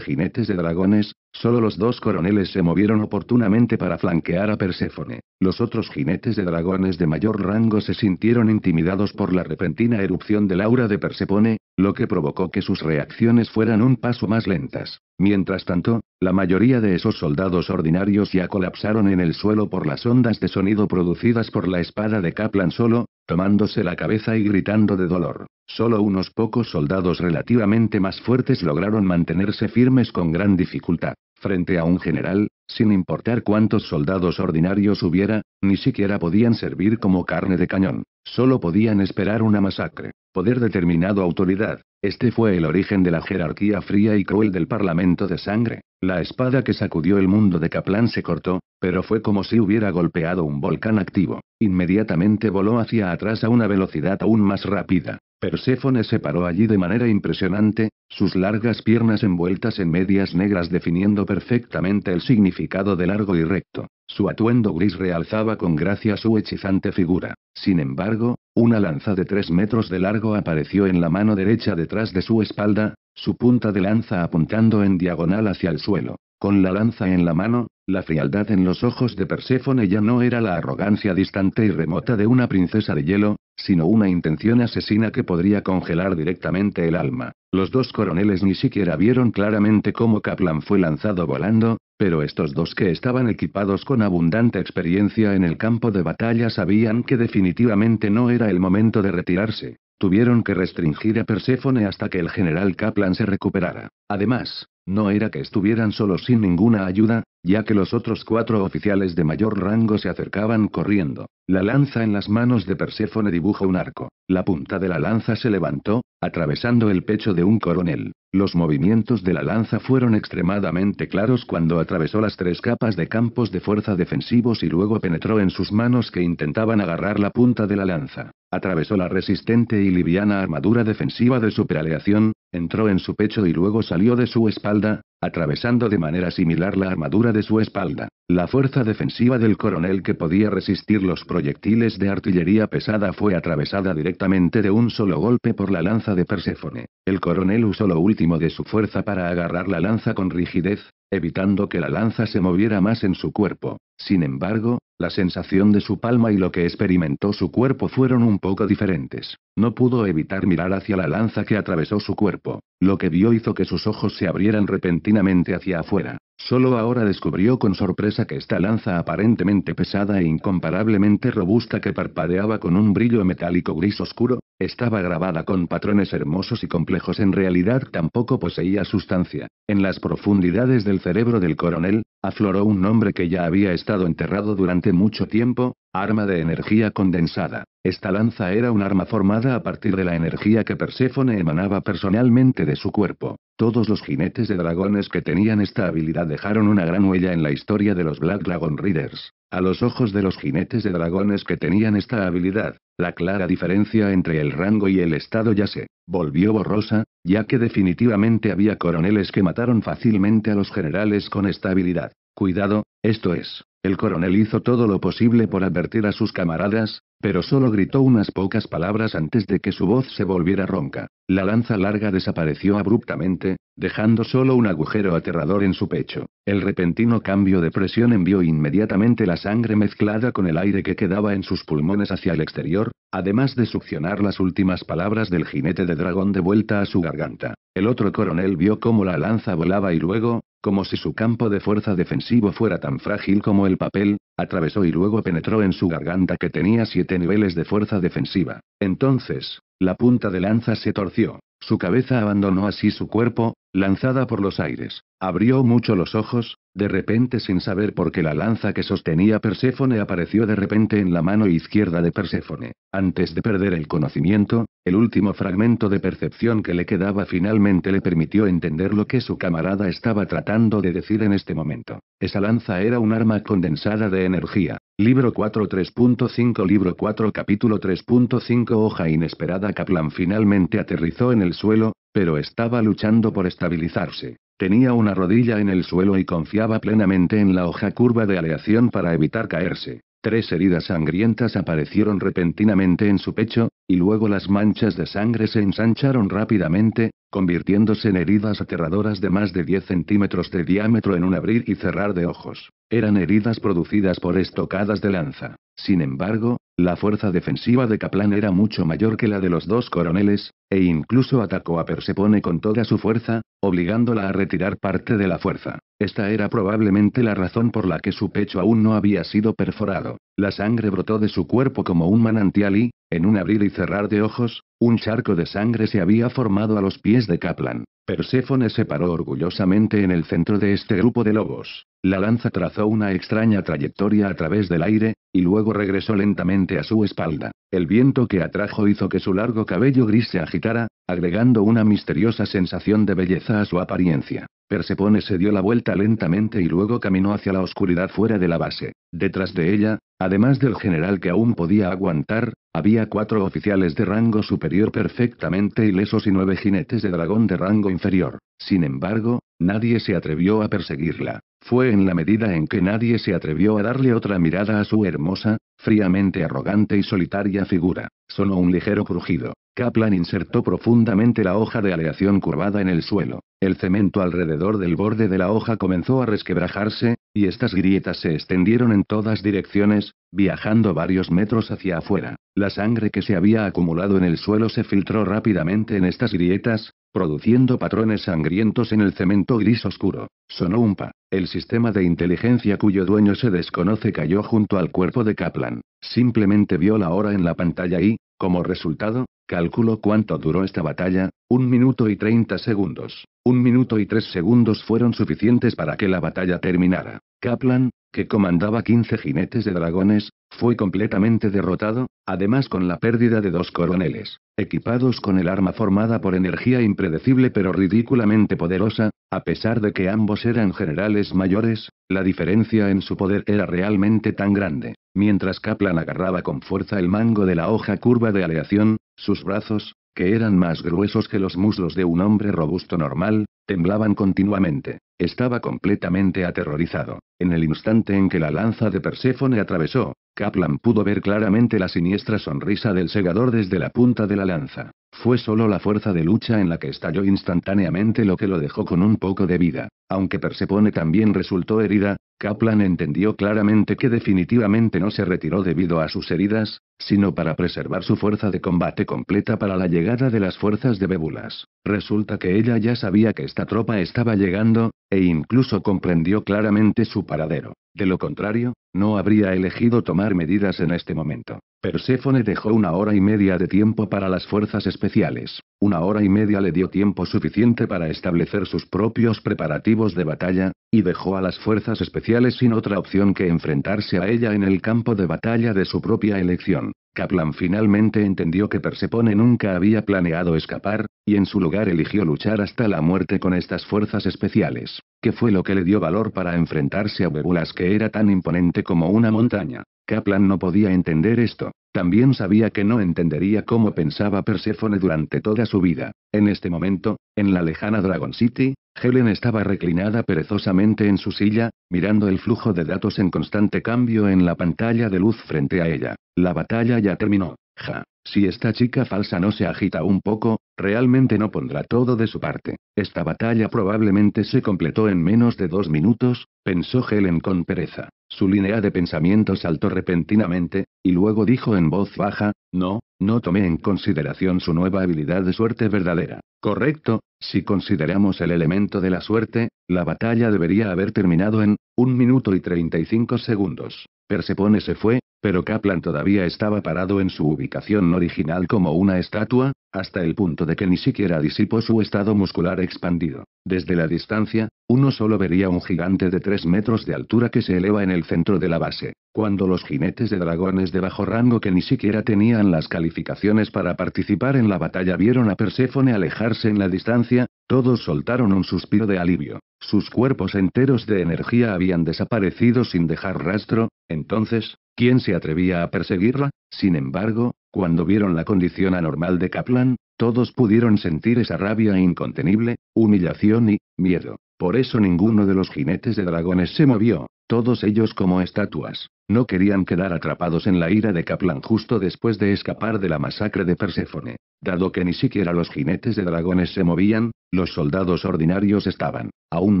Speaker 1: jinetes de dragones, solo los dos coroneles se movieron oportunamente para flanquear a Perséfone. Los otros jinetes de dragones de mayor rango se sintieron intimidados por la repentina erupción del aura de Persepone, lo que provocó que sus reacciones fueran un paso más lentas. Mientras tanto, la mayoría de esos soldados ordinarios ya colapsaron en el suelo por las ondas de sonido producidas por la espada de Kaplan solo, tomándose la cabeza y gritando de dolor. Solo unos pocos soldados relativamente más fuertes lograron mantenerse firmes con gran dificultad. Frente a un general, sin importar cuántos soldados ordinarios hubiera, ni siquiera podían servir como carne de cañón. Solo podían esperar una masacre. Poder determinado autoridad. Este fue el origen de la jerarquía fría y cruel del Parlamento de Sangre. La espada que sacudió el mundo de Kaplan se cortó, pero fue como si hubiera golpeado un volcán activo. Inmediatamente voló hacia atrás a una velocidad aún más rápida. Perséfone se paró allí de manera impresionante, sus largas piernas envueltas en medias negras definiendo perfectamente el significado de largo y recto. Su atuendo gris realzaba con gracia su hechizante figura. Sin embargo, una lanza de tres metros de largo apareció en la mano derecha detrás de su espalda, su punta de lanza apuntando en diagonal hacia el suelo. Con la lanza en la mano, la frialdad en los ojos de Perséfone ya no era la arrogancia distante y remota de una princesa de hielo, sino una intención asesina que podría congelar directamente el alma. Los dos coroneles ni siquiera vieron claramente cómo Kaplan fue lanzado volando, pero estos dos que estaban equipados con abundante experiencia en el campo de batalla sabían que definitivamente no era el momento de retirarse. Tuvieron que restringir a Perséfone hasta que el general Kaplan se recuperara. Además, no era que estuvieran solos sin ninguna ayuda, ya que los otros cuatro oficiales de mayor rango se acercaban corriendo. La lanza en las manos de Perséfone dibujó un arco. La punta de la lanza se levantó, atravesando el pecho de un coronel. Los movimientos de la lanza fueron extremadamente claros cuando atravesó las tres capas de campos de fuerza defensivos y luego penetró en sus manos que intentaban agarrar la punta de la lanza. Atravesó la resistente y liviana armadura defensiva de superaleación, entró en su pecho y luego salió de su espalda, atravesando de manera similar la armadura de su espalda. La fuerza defensiva del coronel que podía resistir los proyectiles de artillería pesada fue atravesada directamente de un solo golpe por la lanza de Perséfone. El coronel usó lo último de su fuerza para agarrar la lanza con rigidez, evitando que la lanza se moviera más en su cuerpo. Sin embargo, la sensación de su palma y lo que experimentó su cuerpo fueron un poco diferentes. No pudo evitar mirar hacia la lanza que atravesó su cuerpo. Lo que vio hizo que sus ojos se abrieran repentinamente hacia afuera. Solo ahora descubrió con sorpresa que esta lanza aparentemente pesada e incomparablemente robusta que parpadeaba con un brillo metálico gris oscuro, estaba grabada con patrones hermosos y complejos en realidad tampoco poseía sustancia. En las profundidades del cerebro del coronel, afloró un nombre que ya había estado enterrado durante mucho tiempo, Arma de energía condensada. Esta lanza era un arma formada a partir de la energía que Perséfone emanaba personalmente de su cuerpo. Todos los jinetes de dragones que tenían esta habilidad dejaron una gran huella en la historia de los Black Dragon Riders. A los ojos de los jinetes de dragones que tenían esta habilidad, la clara diferencia entre el rango y el estado ya se volvió borrosa, ya que definitivamente había coroneles que mataron fácilmente a los generales con esta habilidad. Cuidado, esto es. El coronel hizo todo lo posible por advertir a sus camaradas, pero solo gritó unas pocas palabras antes de que su voz se volviera ronca. La lanza larga desapareció abruptamente, dejando solo un agujero aterrador en su pecho. El repentino cambio de presión envió inmediatamente la sangre mezclada con el aire que quedaba en sus pulmones hacia el exterior, además de succionar las últimas palabras del jinete de dragón de vuelta a su garganta. El otro coronel vio cómo la lanza volaba y luego, como si su campo de fuerza defensivo fuera tan frágil como el papel, atravesó y luego penetró en su garganta que tenía siete niveles de fuerza defensiva. Entonces, la punta de lanza se torció, su cabeza abandonó así su cuerpo, lanzada por los aires, abrió mucho los ojos, de repente sin saber por qué la lanza que sostenía Perséfone apareció de repente en la mano izquierda de Perséfone. Antes de perder el conocimiento, el último fragmento de percepción que le quedaba finalmente le permitió entender lo que su camarada estaba tratando de decir en este momento. Esa lanza era un arma condensada de energía. Libro 4 3.5 Libro 4 Capítulo 3.5 Hoja inesperada Kaplan finalmente aterrizó en el suelo, pero estaba luchando por estabilizarse. Tenía una rodilla en el suelo y confiaba plenamente en la hoja curva de aleación para evitar caerse. Tres heridas sangrientas aparecieron repentinamente en su pecho, y luego las manchas de sangre se ensancharon rápidamente, convirtiéndose en heridas aterradoras de más de 10 centímetros de diámetro en un abrir y cerrar de ojos. Eran heridas producidas por estocadas de lanza. Sin embargo, la fuerza defensiva de Kaplan era mucho mayor que la de los dos coroneles, e incluso atacó a Persepone con toda su fuerza, obligándola a retirar parte de la fuerza. Esta era probablemente la razón por la que su pecho aún no había sido perforado. La sangre brotó de su cuerpo como un manantial y, en un abrir y cerrar de ojos, un charco de sangre se había formado a los pies de Kaplan. Perséfone se paró orgullosamente en el centro de este grupo de lobos. La lanza trazó una extraña trayectoria a través del aire, y luego regresó lentamente a su espalda. El viento que atrajo hizo que su largo cabello gris se agitara, agregando una misteriosa sensación de belleza a su apariencia. Persepone se dio la vuelta lentamente y luego caminó hacia la oscuridad fuera de la base. Detrás de ella, además del general que aún podía aguantar, había cuatro oficiales de rango superior perfectamente ilesos y nueve jinetes de dragón de rango inferior. Sin embargo, Nadie se atrevió a perseguirla. Fue en la medida en que nadie se atrevió a darle otra mirada a su hermosa, fríamente arrogante y solitaria figura. Sonó un ligero crujido. Kaplan insertó profundamente la hoja de aleación curvada en el suelo. El cemento alrededor del borde de la hoja comenzó a resquebrajarse, y estas grietas se extendieron en todas direcciones, viajando varios metros hacia afuera. La sangre que se había acumulado en el suelo se filtró rápidamente en estas grietas, produciendo patrones sangrientos en el cemento gris oscuro. Sonó un pa. El sistema de inteligencia cuyo dueño se desconoce cayó junto al cuerpo de Kaplan. Simplemente vio la hora en la pantalla y, como resultado, calculó cuánto duró esta batalla, un minuto y treinta segundos. Un minuto y tres segundos fueron suficientes para que la batalla terminara. Kaplan, que comandaba 15 jinetes de dragones, fue completamente derrotado, además con la pérdida de dos coroneles, equipados con el arma formada por energía impredecible pero ridículamente poderosa, a pesar de que ambos eran generales mayores, la diferencia en su poder era realmente tan grande. Mientras Kaplan agarraba con fuerza el mango de la hoja curva de aleación, sus brazos, que eran más gruesos que los muslos de un hombre robusto normal, temblaban continuamente. Estaba completamente aterrorizado. En el instante en que la lanza de Perséfone atravesó, Kaplan pudo ver claramente la siniestra sonrisa del segador desde la punta de la lanza. Fue solo la fuerza de lucha en la que estalló instantáneamente lo que lo dejó con un poco de vida. Aunque Persepone también resultó herida, Kaplan entendió claramente que definitivamente no se retiró debido a sus heridas, sino para preservar su fuerza de combate completa para la llegada de las fuerzas de Bébulas. Resulta que ella ya sabía que esta tropa estaba llegando, e incluso comprendió claramente su paradero. De lo contrario, no habría elegido tomar medidas en este momento. Perséfone dejó una hora y media de tiempo para las fuerzas especiales. Una hora y media le dio tiempo suficiente para establecer sus propios preparativos de batalla, y dejó a las fuerzas especiales sin otra opción que enfrentarse a ella en el campo de batalla de su propia elección. Kaplan finalmente entendió que Persepone nunca había planeado escapar, y en su lugar eligió luchar hasta la muerte con estas fuerzas especiales, que fue lo que le dio valor para enfrentarse a Bebulas que era tan imponente como una montaña. Kaplan no podía entender esto. También sabía que no entendería cómo pensaba Perséfone durante toda su vida. En este momento, en la lejana Dragon City, Helen estaba reclinada perezosamente en su silla, mirando el flujo de datos en constante cambio en la pantalla de luz frente a ella. La batalla ya terminó. Ja, si esta chica falsa no se agita un poco, realmente no pondrá todo de su parte. Esta batalla probablemente se completó en menos de dos minutos, pensó Helen con pereza. Su línea de pensamiento saltó repentinamente, y luego dijo en voz baja, no, no tomé en consideración su nueva habilidad de suerte verdadera. Correcto, si consideramos el elemento de la suerte, la batalla debería haber terminado en, un minuto y treinta y cinco segundos. Persepone se fue, pero Kaplan todavía estaba parado en su ubicación original como una estatua, hasta el punto de que ni siquiera disipó su estado muscular expandido. Desde la distancia, uno solo vería un gigante de 3 metros de altura que se eleva en el centro de la base. Cuando los jinetes de dragones de bajo rango que ni siquiera tenían las calificaciones para participar en la batalla vieron a Perséfone alejarse en la distancia, todos soltaron un suspiro de alivio. Sus cuerpos enteros de energía habían desaparecido sin dejar rastro, entonces, ¿Quién se atrevía a perseguirla? Sin embargo, cuando vieron la condición anormal de Kaplan, todos pudieron sentir esa rabia incontenible, humillación y miedo. Por eso ninguno de los jinetes de dragones se movió, todos ellos como estatuas. No querían quedar atrapados en la ira de Kaplan justo después de escapar de la masacre de Perséfone. Dado que ni siquiera los jinetes de dragones se movían, los soldados ordinarios estaban, aún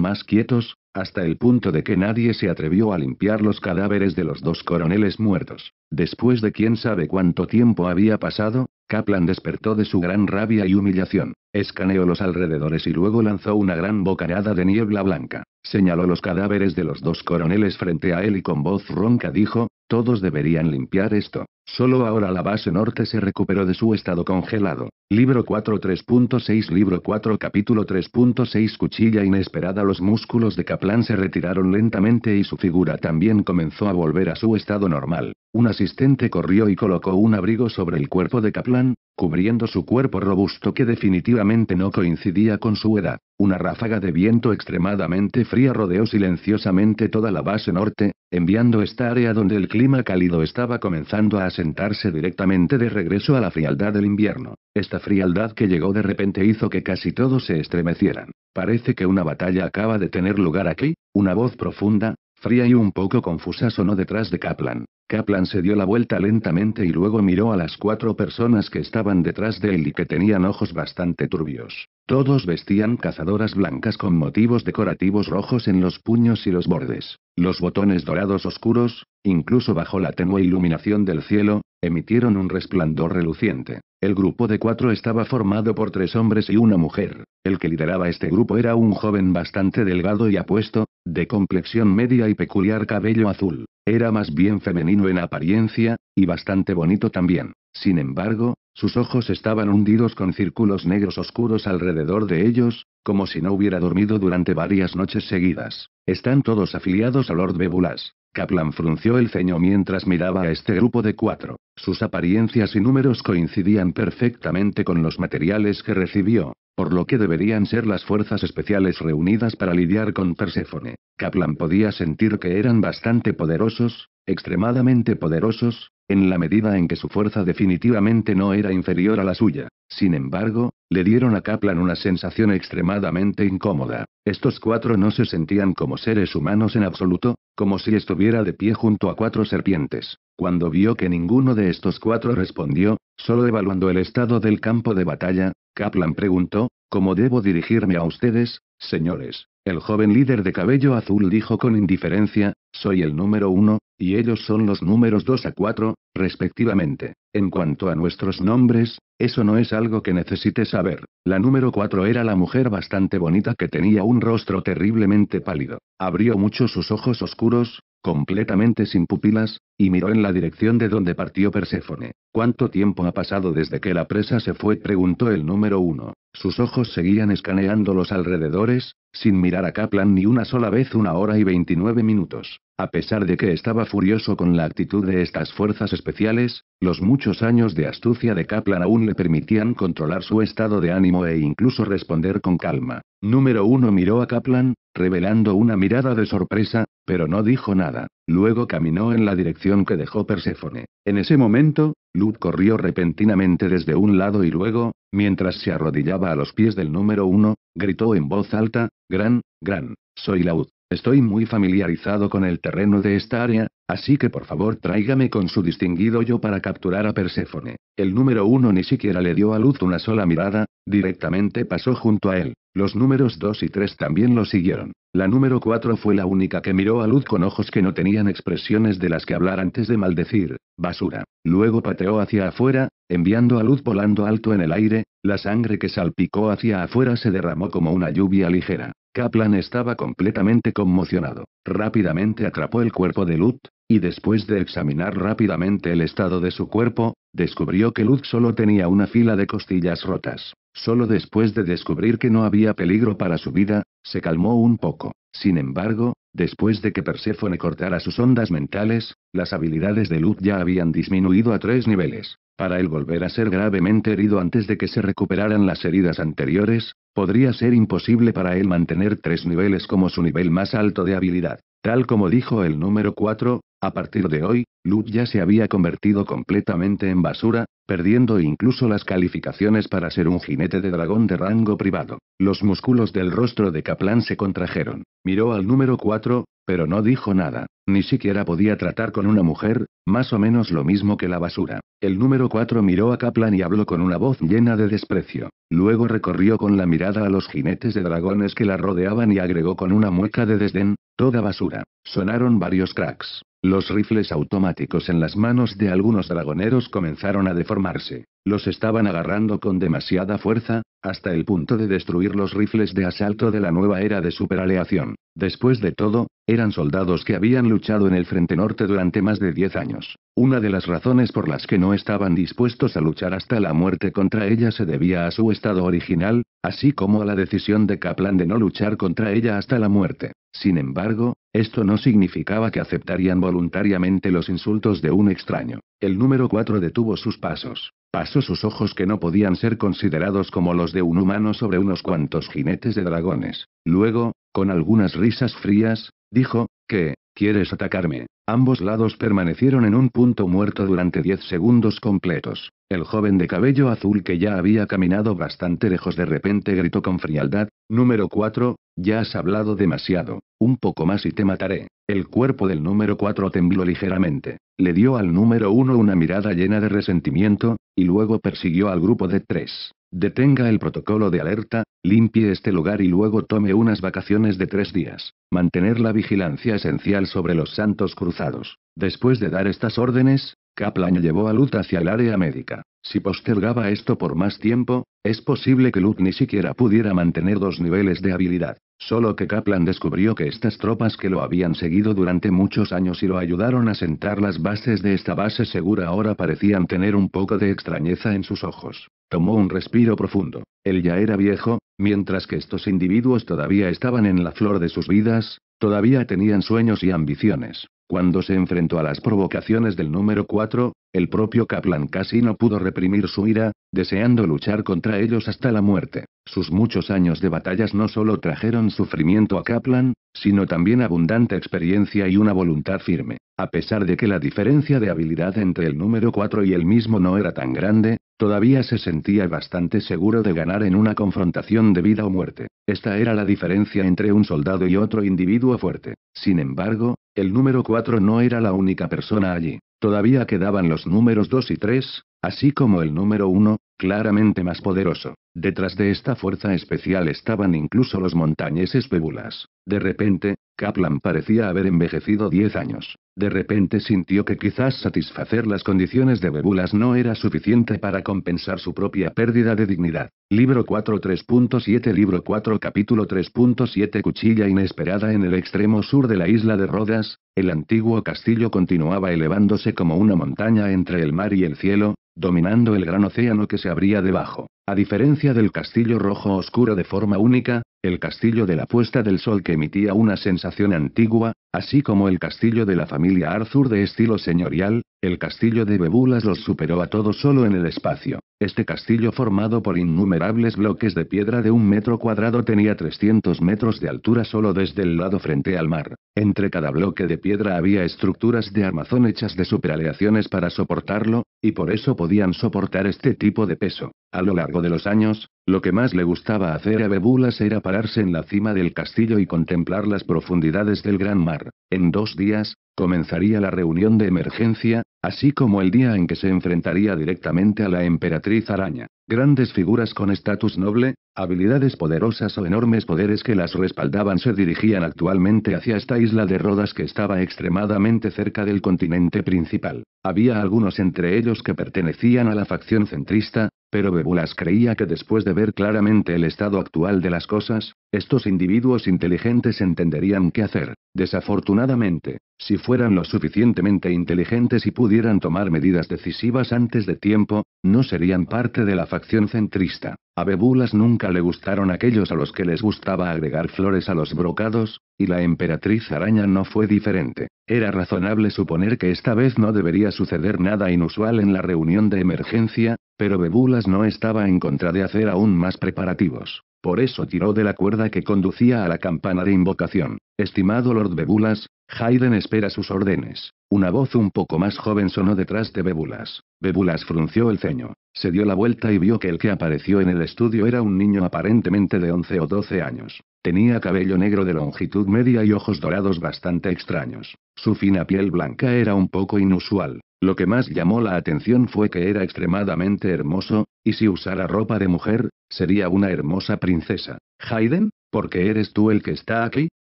Speaker 1: más quietos, hasta el punto de que nadie se atrevió a limpiar los cadáveres de los dos coroneles muertos. Después de quién sabe cuánto tiempo había pasado, Kaplan despertó de su gran rabia y humillación. Escaneó los alrededores y luego lanzó una gran bocanada de niebla blanca. Señaló los cadáveres de los dos coroneles frente a él y con voz ronca dijo, todos deberían limpiar esto. Solo ahora la base norte se recuperó de su estado congelado. Libro 4 3.6 Libro 4 Capítulo 3.6 Cuchilla inesperada Los músculos de Kaplan se retiraron lentamente y su figura también comenzó a volver a su estado normal. Un asistente corrió y colocó un abrigo sobre el cuerpo de Kaplan, cubriendo su cuerpo robusto que definitivamente no coincidía con su edad. Una ráfaga de viento extremadamente fría rodeó silenciosamente toda la base norte, enviando esta área donde el clima cálido estaba comenzando a asentarse directamente de regreso a la frialdad del invierno. Esta frialdad que llegó de repente hizo que casi todos se estremecieran. Parece que una batalla acaba de tener lugar aquí, una voz profunda, fría y un poco confusa sonó detrás de Kaplan. Kaplan se dio la vuelta lentamente y luego miró a las cuatro personas que estaban detrás de él y que tenían ojos bastante turbios. Todos vestían cazadoras blancas con motivos decorativos rojos en los puños y los bordes. Los botones dorados oscuros, incluso bajo la tenue iluminación del cielo, emitieron un resplandor reluciente. El grupo de cuatro estaba formado por tres hombres y una mujer. El que lideraba este grupo era un joven bastante delgado y apuesto, de complexión media y peculiar cabello azul. Era más bien femenino en apariencia, y bastante bonito también. Sin embargo, sus ojos estaban hundidos con círculos negros oscuros alrededor de ellos, como si no hubiera dormido durante varias noches seguidas. Están todos afiliados a Lord Bebulas. Kaplan frunció el ceño mientras miraba a este grupo de cuatro. Sus apariencias y números coincidían perfectamente con los materiales que recibió, por lo que deberían ser las fuerzas especiales reunidas para lidiar con Perséfone. Kaplan podía sentir que eran bastante poderosos, extremadamente poderosos, en la medida en que su fuerza definitivamente no era inferior a la suya. Sin embargo, le dieron a Kaplan una sensación extremadamente incómoda. Estos cuatro no se sentían como seres humanos en absoluto, como si estuviera de pie junto a cuatro serpientes. Cuando vio que ninguno de estos cuatro respondió, solo evaluando el estado del campo de batalla, Kaplan preguntó, ¿cómo debo dirigirme a ustedes, señores? El joven líder de cabello azul dijo con indiferencia, soy el número uno, y ellos son los números dos a cuatro, respectivamente. En cuanto a nuestros nombres, eso no es algo que necesite saber. La número 4 era la mujer bastante bonita que tenía un rostro terriblemente pálido. Abrió mucho sus ojos oscuros, completamente sin pupilas, y miró en la dirección de donde partió Perséfone. ¿Cuánto tiempo ha pasado desde que la presa se fue? preguntó el número 1. Sus ojos seguían escaneando los alrededores, sin mirar a Kaplan ni una sola vez una hora y veintinueve minutos. A pesar de que estaba furioso con la actitud de estas fuerzas especiales, los muchos años de astucia de Kaplan aún le permitían controlar su estado de ánimo e incluso responder con calma. Número uno miró a Kaplan, revelando una mirada de sorpresa, pero no dijo nada. Luego caminó en la dirección que dejó Perséfone. En ese momento, Lud corrió repentinamente desde un lado y luego, mientras se arrodillaba a los pies del número uno, gritó en voz alta, Gran, Gran, soy Laud, estoy muy familiarizado con el terreno de esta área, así que por favor tráigame con su distinguido yo para capturar a Perséfone. El número uno ni siquiera le dio a Luz una sola mirada, directamente pasó junto a él. Los números dos y tres también lo siguieron. La número cuatro fue la única que miró a Luz con ojos que no tenían expresiones de las que hablar antes de maldecir. Basura. Luego pateó hacia afuera, enviando a Luz volando alto en el aire, la sangre que salpicó hacia afuera se derramó como una lluvia ligera. Kaplan estaba completamente conmocionado. Rápidamente atrapó el cuerpo de Luz, y después de examinar rápidamente el estado de su cuerpo, descubrió que Luz solo tenía una fila de costillas rotas. Solo después de descubrir que no había peligro para su vida, se calmó un poco. Sin embargo, Después de que Perséfone cortara sus ondas mentales, las habilidades de Luz ya habían disminuido a tres niveles. Para él volver a ser gravemente herido antes de que se recuperaran las heridas anteriores, podría ser imposible para él mantener tres niveles como su nivel más alto de habilidad. Tal como dijo el número 4, a partir de hoy, Luke ya se había convertido completamente en basura, perdiendo incluso las calificaciones para ser un jinete de dragón de rango privado. Los músculos del rostro de Kaplan se contrajeron. Miró al número 4, pero no dijo nada. Ni siquiera podía tratar con una mujer, más o menos lo mismo que la basura. El número 4 miró a Kaplan y habló con una voz llena de desprecio. Luego recorrió con la mirada a los jinetes de dragones que la rodeaban y agregó con una mueca de desdén, toda basura. Sonaron varios cracks. Los rifles automáticos en las manos de algunos dragoneros comenzaron a deformarse. Los estaban agarrando con demasiada fuerza, hasta el punto de destruir los rifles de asalto de la nueva era de superaleación. Después de todo, eran soldados que habían luchado en el Frente Norte durante más de 10 años. Una de las razones por las que no estaban dispuestos a luchar hasta la muerte contra ella se debía a su estado original, así como a la decisión de Kaplan de no luchar contra ella hasta la muerte. Sin embargo, esto no significaba que aceptarían voluntariamente los insultos de un extraño. El número 4 detuvo sus pasos. Pasó sus ojos que no podían ser considerados como los de un humano sobre unos cuantos jinetes de dragones. Luego, con algunas risas frías, dijo, que, ¿quieres atacarme? Ambos lados permanecieron en un punto muerto durante diez segundos completos. El joven de cabello azul que ya había caminado bastante lejos de repente gritó con frialdad, número 4, ya has hablado demasiado, un poco más y te mataré. El cuerpo del número 4 tembló ligeramente. Le dio al número 1 una mirada llena de resentimiento, y luego persiguió al grupo de tres. Detenga el protocolo de alerta, limpie este lugar y luego tome unas vacaciones de tres días. Mantener la vigilancia esencial sobre los santos cruzados. Después de dar estas órdenes, Kaplan llevó a Lut hacia el área médica. Si postergaba esto por más tiempo, es posible que Lut ni siquiera pudiera mantener dos niveles de habilidad. Solo que Kaplan descubrió que estas tropas que lo habían seguido durante muchos años y lo ayudaron a sentar las bases de esta base segura ahora parecían tener un poco de extrañeza en sus ojos. Tomó un respiro profundo. Él ya era viejo, mientras que estos individuos todavía estaban en la flor de sus vidas, todavía tenían sueños y ambiciones. Cuando se enfrentó a las provocaciones del número 4, el propio Kaplan casi no pudo reprimir su ira, deseando luchar contra ellos hasta la muerte. Sus muchos años de batallas no solo trajeron sufrimiento a Kaplan, sino también abundante experiencia y una voluntad firme. A pesar de que la diferencia de habilidad entre el número 4 y el mismo no era tan grande, Todavía se sentía bastante seguro de ganar en una confrontación de vida o muerte. Esta era la diferencia entre un soldado y otro individuo fuerte. Sin embargo, el número 4 no era la única persona allí. Todavía quedaban los números 2 y 3, así como el número 1, claramente más poderoso. Detrás de esta fuerza especial estaban incluso los montañeses pébulas. De repente, Kaplan parecía haber envejecido diez años. De repente sintió que quizás satisfacer las condiciones de Bebulas no era suficiente para compensar su propia pérdida de dignidad. Libro 4 3.7 Libro 4 Capítulo 3.7 Cuchilla inesperada en el extremo sur de la isla de Rodas, el antiguo castillo continuaba elevándose como una montaña entre el mar y el cielo, dominando el gran océano que se abría debajo. A diferencia del castillo rojo oscuro de forma única, el castillo de la puesta del sol que emitía una sensación antigua, así como el castillo de la familia Arthur de estilo señorial, el castillo de Bebulas los superó a todos solo en el espacio. Este castillo formado por innumerables bloques de piedra de un metro cuadrado tenía 300 metros de altura solo desde el lado frente al mar. Entre cada bloque de piedra había estructuras de armazón hechas de superaleaciones para soportarlo, y por eso podían soportar este tipo de peso. A lo largo de los años, lo que más le gustaba hacer a Bebulas era pararse en la cima del castillo y contemplar las profundidades del gran mar en dos días, Comenzaría la reunión de emergencia, así como el día en que se enfrentaría directamente a la emperatriz araña. Grandes figuras con estatus noble, habilidades poderosas o enormes poderes que las respaldaban se dirigían actualmente hacia esta isla de Rodas que estaba extremadamente cerca del continente principal. Había algunos entre ellos que pertenecían a la facción centrista, pero Bebulas creía que después de ver claramente el estado actual de las cosas, estos individuos inteligentes entenderían qué hacer. Desafortunadamente, si fueran lo suficientemente inteligentes y pudieran tomar medidas decisivas antes de tiempo, no serían parte de la facción centrista. A Bebulas nunca le gustaron aquellos a los que les gustaba agregar flores a los brocados, y la emperatriz araña no fue diferente. Era razonable suponer que esta vez no debería suceder nada inusual en la reunión de emergencia, pero Bebulas no estaba en contra de hacer aún más preparativos. Por eso tiró de la cuerda que conducía a la campana de invocación. Estimado Lord Bebulas, Hayden espera sus órdenes. Una voz un poco más joven sonó detrás de Bebulas. Bebulas frunció el ceño. Se dio la vuelta y vio que el que apareció en el estudio era un niño aparentemente de 11 o 12 años. Tenía cabello negro de longitud media y ojos dorados bastante extraños. Su fina piel blanca era un poco inusual. Lo que más llamó la atención fue que era extremadamente hermoso, y si usara ropa de mujer, sería una hermosa princesa. Hayden, ¿por qué eres tú el que está aquí?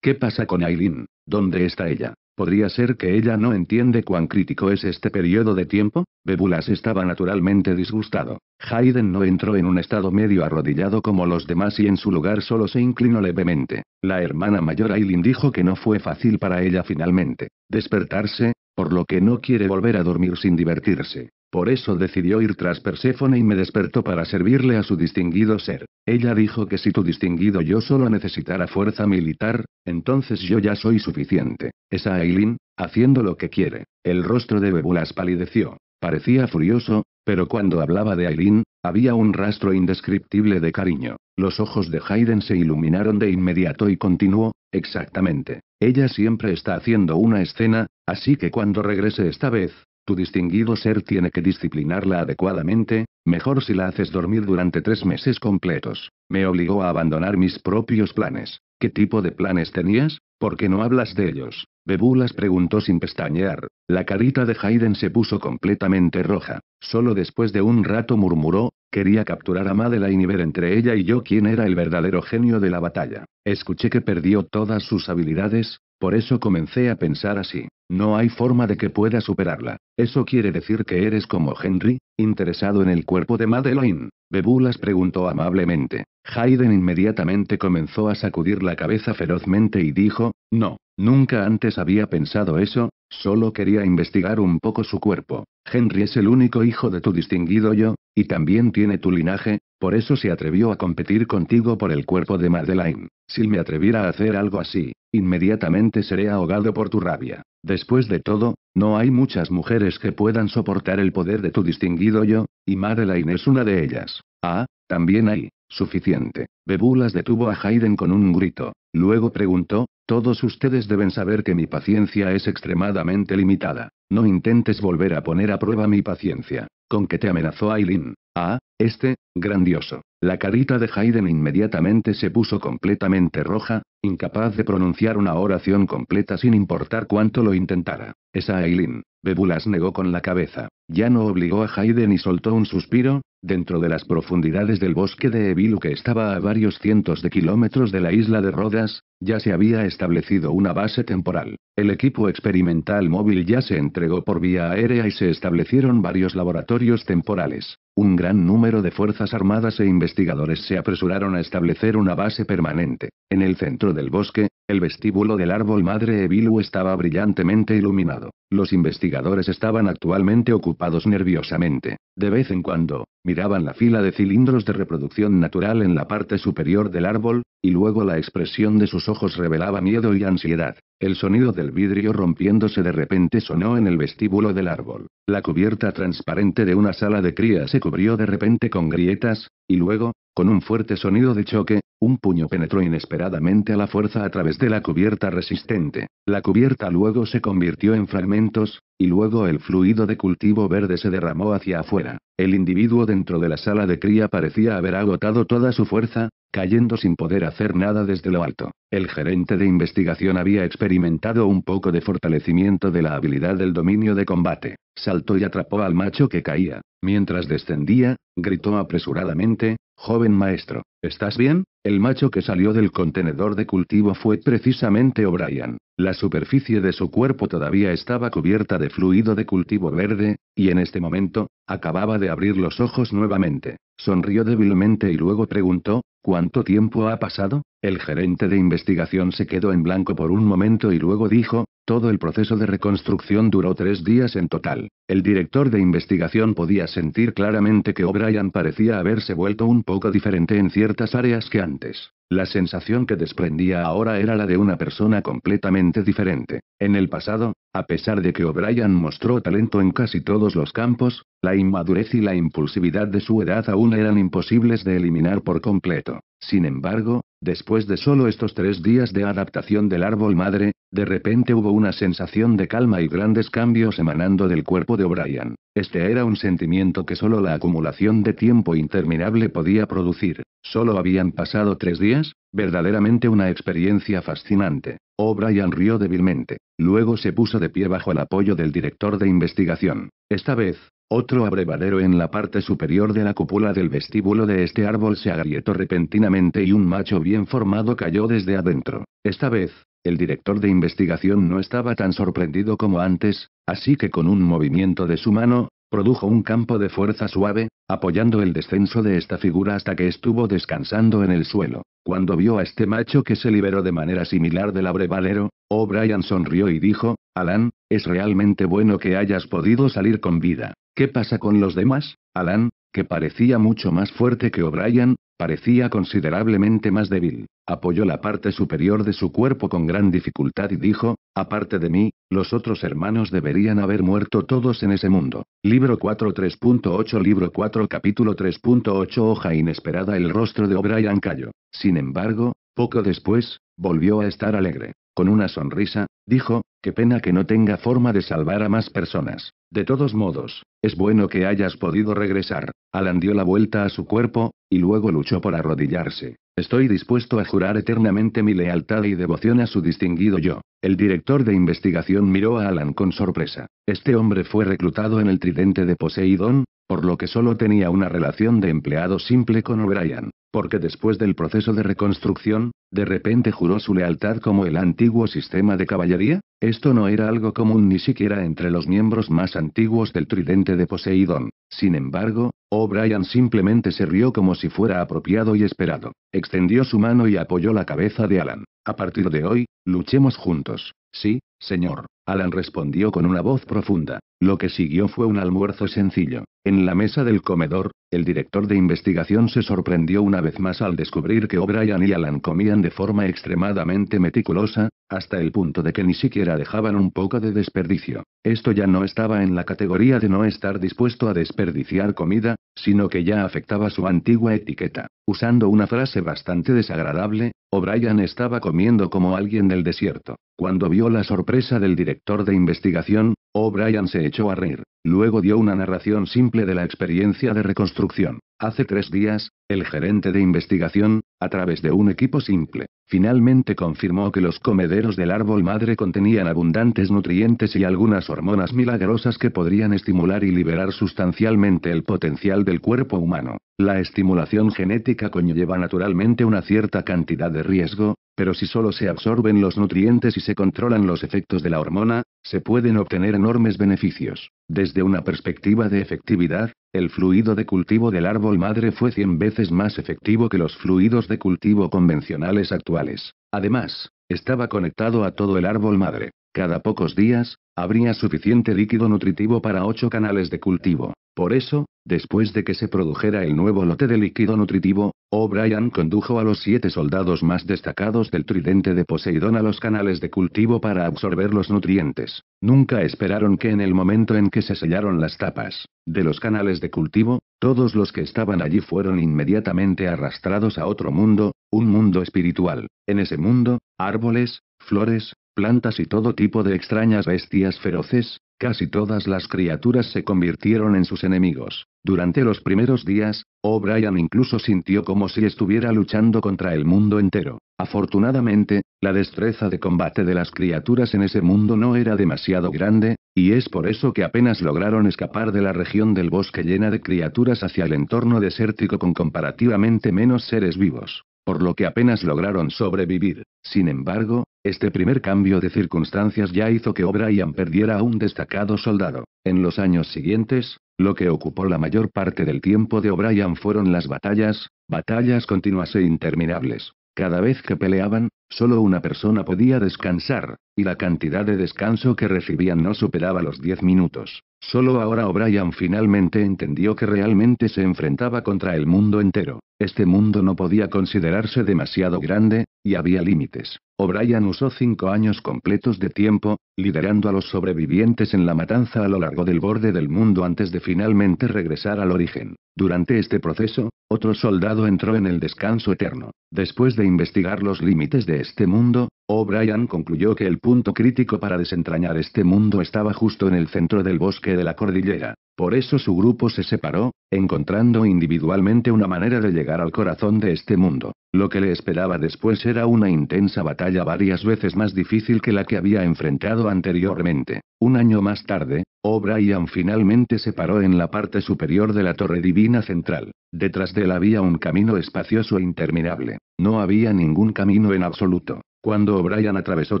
Speaker 1: ¿Qué pasa con Aileen? ¿Dónde está ella? ¿Podría ser que ella no entiende cuán crítico es este periodo de tiempo? Bebulas estaba naturalmente disgustado. Hayden no entró en un estado medio arrodillado como los demás y en su lugar solo se inclinó levemente. La hermana mayor Aileen dijo que no fue fácil para ella finalmente despertarse, por lo que no quiere volver a dormir sin divertirse. Por eso decidió ir tras Perséfone y me despertó para servirle a su distinguido ser. Ella dijo que si tu distinguido yo solo necesitara fuerza militar, entonces yo ya soy suficiente. Esa Aileen, haciendo lo que quiere. El rostro de Bebulas palideció. Parecía furioso, pero cuando hablaba de Aileen, había un rastro indescriptible de cariño. Los ojos de Hayden se iluminaron de inmediato y continuó, exactamente. Ella siempre está haciendo una escena, así que cuando regrese esta vez, tu distinguido ser tiene que disciplinarla adecuadamente, mejor si la haces dormir durante tres meses completos. Me obligó a abandonar mis propios planes. ¿Qué tipo de planes tenías? ¿Por qué no hablas de ellos? las preguntó sin pestañear. La carita de Hayden se puso completamente roja. Solo después de un rato murmuró, quería capturar a Madeleine y ver entre ella y yo quién era el verdadero genio de la batalla. Escuché que perdió todas sus habilidades, por eso comencé a pensar así. No hay forma de que pueda superarla. ¿Eso quiere decir que eres como Henry, interesado en el cuerpo de Madeleine? Bebulas preguntó amablemente. Hayden inmediatamente comenzó a sacudir la cabeza ferozmente y dijo, no, nunca antes había pensado eso, solo quería investigar un poco su cuerpo. Henry es el único hijo de tu distinguido yo, y también tiene tu linaje, por eso se atrevió a competir contigo por el cuerpo de Madeleine. Si me atreviera a hacer algo así, Inmediatamente seré ahogado por tu rabia. Después de todo, no hay muchas mujeres que puedan soportar el poder de tu distinguido yo, y Madeleine es una de ellas. Ah, también hay. Suficiente. Bebulas detuvo a Hayden con un grito. Luego preguntó, todos ustedes deben saber que mi paciencia es extremadamente limitada. No intentes volver a poner a prueba mi paciencia. Con que te amenazó Aileen. Ah, este, grandioso. La carita de Hayden inmediatamente se puso completamente roja, Incapaz de pronunciar una oración completa sin importar cuánto lo intentara. Esa Aileen. Bebulas negó con la cabeza. Ya no obligó a Hayden y soltó un suspiro, dentro de las profundidades del bosque de Evilu que estaba a varios cientos de kilómetros de la isla de Rodas, ya se había establecido una base temporal. El equipo experimental móvil ya se entregó por vía aérea y se establecieron varios laboratorios temporales. Un gran número de fuerzas armadas e investigadores se apresuraron a establecer una base permanente. En el centro del bosque, el vestíbulo del árbol madre Evilu estaba brillantemente iluminado. Los investigadores estaban actualmente ocupados nerviosamente. De vez en cuando, miraban la fila de cilindros de reproducción natural en la parte superior del árbol, y luego la expresión de sus ojos revelaba miedo y ansiedad. El sonido del vidrio rompiéndose de repente sonó en el vestíbulo del árbol. La cubierta transparente de una sala de cría se cubrió de repente con grietas, y luego, con un fuerte sonido de choque, un puño penetró inesperadamente a la fuerza a través de la cubierta resistente. La cubierta luego se convirtió en fragmentos, y luego el fluido de cultivo verde se derramó hacia afuera. El individuo dentro de la sala de cría parecía haber agotado toda su fuerza, cayendo sin poder hacer nada desde lo alto. El gerente de investigación había experimentado un poco de fortalecimiento de la habilidad del dominio de combate. Saltó y atrapó al macho que caía. Mientras descendía, gritó apresuradamente, Joven maestro, ¿estás bien? El macho que salió del contenedor de cultivo fue precisamente O'Brien. La superficie de su cuerpo todavía estaba cubierta de fluido de cultivo verde, y en este momento, acababa de abrir los ojos nuevamente. Sonrió débilmente y luego preguntó, ¿cuánto tiempo ha pasado? El gerente de investigación se quedó en blanco por un momento y luego dijo, todo el proceso de reconstrucción duró tres días en total. El director de investigación podía sentir claramente que O'Brien parecía haberse vuelto un poco diferente en ciertas áreas que antes. La sensación que desprendía ahora era la de una persona completamente diferente. En el pasado, a pesar de que O'Brien mostró talento en casi todos los campos, la inmadurez y la impulsividad de su edad aún eran imposibles de eliminar por completo. Sin embargo, después de solo estos tres días de adaptación del árbol madre, de repente hubo una sensación de calma y grandes cambios emanando del cuerpo de O'Brien. Este era un sentimiento que solo la acumulación de tiempo interminable podía producir. Solo habían pasado tres días, verdaderamente una experiencia fascinante. O'Brien rió débilmente. Luego se puso de pie bajo el apoyo del director de investigación. Esta vez, otro abrevadero en la parte superior de la cúpula del vestíbulo de este árbol se agrietó repentinamente y un macho bien formado cayó desde adentro. Esta vez, el director de investigación no estaba tan sorprendido como antes, así que con un movimiento de su mano, produjo un campo de fuerza suave, apoyando el descenso de esta figura hasta que estuvo descansando en el suelo. Cuando vio a este macho que se liberó de manera similar del abrevalero, O'Brien oh, sonrió y dijo, Alan, es realmente bueno que hayas podido salir con vida. ¿Qué pasa con los demás, Alan? que parecía mucho más fuerte que O'Brien, Parecía considerablemente más débil. Apoyó la parte superior de su cuerpo con gran dificultad y dijo, aparte de mí, los otros hermanos deberían haber muerto todos en ese mundo. Libro 4 3.8 Libro 4 capítulo 3.8 Hoja inesperada El rostro de O'Brien cayó. Sin embargo, poco después, volvió a estar alegre. Con una sonrisa, dijo, qué pena que no tenga forma de salvar a más personas. De todos modos, es bueno que hayas podido regresar. Alan dio la vuelta a su cuerpo, y luego luchó por arrodillarse. Estoy dispuesto a jurar eternamente mi lealtad y devoción a su distinguido yo. El director de investigación miró a Alan con sorpresa. Este hombre fue reclutado en el tridente de Poseidón, por lo que solo tenía una relación de empleado simple con O'Brien porque después del proceso de reconstrucción, de repente juró su lealtad como el antiguo sistema de caballería, esto no era algo común ni siquiera entre los miembros más antiguos del tridente de Poseidón. Sin embargo, O'Brien simplemente se rió como si fuera apropiado y esperado, extendió su mano y apoyó la cabeza de Alan. A partir de hoy, luchemos juntos. Sí, señor. Alan respondió con una voz profunda. Lo que siguió fue un almuerzo sencillo. En la mesa del comedor, el director de investigación se sorprendió una vez más al descubrir que O'Brien y Alan comían de forma extremadamente meticulosa, hasta el punto de que ni siquiera dejaban un poco de desperdicio. Esto ya no estaba en la categoría de no estar dispuesto a desperdiciar comida, sino que ya afectaba su antigua etiqueta. Usando una frase bastante desagradable, O'Brien estaba comiendo como alguien del desierto. Cuando vio la sorpresa del director de investigación, O'Brien se echó a reír. Luego dio una narración simple de la experiencia de reconstrucción. Hace tres días, el gerente de investigación, a través de un equipo simple. Finalmente confirmó que los comederos del árbol madre contenían abundantes nutrientes y algunas hormonas milagrosas que podrían estimular y liberar sustancialmente el potencial del cuerpo humano. La estimulación genética conlleva naturalmente una cierta cantidad de riesgo, pero si solo se absorben los nutrientes y se controlan los efectos de la hormona, se pueden obtener enormes beneficios. Desde una perspectiva de efectividad, el fluido de cultivo del árbol madre fue 100 veces más efectivo que los fluidos de cultivo convencionales actuales. Además, estaba conectado a todo el árbol madre. Cada pocos días, habría suficiente líquido nutritivo para ocho canales de cultivo. Por eso, después de que se produjera el nuevo lote de líquido nutritivo, O'Brien condujo a los siete soldados más destacados del tridente de Poseidón a los canales de cultivo para absorber los nutrientes. Nunca esperaron que en el momento en que se sellaron las tapas de los canales de cultivo, todos los que estaban allí fueron inmediatamente arrastrados a otro mundo, un mundo espiritual. En ese mundo, árboles, flores, plantas y todo tipo de extrañas bestias feroces, casi todas las criaturas se convirtieron en sus enemigos. Durante los primeros días, O'Brien incluso sintió como si estuviera luchando contra el mundo entero. Afortunadamente, la destreza de combate de las criaturas en ese mundo no era demasiado grande, y es por eso que apenas lograron escapar de la región del bosque llena de criaturas hacia el entorno desértico con comparativamente menos seres vivos por lo que apenas lograron sobrevivir. Sin embargo, este primer cambio de circunstancias ya hizo que O'Brien perdiera a un destacado soldado. En los años siguientes, lo que ocupó la mayor parte del tiempo de O'Brien fueron las batallas, batallas continuas e interminables. Cada vez que peleaban, Solo una persona podía descansar, y la cantidad de descanso que recibían no superaba los 10 minutos. Solo ahora O'Brien finalmente entendió que realmente se enfrentaba contra el mundo entero. Este mundo no podía considerarse demasiado grande, y había límites. O'Brien usó cinco años completos de tiempo, liderando a los sobrevivientes en la matanza a lo largo del borde del mundo antes de finalmente regresar al origen. Durante este proceso, otro soldado entró en el descanso eterno. Después de investigar los límites de este mundo, O'Brien concluyó que el punto crítico para desentrañar este mundo estaba justo en el centro del bosque de la cordillera. Por eso su grupo se separó, encontrando individualmente una manera de llegar al corazón de este mundo. Lo que le esperaba después era una intensa batalla varias veces más difícil que la que había enfrentado anteriormente. Un año más tarde, O'Brien finalmente se paró en la parte superior de la torre divina central. Detrás de él había un camino espacioso e interminable. No había ningún camino en absoluto. Cuando O'Brien atravesó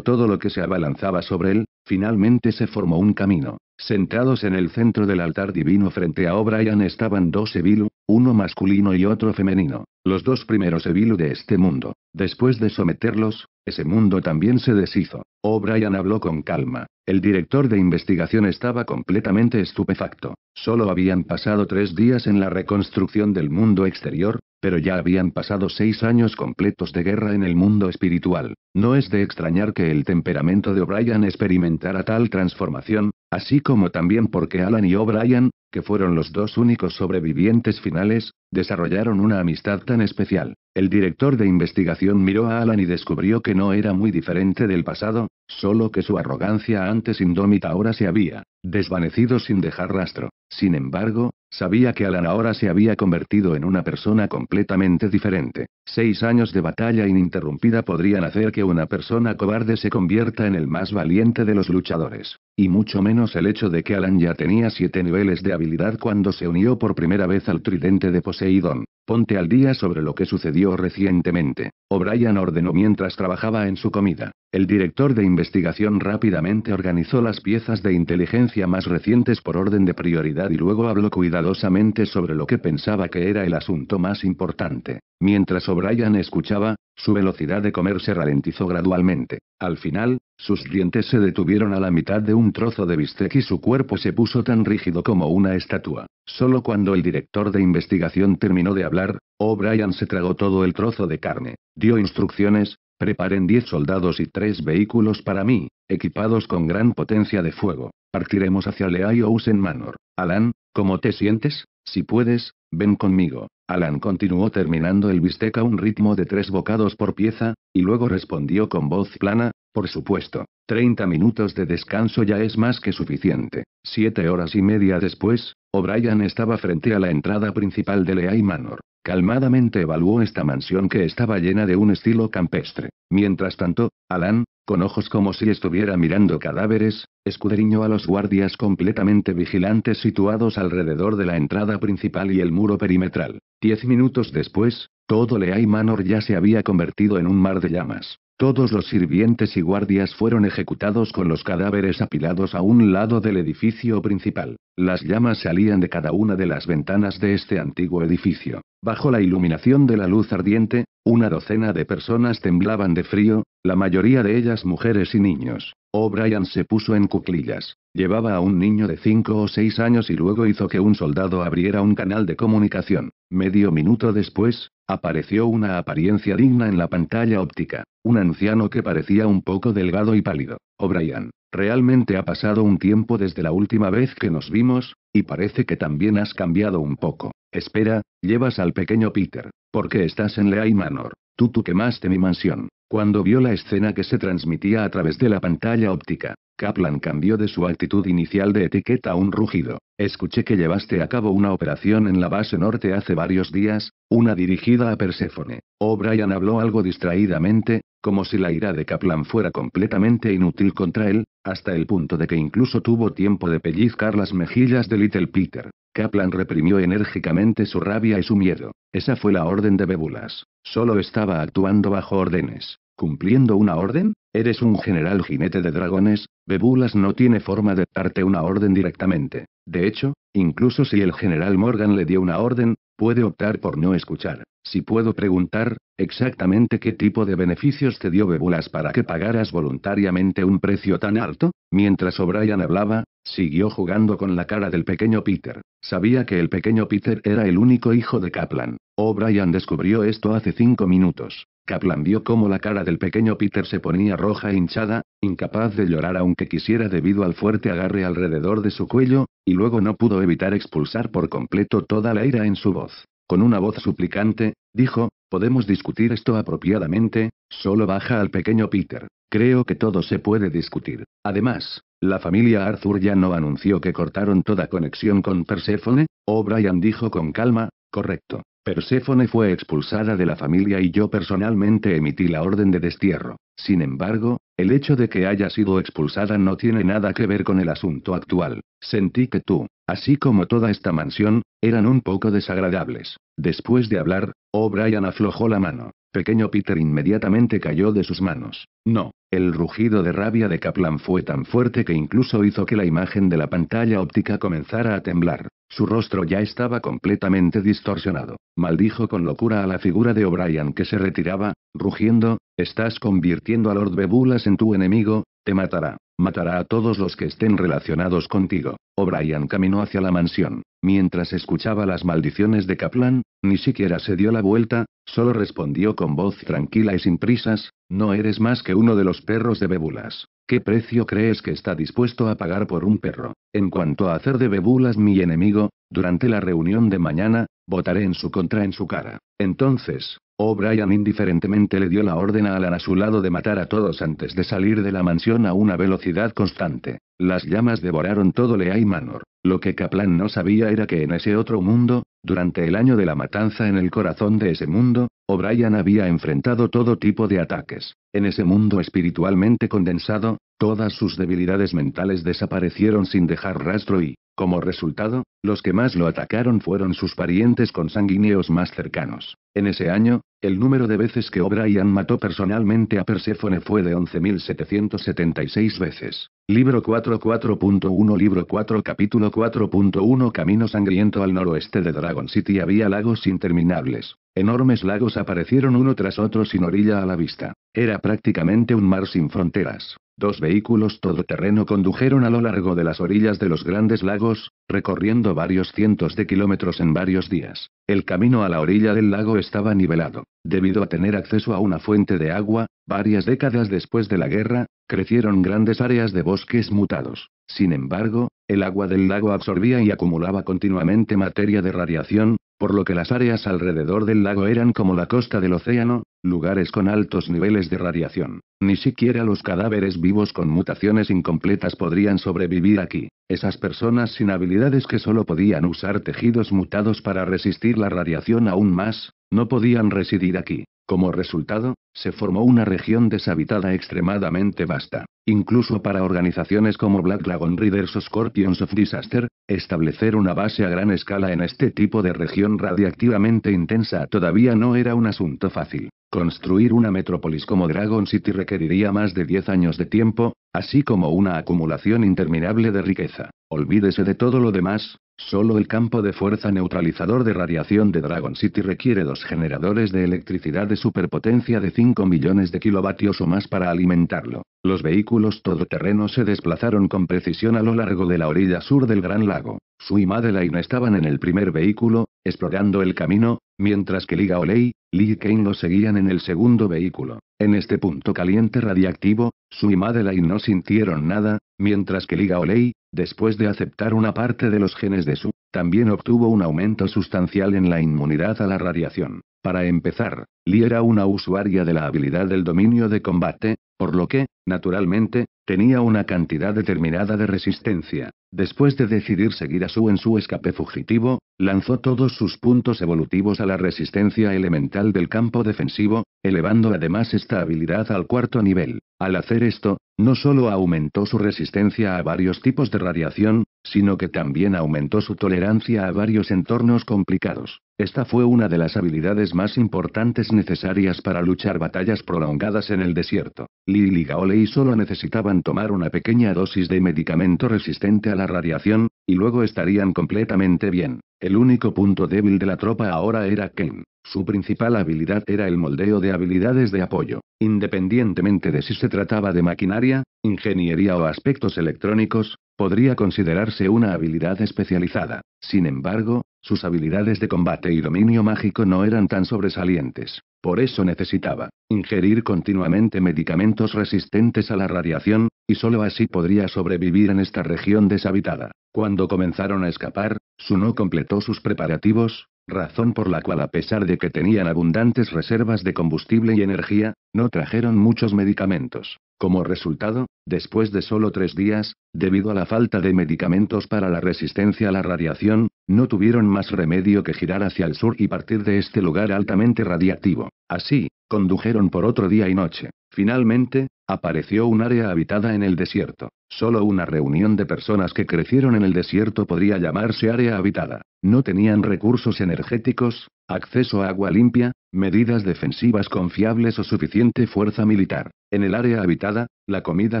Speaker 1: todo lo que se abalanzaba sobre él, finalmente se formó un camino. Sentados en el centro del altar divino frente a O'Brien estaban dos Evilu, uno masculino y otro femenino, los dos primeros Evilu de este mundo. Después de someterlos, ese mundo también se deshizo. O'Brien habló con calma. El director de investigación estaba completamente estupefacto. Solo habían pasado tres días en la reconstrucción del mundo exterior, pero ya habían pasado seis años completos de guerra en el mundo espiritual. No es de extrañar que el temperamento de O'Brien experimentara tal transformación, así como también porque Alan y O'Brien, que fueron los dos únicos sobrevivientes finales, desarrollaron una amistad tan especial. El director de investigación miró a Alan y descubrió que no era muy diferente del pasado, solo que su arrogancia antes indómita ahora se había desvanecido sin dejar rastro. Sin embargo, sabía que Alan ahora se había convertido en una persona completamente diferente. Seis años de batalla ininterrumpida podrían hacer que una persona cobarde se convierta en el más valiente de los luchadores. Y mucho menos el hecho de que Alan ya tenía siete niveles de habilidad cuando se unió por primera vez al tridente de Poseidón. Ponte al día sobre lo que sucedió recientemente, O'Brien ordenó mientras trabajaba en su comida. El director de investigación rápidamente organizó las piezas de inteligencia más recientes por orden de prioridad y luego habló cuidadosamente sobre lo que pensaba que era el asunto más importante. Mientras O'Brien escuchaba, su velocidad de comer se ralentizó gradualmente. Al final, sus dientes se detuvieron a la mitad de un trozo de bistec y su cuerpo se puso tan rígido como una estatua. Solo cuando el director de investigación terminó de hablar, O'Brien se tragó todo el trozo de carne, dio instrucciones, preparen 10 soldados y tres vehículos para mí, equipados con gran potencia de fuego. Partiremos hacia Ousen Manor. Alan, ¿cómo te sientes? Si puedes, ven conmigo. Alan continuó terminando el bistec a un ritmo de tres bocados por pieza, y luego respondió con voz plana, por supuesto, 30 minutos de descanso ya es más que suficiente. Siete horas y media después, O'Brien estaba frente a la entrada principal de Leigh Manor. Calmadamente evaluó esta mansión que estaba llena de un estilo campestre. Mientras tanto, Alan, con ojos como si estuviera mirando cadáveres, escudriñó a los guardias completamente vigilantes situados alrededor de la entrada principal y el muro perimetral. Diez minutos después, todo Leigh Manor ya se había convertido en un mar de llamas. Todos los sirvientes y guardias fueron ejecutados con los cadáveres apilados a un lado del edificio principal. Las llamas salían de cada una de las ventanas de este antiguo edificio. Bajo la iluminación de la luz ardiente, una docena de personas temblaban de frío, la mayoría de ellas mujeres y niños. O'Brien oh, se puso en cuclillas. Llevaba a un niño de cinco o seis años y luego hizo que un soldado abriera un canal de comunicación. Medio minuto después, apareció una apariencia digna en la pantalla óptica, un anciano que parecía un poco delgado y pálido. O'Brien, oh, Realmente ha pasado un tiempo desde la última vez que nos vimos, y parece que también has cambiado un poco. Espera, llevas al pequeño Peter, porque estás en Lea Manor. Tú tú quemaste mi mansión. Cuando vio la escena que se transmitía a través de la pantalla óptica, Kaplan cambió de su actitud inicial de etiqueta a un rugido. Escuché que llevaste a cabo una operación en la base norte hace varios días, una dirigida a Perséfone. O'Brien oh, habló algo distraídamente, como si la ira de Kaplan fuera completamente inútil contra él, hasta el punto de que incluso tuvo tiempo de pellizcar las mejillas de Little Peter. Kaplan reprimió enérgicamente su rabia y su miedo. Esa fue la orden de Bebulas. Solo estaba actuando bajo órdenes. ¿Cumpliendo una orden? Eres un general jinete de dragones, Bebulas no tiene forma de darte una orden directamente. De hecho, incluso si el general Morgan le dio una orden, puede optar por no escuchar. Si puedo preguntar, exactamente qué tipo de beneficios te dio Bebulas para que pagaras voluntariamente un precio tan alto? Mientras O'Brien hablaba, siguió jugando con la cara del pequeño Peter. Sabía que el pequeño Peter era el único hijo de Kaplan. O'Brien descubrió esto hace cinco minutos. Kaplan vio cómo la cara del pequeño Peter se ponía roja e hinchada, incapaz de llorar aunque quisiera debido al fuerte agarre alrededor de su cuello, y luego no pudo evitar expulsar por completo toda la ira en su voz. Con una voz suplicante, dijo, podemos discutir esto apropiadamente, solo baja al pequeño Peter. Creo que todo se puede discutir. Además, la familia Arthur ya no anunció que cortaron toda conexión con Perséfone, Brian dijo con calma, correcto. Perséfone fue expulsada de la familia y yo personalmente emití la orden de destierro. Sin embargo, el hecho de que haya sido expulsada no tiene nada que ver con el asunto actual. Sentí que tú, así como toda esta mansión, eran un poco desagradables. Después de hablar, O'Brien aflojó la mano. Pequeño Peter inmediatamente cayó de sus manos. No, el rugido de rabia de Kaplan fue tan fuerte que incluso hizo que la imagen de la pantalla óptica comenzara a temblar. Su rostro ya estaba completamente distorsionado. Maldijo con locura a la figura de O'Brien que se retiraba, rugiendo, estás convirtiendo a Lord Bebulas en tu enemigo, te matará. Matará a todos los que estén relacionados contigo. O'Brien oh, caminó hacia la mansión. Mientras escuchaba las maldiciones de Kaplan, ni siquiera se dio la vuelta, solo respondió con voz tranquila y sin prisas, no eres más que uno de los perros de Bebulas. ¿Qué precio crees que está dispuesto a pagar por un perro? En cuanto a hacer de Bebulas mi enemigo, durante la reunión de mañana, votaré en su contra en su cara. Entonces, O'Brien oh, indiferentemente le dio la orden a Alan a su lado de matar a todos antes de salir de la mansión a una velocidad constante. Las llamas devoraron todo Lea y Manor. Lo que Kaplan no sabía era que en ese otro mundo, durante el año de la matanza en el corazón de ese mundo, O'Brien oh, había enfrentado todo tipo de ataques. En ese mundo espiritualmente condensado, todas sus debilidades mentales desaparecieron sin dejar rastro y, como resultado, los que más lo atacaron fueron sus parientes consanguíneos más cercanos. En ese año, el número de veces que O'Brien mató personalmente a Perséfone fue de 11.776 veces. Libro 4.4.1 Libro 4 Capítulo 4.1 Camino sangriento al noroeste de Dragon City había lagos interminables. Enormes lagos aparecieron uno tras otro sin orilla a la vista. Era prácticamente un mar sin fronteras. Dos vehículos todoterreno condujeron a lo largo de las orillas de los grandes lagos, recorriendo varios cientos de kilómetros en varios días. El camino a la orilla del lago estaba nivelado. Debido a tener acceso a una fuente de agua, varias décadas después de la guerra, crecieron grandes áreas de bosques mutados. Sin embargo, el agua del lago absorbía y acumulaba continuamente materia de radiación, por lo que las áreas alrededor del lago eran como la costa del océano, lugares con altos niveles de radiación. Ni siquiera los cadáveres vivos con mutaciones incompletas podrían sobrevivir aquí. Esas personas sin habilidades que solo podían usar tejidos mutados para resistir la radiación aún más, no podían residir aquí. Como resultado, se formó una región deshabitada extremadamente vasta, incluso para organizaciones como Black Dragon Readers o Scorpions of Disaster, establecer una base a gran escala en este tipo de región radiactivamente intensa todavía no era un asunto fácil. Construir una metrópolis como Dragon City requeriría más de 10 años de tiempo, así como una acumulación interminable de riqueza. Olvídese de todo lo demás, Solo el campo de fuerza neutralizador de radiación de Dragon City requiere dos generadores de electricidad de superpotencia de 5 millones de kilovatios o más para alimentarlo. Los vehículos todoterreno se desplazaron con precisión a lo largo de la orilla sur del Gran Lago. Su y Madeline estaban en el primer vehículo, explorando el camino, mientras que Liga Oley, Lee y Kane lo seguían en el segundo vehículo. En este punto caliente radiactivo, su y Madeline no sintieron nada, mientras que Liga Oley, Después de aceptar una parte de los genes de su, también obtuvo un aumento sustancial en la inmunidad a la radiación. Para empezar, Lee era una usuaria de la habilidad del dominio de combate, por lo que, naturalmente, tenía una cantidad determinada de resistencia. Después de decidir seguir a Su en su escape fugitivo, lanzó todos sus puntos evolutivos a la resistencia elemental del campo defensivo, elevando además esta habilidad al cuarto nivel. Al hacer esto, no solo aumentó su resistencia a varios tipos de radiación, sino que también aumentó su tolerancia a varios entornos complicados. Esta fue una de las habilidades más importantes necesarias para luchar batallas prolongadas en el desierto. Lily y Gaolei solo necesitaban tomar una pequeña dosis de medicamento resistente a la radiación, y luego estarían completamente bien. El único punto débil de la tropa ahora era Ken. Su principal habilidad era el moldeo de habilidades de apoyo. Independientemente de si se trataba de maquinaria, ingeniería o aspectos electrónicos, Podría considerarse una habilidad especializada. Sin embargo, sus habilidades de combate y dominio mágico no eran tan sobresalientes. Por eso necesitaba ingerir continuamente medicamentos resistentes a la radiación, y sólo así podría sobrevivir en esta región deshabitada. Cuando comenzaron a escapar, Suno completó sus preparativos, razón por la cual a pesar de que tenían abundantes reservas de combustible y energía, no trajeron muchos medicamentos. Como resultado, después de solo tres días, debido a la falta de medicamentos para la resistencia a la radiación, no tuvieron más remedio que girar hacia el sur y partir de este lugar altamente radiactivo. Así, condujeron por otro día y noche. Finalmente, apareció un área habitada en el desierto. Solo una reunión de personas que crecieron en el desierto podría llamarse área habitada. No tenían recursos energéticos, acceso a agua limpia, medidas defensivas confiables o suficiente fuerza militar. En el área habitada, la comida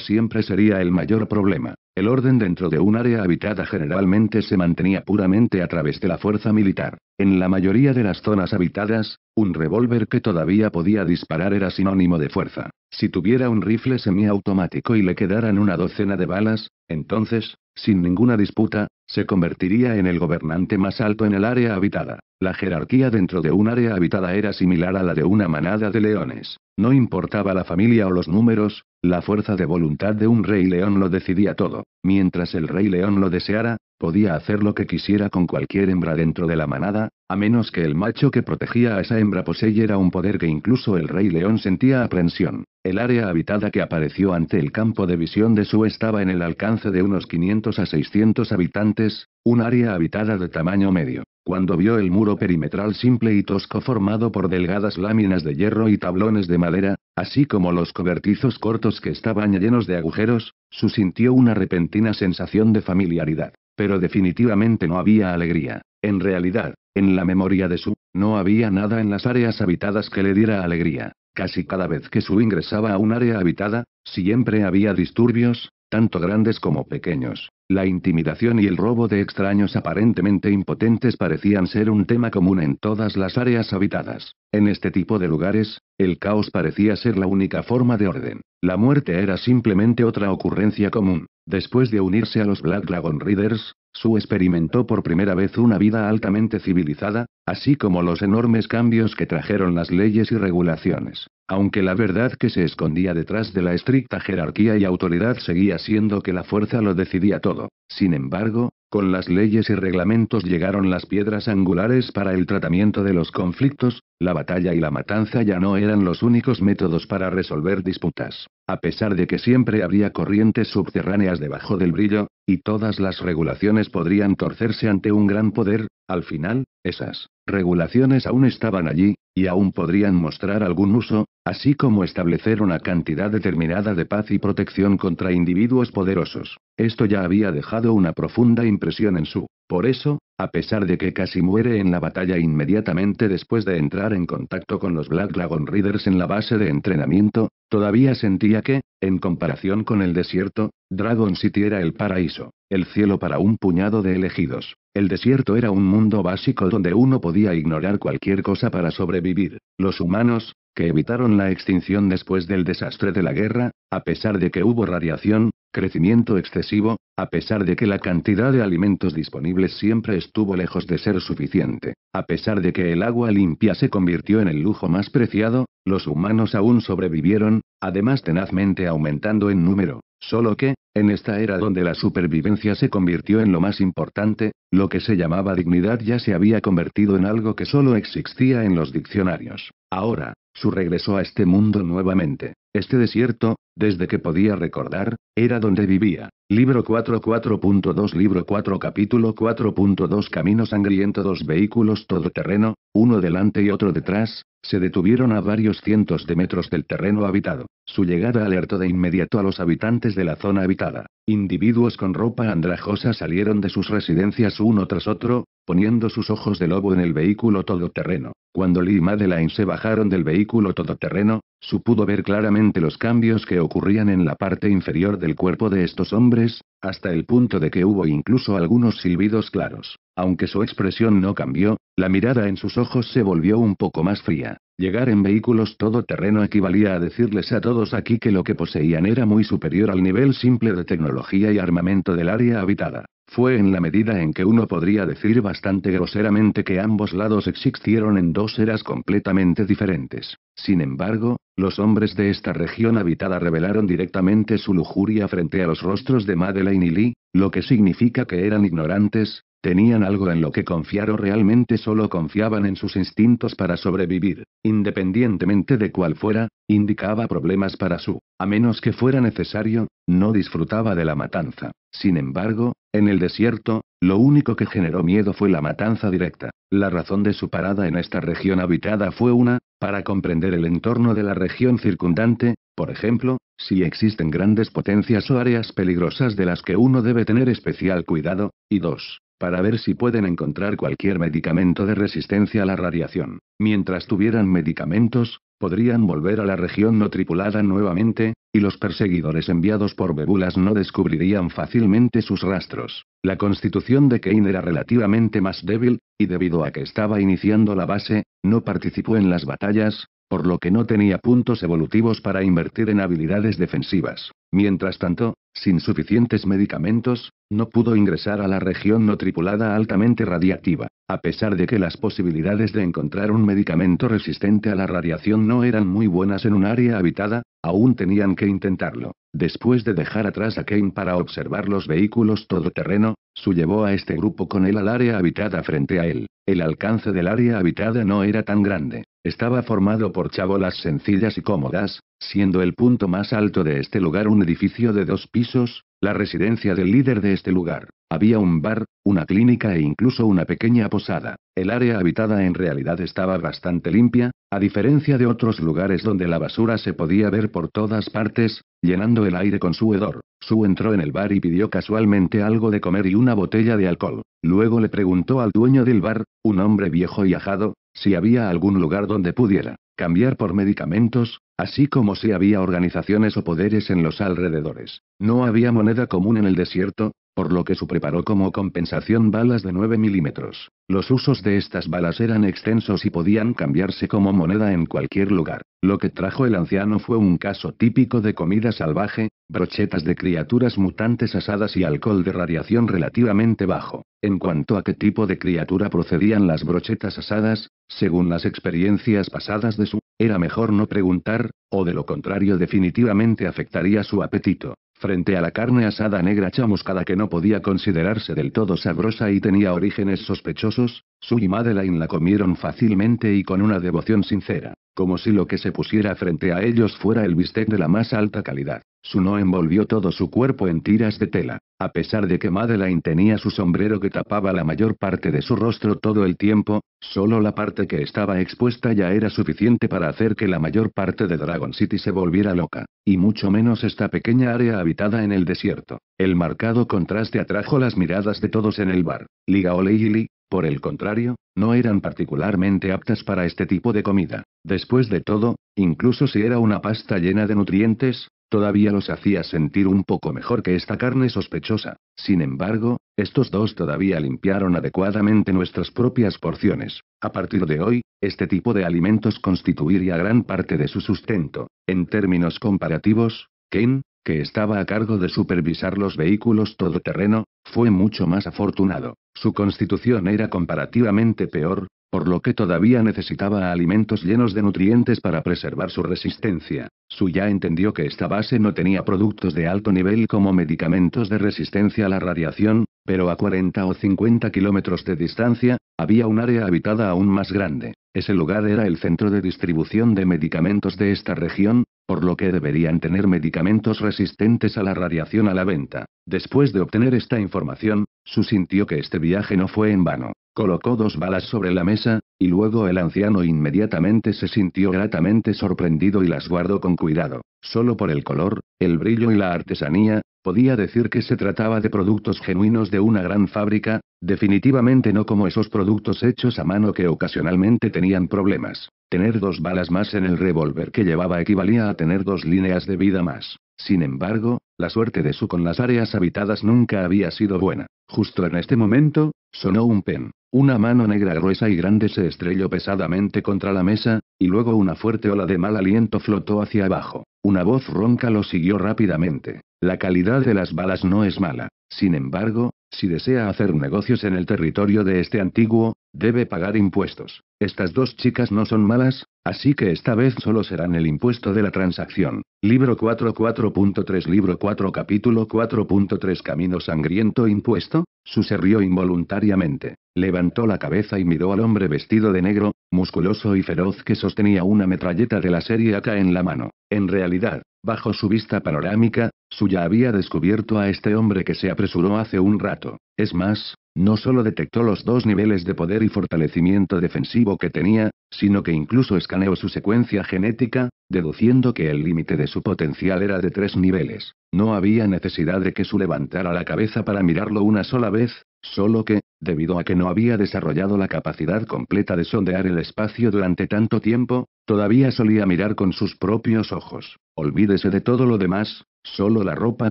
Speaker 1: siempre sería el mayor problema. El orden dentro de un área habitada generalmente se mantenía puramente a través de la fuerza militar. En la mayoría de las zonas habitadas, un revólver que todavía podía disparar era sinónimo de fuerza. Si tuviera un rifle semiautomático y le quedaran una docena de balas, entonces, sin ninguna disputa, se convertiría en el gobernante más alto en el área habitada. La jerarquía dentro de un área habitada era similar a la de una manada de leones. No importaba la familia o los números, la fuerza de voluntad de un rey león lo decidía todo. Mientras el rey león lo deseara, podía hacer lo que quisiera con cualquier hembra dentro de la manada, a menos que el macho que protegía a esa hembra poseyera un poder que incluso el rey león sentía aprensión. El área habitada que apareció ante el campo de visión de Su estaba en el alcance de unos 500 a 600 habitantes, un área habitada de tamaño medio. Cuando vio el muro perimetral simple y tosco formado por delgadas láminas de hierro y tablones de madera, así como los cobertizos cortos que estaban llenos de agujeros, Su sintió una repentina sensación de familiaridad. Pero definitivamente no había alegría. En realidad, en la memoria de Su, no había nada en las áreas habitadas que le diera alegría. Casi cada vez que su ingresaba a un área habitada, siempre había disturbios, tanto grandes como pequeños. La intimidación y el robo de extraños aparentemente impotentes parecían ser un tema común en todas las áreas habitadas. En este tipo de lugares, el caos parecía ser la única forma de orden. La muerte era simplemente otra ocurrencia común. Después de unirse a los Black Dragon Readers, su experimentó por primera vez una vida altamente civilizada, así como los enormes cambios que trajeron las leyes y regulaciones, aunque la verdad que se escondía detrás de la estricta jerarquía y autoridad seguía siendo que la fuerza lo decidía todo. Sin embargo, con las leyes y reglamentos llegaron las piedras angulares para el tratamiento de los conflictos, la batalla y la matanza ya no eran los únicos métodos para resolver disputas, a pesar de que siempre habría corrientes subterráneas debajo del brillo, y todas las regulaciones podrían torcerse ante un gran poder, al final, esas regulaciones aún estaban allí, y aún podrían mostrar algún uso, así como establecer una cantidad determinada de paz y protección contra individuos poderosos. Esto ya había dejado una profunda impresión en su. Por eso, a pesar de que casi muere en la batalla inmediatamente después de entrar en contacto con los Black Dragon Riders en la base de entrenamiento, todavía sentía que, en comparación con el desierto, Dragon City era el paraíso, el cielo para un puñado de elegidos. El desierto era un mundo básico donde uno podía ignorar cualquier cosa para sobrevivir. Los humanos, que evitaron la extinción después del desastre de la guerra, a pesar de que hubo radiación, crecimiento excesivo, a pesar de que la cantidad de alimentos disponibles siempre estuvo lejos de ser suficiente, a pesar de que el agua limpia se convirtió en el lujo más preciado, los humanos aún sobrevivieron, además tenazmente aumentando en número, Solo que, en esta era donde la supervivencia se convirtió en lo más importante, lo que se llamaba dignidad ya se había convertido en algo que solo existía en los diccionarios. Ahora, su regreso a este mundo nuevamente, este desierto, desde que podía recordar, era donde vivía. Libro 44.2 Libro 4 Capítulo 4.2 Camino sangriento Dos vehículos todoterreno, uno delante y otro detrás, se detuvieron a varios cientos de metros del terreno habitado. Su llegada alertó de inmediato a los habitantes de la zona habitada. Individuos con ropa andrajosa salieron de sus residencias uno tras otro, poniendo sus ojos de lobo en el vehículo todoterreno. Cuando Lee y Madeleine se bajaron del vehículo todoterreno, pudo ver claramente los cambios que ocurrían en la parte inferior del cuerpo de estos hombres, hasta el punto de que hubo incluso algunos silbidos claros. Aunque su expresión no cambió, la mirada en sus ojos se volvió un poco más fría. Llegar en vehículos todo terreno equivalía a decirles a todos aquí que lo que poseían era muy superior al nivel simple de tecnología y armamento del área habitada. Fue en la medida en que uno podría decir bastante groseramente que ambos lados existieron en dos eras completamente diferentes. Sin embargo, los hombres de esta región habitada revelaron directamente su lujuria frente a los rostros de Madeleine y Lee, lo que significa que eran ignorantes, Tenían algo en lo que confiar o realmente solo confiaban en sus instintos para sobrevivir, independientemente de cuál fuera, indicaba problemas para su, a menos que fuera necesario, no disfrutaba de la matanza. Sin embargo, en el desierto, lo único que generó miedo fue la matanza directa. La razón de su parada en esta región habitada fue una, para comprender el entorno de la región circundante, por ejemplo, si existen grandes potencias o áreas peligrosas de las que uno debe tener especial cuidado, y dos, para ver si pueden encontrar cualquier medicamento de resistencia a la radiación. Mientras tuvieran medicamentos, podrían volver a la región no tripulada nuevamente, y los perseguidores enviados por Bebulas no descubrirían fácilmente sus rastros. La constitución de Kane era relativamente más débil, y debido a que estaba iniciando la base, no participó en las batallas, por lo que no tenía puntos evolutivos para invertir en habilidades defensivas. Mientras tanto, sin suficientes medicamentos, no pudo ingresar a la región no tripulada altamente radiactiva, a pesar de que las posibilidades de encontrar un medicamento resistente a la radiación no eran muy buenas en un área habitada, aún tenían que intentarlo. Después de dejar atrás a Kane para observar los vehículos todoterreno, Su llevó a este grupo con él al área habitada frente a él. El alcance del área habitada no era tan grande. Estaba formado por chabolas sencillas y cómodas, siendo el punto más alto de este lugar un edificio de dos pisos, la residencia del líder de este lugar. Había un bar, una clínica e incluso una pequeña posada. El área habitada en realidad estaba bastante limpia, a diferencia de otros lugares donde la basura se podía ver por todas partes, llenando el aire con su hedor. Su entró en el bar y pidió casualmente algo de comer y una botella de alcohol. Luego le preguntó al dueño del bar, un hombre viejo y ajado, si había algún lugar donde pudiera cambiar por medicamentos, así como si había organizaciones o poderes en los alrededores. No había moneda común en el desierto, por lo que su preparó como compensación balas de 9 milímetros. Los usos de estas balas eran extensos y podían cambiarse como moneda en cualquier lugar. Lo que trajo el anciano fue un caso típico de comida salvaje, brochetas de criaturas mutantes asadas y alcohol de radiación relativamente bajo. En cuanto a qué tipo de criatura procedían las brochetas asadas, según las experiencias pasadas de su, era mejor no preguntar, o de lo contrario definitivamente afectaría su apetito. Frente a la carne asada negra chamuscada que no podía considerarse del todo sabrosa y tenía orígenes sospechosos, su y Madeline la comieron fácilmente y con una devoción sincera, como si lo que se pusiera frente a ellos fuera el bistec de la más alta calidad no envolvió todo su cuerpo en tiras de tela. A pesar de que Madeline tenía su sombrero que tapaba la mayor parte de su rostro todo el tiempo, solo la parte que estaba expuesta ya era suficiente para hacer que la mayor parte de Dragon City se volviera loca, y mucho menos esta pequeña área habitada en el desierto. El marcado contraste atrajo las miradas de todos en el bar. liga y Lee, por el contrario, no eran particularmente aptas para este tipo de comida. Después de todo, incluso si era una pasta llena de nutrientes, Todavía los hacía sentir un poco mejor que esta carne sospechosa. Sin embargo, estos dos todavía limpiaron adecuadamente nuestras propias porciones. A partir de hoy, este tipo de alimentos constituiría gran parte de su sustento. En términos comparativos, Ken, que estaba a cargo de supervisar los vehículos todoterreno, fue mucho más afortunado. Su constitución era comparativamente peor, por lo que todavía necesitaba alimentos llenos de nutrientes para preservar su resistencia ya entendió que esta base no tenía productos de alto nivel como medicamentos de resistencia a la radiación, pero a 40 o 50 kilómetros de distancia, había un área habitada aún más grande. Ese lugar era el centro de distribución de medicamentos de esta región, por lo que deberían tener medicamentos resistentes a la radiación a la venta. Después de obtener esta información, Su sintió que este viaje no fue en vano. Colocó dos balas sobre la mesa, y luego el anciano inmediatamente se sintió gratamente sorprendido y las guardó con cuidado. Solo por el color, el brillo y la artesanía, podía decir que se trataba de productos genuinos de una gran fábrica, definitivamente no como esos productos hechos a mano que ocasionalmente tenían problemas. Tener dos balas más en el revólver que llevaba equivalía a tener dos líneas de vida más. Sin embargo, la suerte de su con las áreas habitadas nunca había sido buena. Justo en este momento, sonó un pen. Una mano negra gruesa y grande se estrelló pesadamente contra la mesa, y luego una fuerte ola de mal aliento flotó hacia abajo. Una voz ronca lo siguió rápidamente. La calidad de las balas no es mala. Sin embargo, si desea hacer negocios en el territorio de este antiguo, debe pagar impuestos. Estas dos chicas no son malas, así que esta vez solo serán el impuesto de la transacción. Libro 44.3 Libro 4 Capítulo 4.3 Camino Sangriento Impuesto, suserrió involuntariamente. Levantó la cabeza y miró al hombre vestido de negro, musculoso y feroz que sostenía una metralleta de la serie AK en la mano. En realidad, bajo su vista panorámica, Suya había descubierto a este hombre que se apresuró hace un rato. Es más, no solo detectó los dos niveles de poder y fortalecimiento defensivo que tenía, sino que incluso escaneó su secuencia genética, deduciendo que el límite de su potencial era de tres niveles. No había necesidad de que su levantara la cabeza para mirarlo una sola vez, solo que, debido a que no había desarrollado la capacidad completa de sondear el espacio durante tanto tiempo, todavía solía mirar con sus propios ojos. Olvídese de todo lo demás, solo la ropa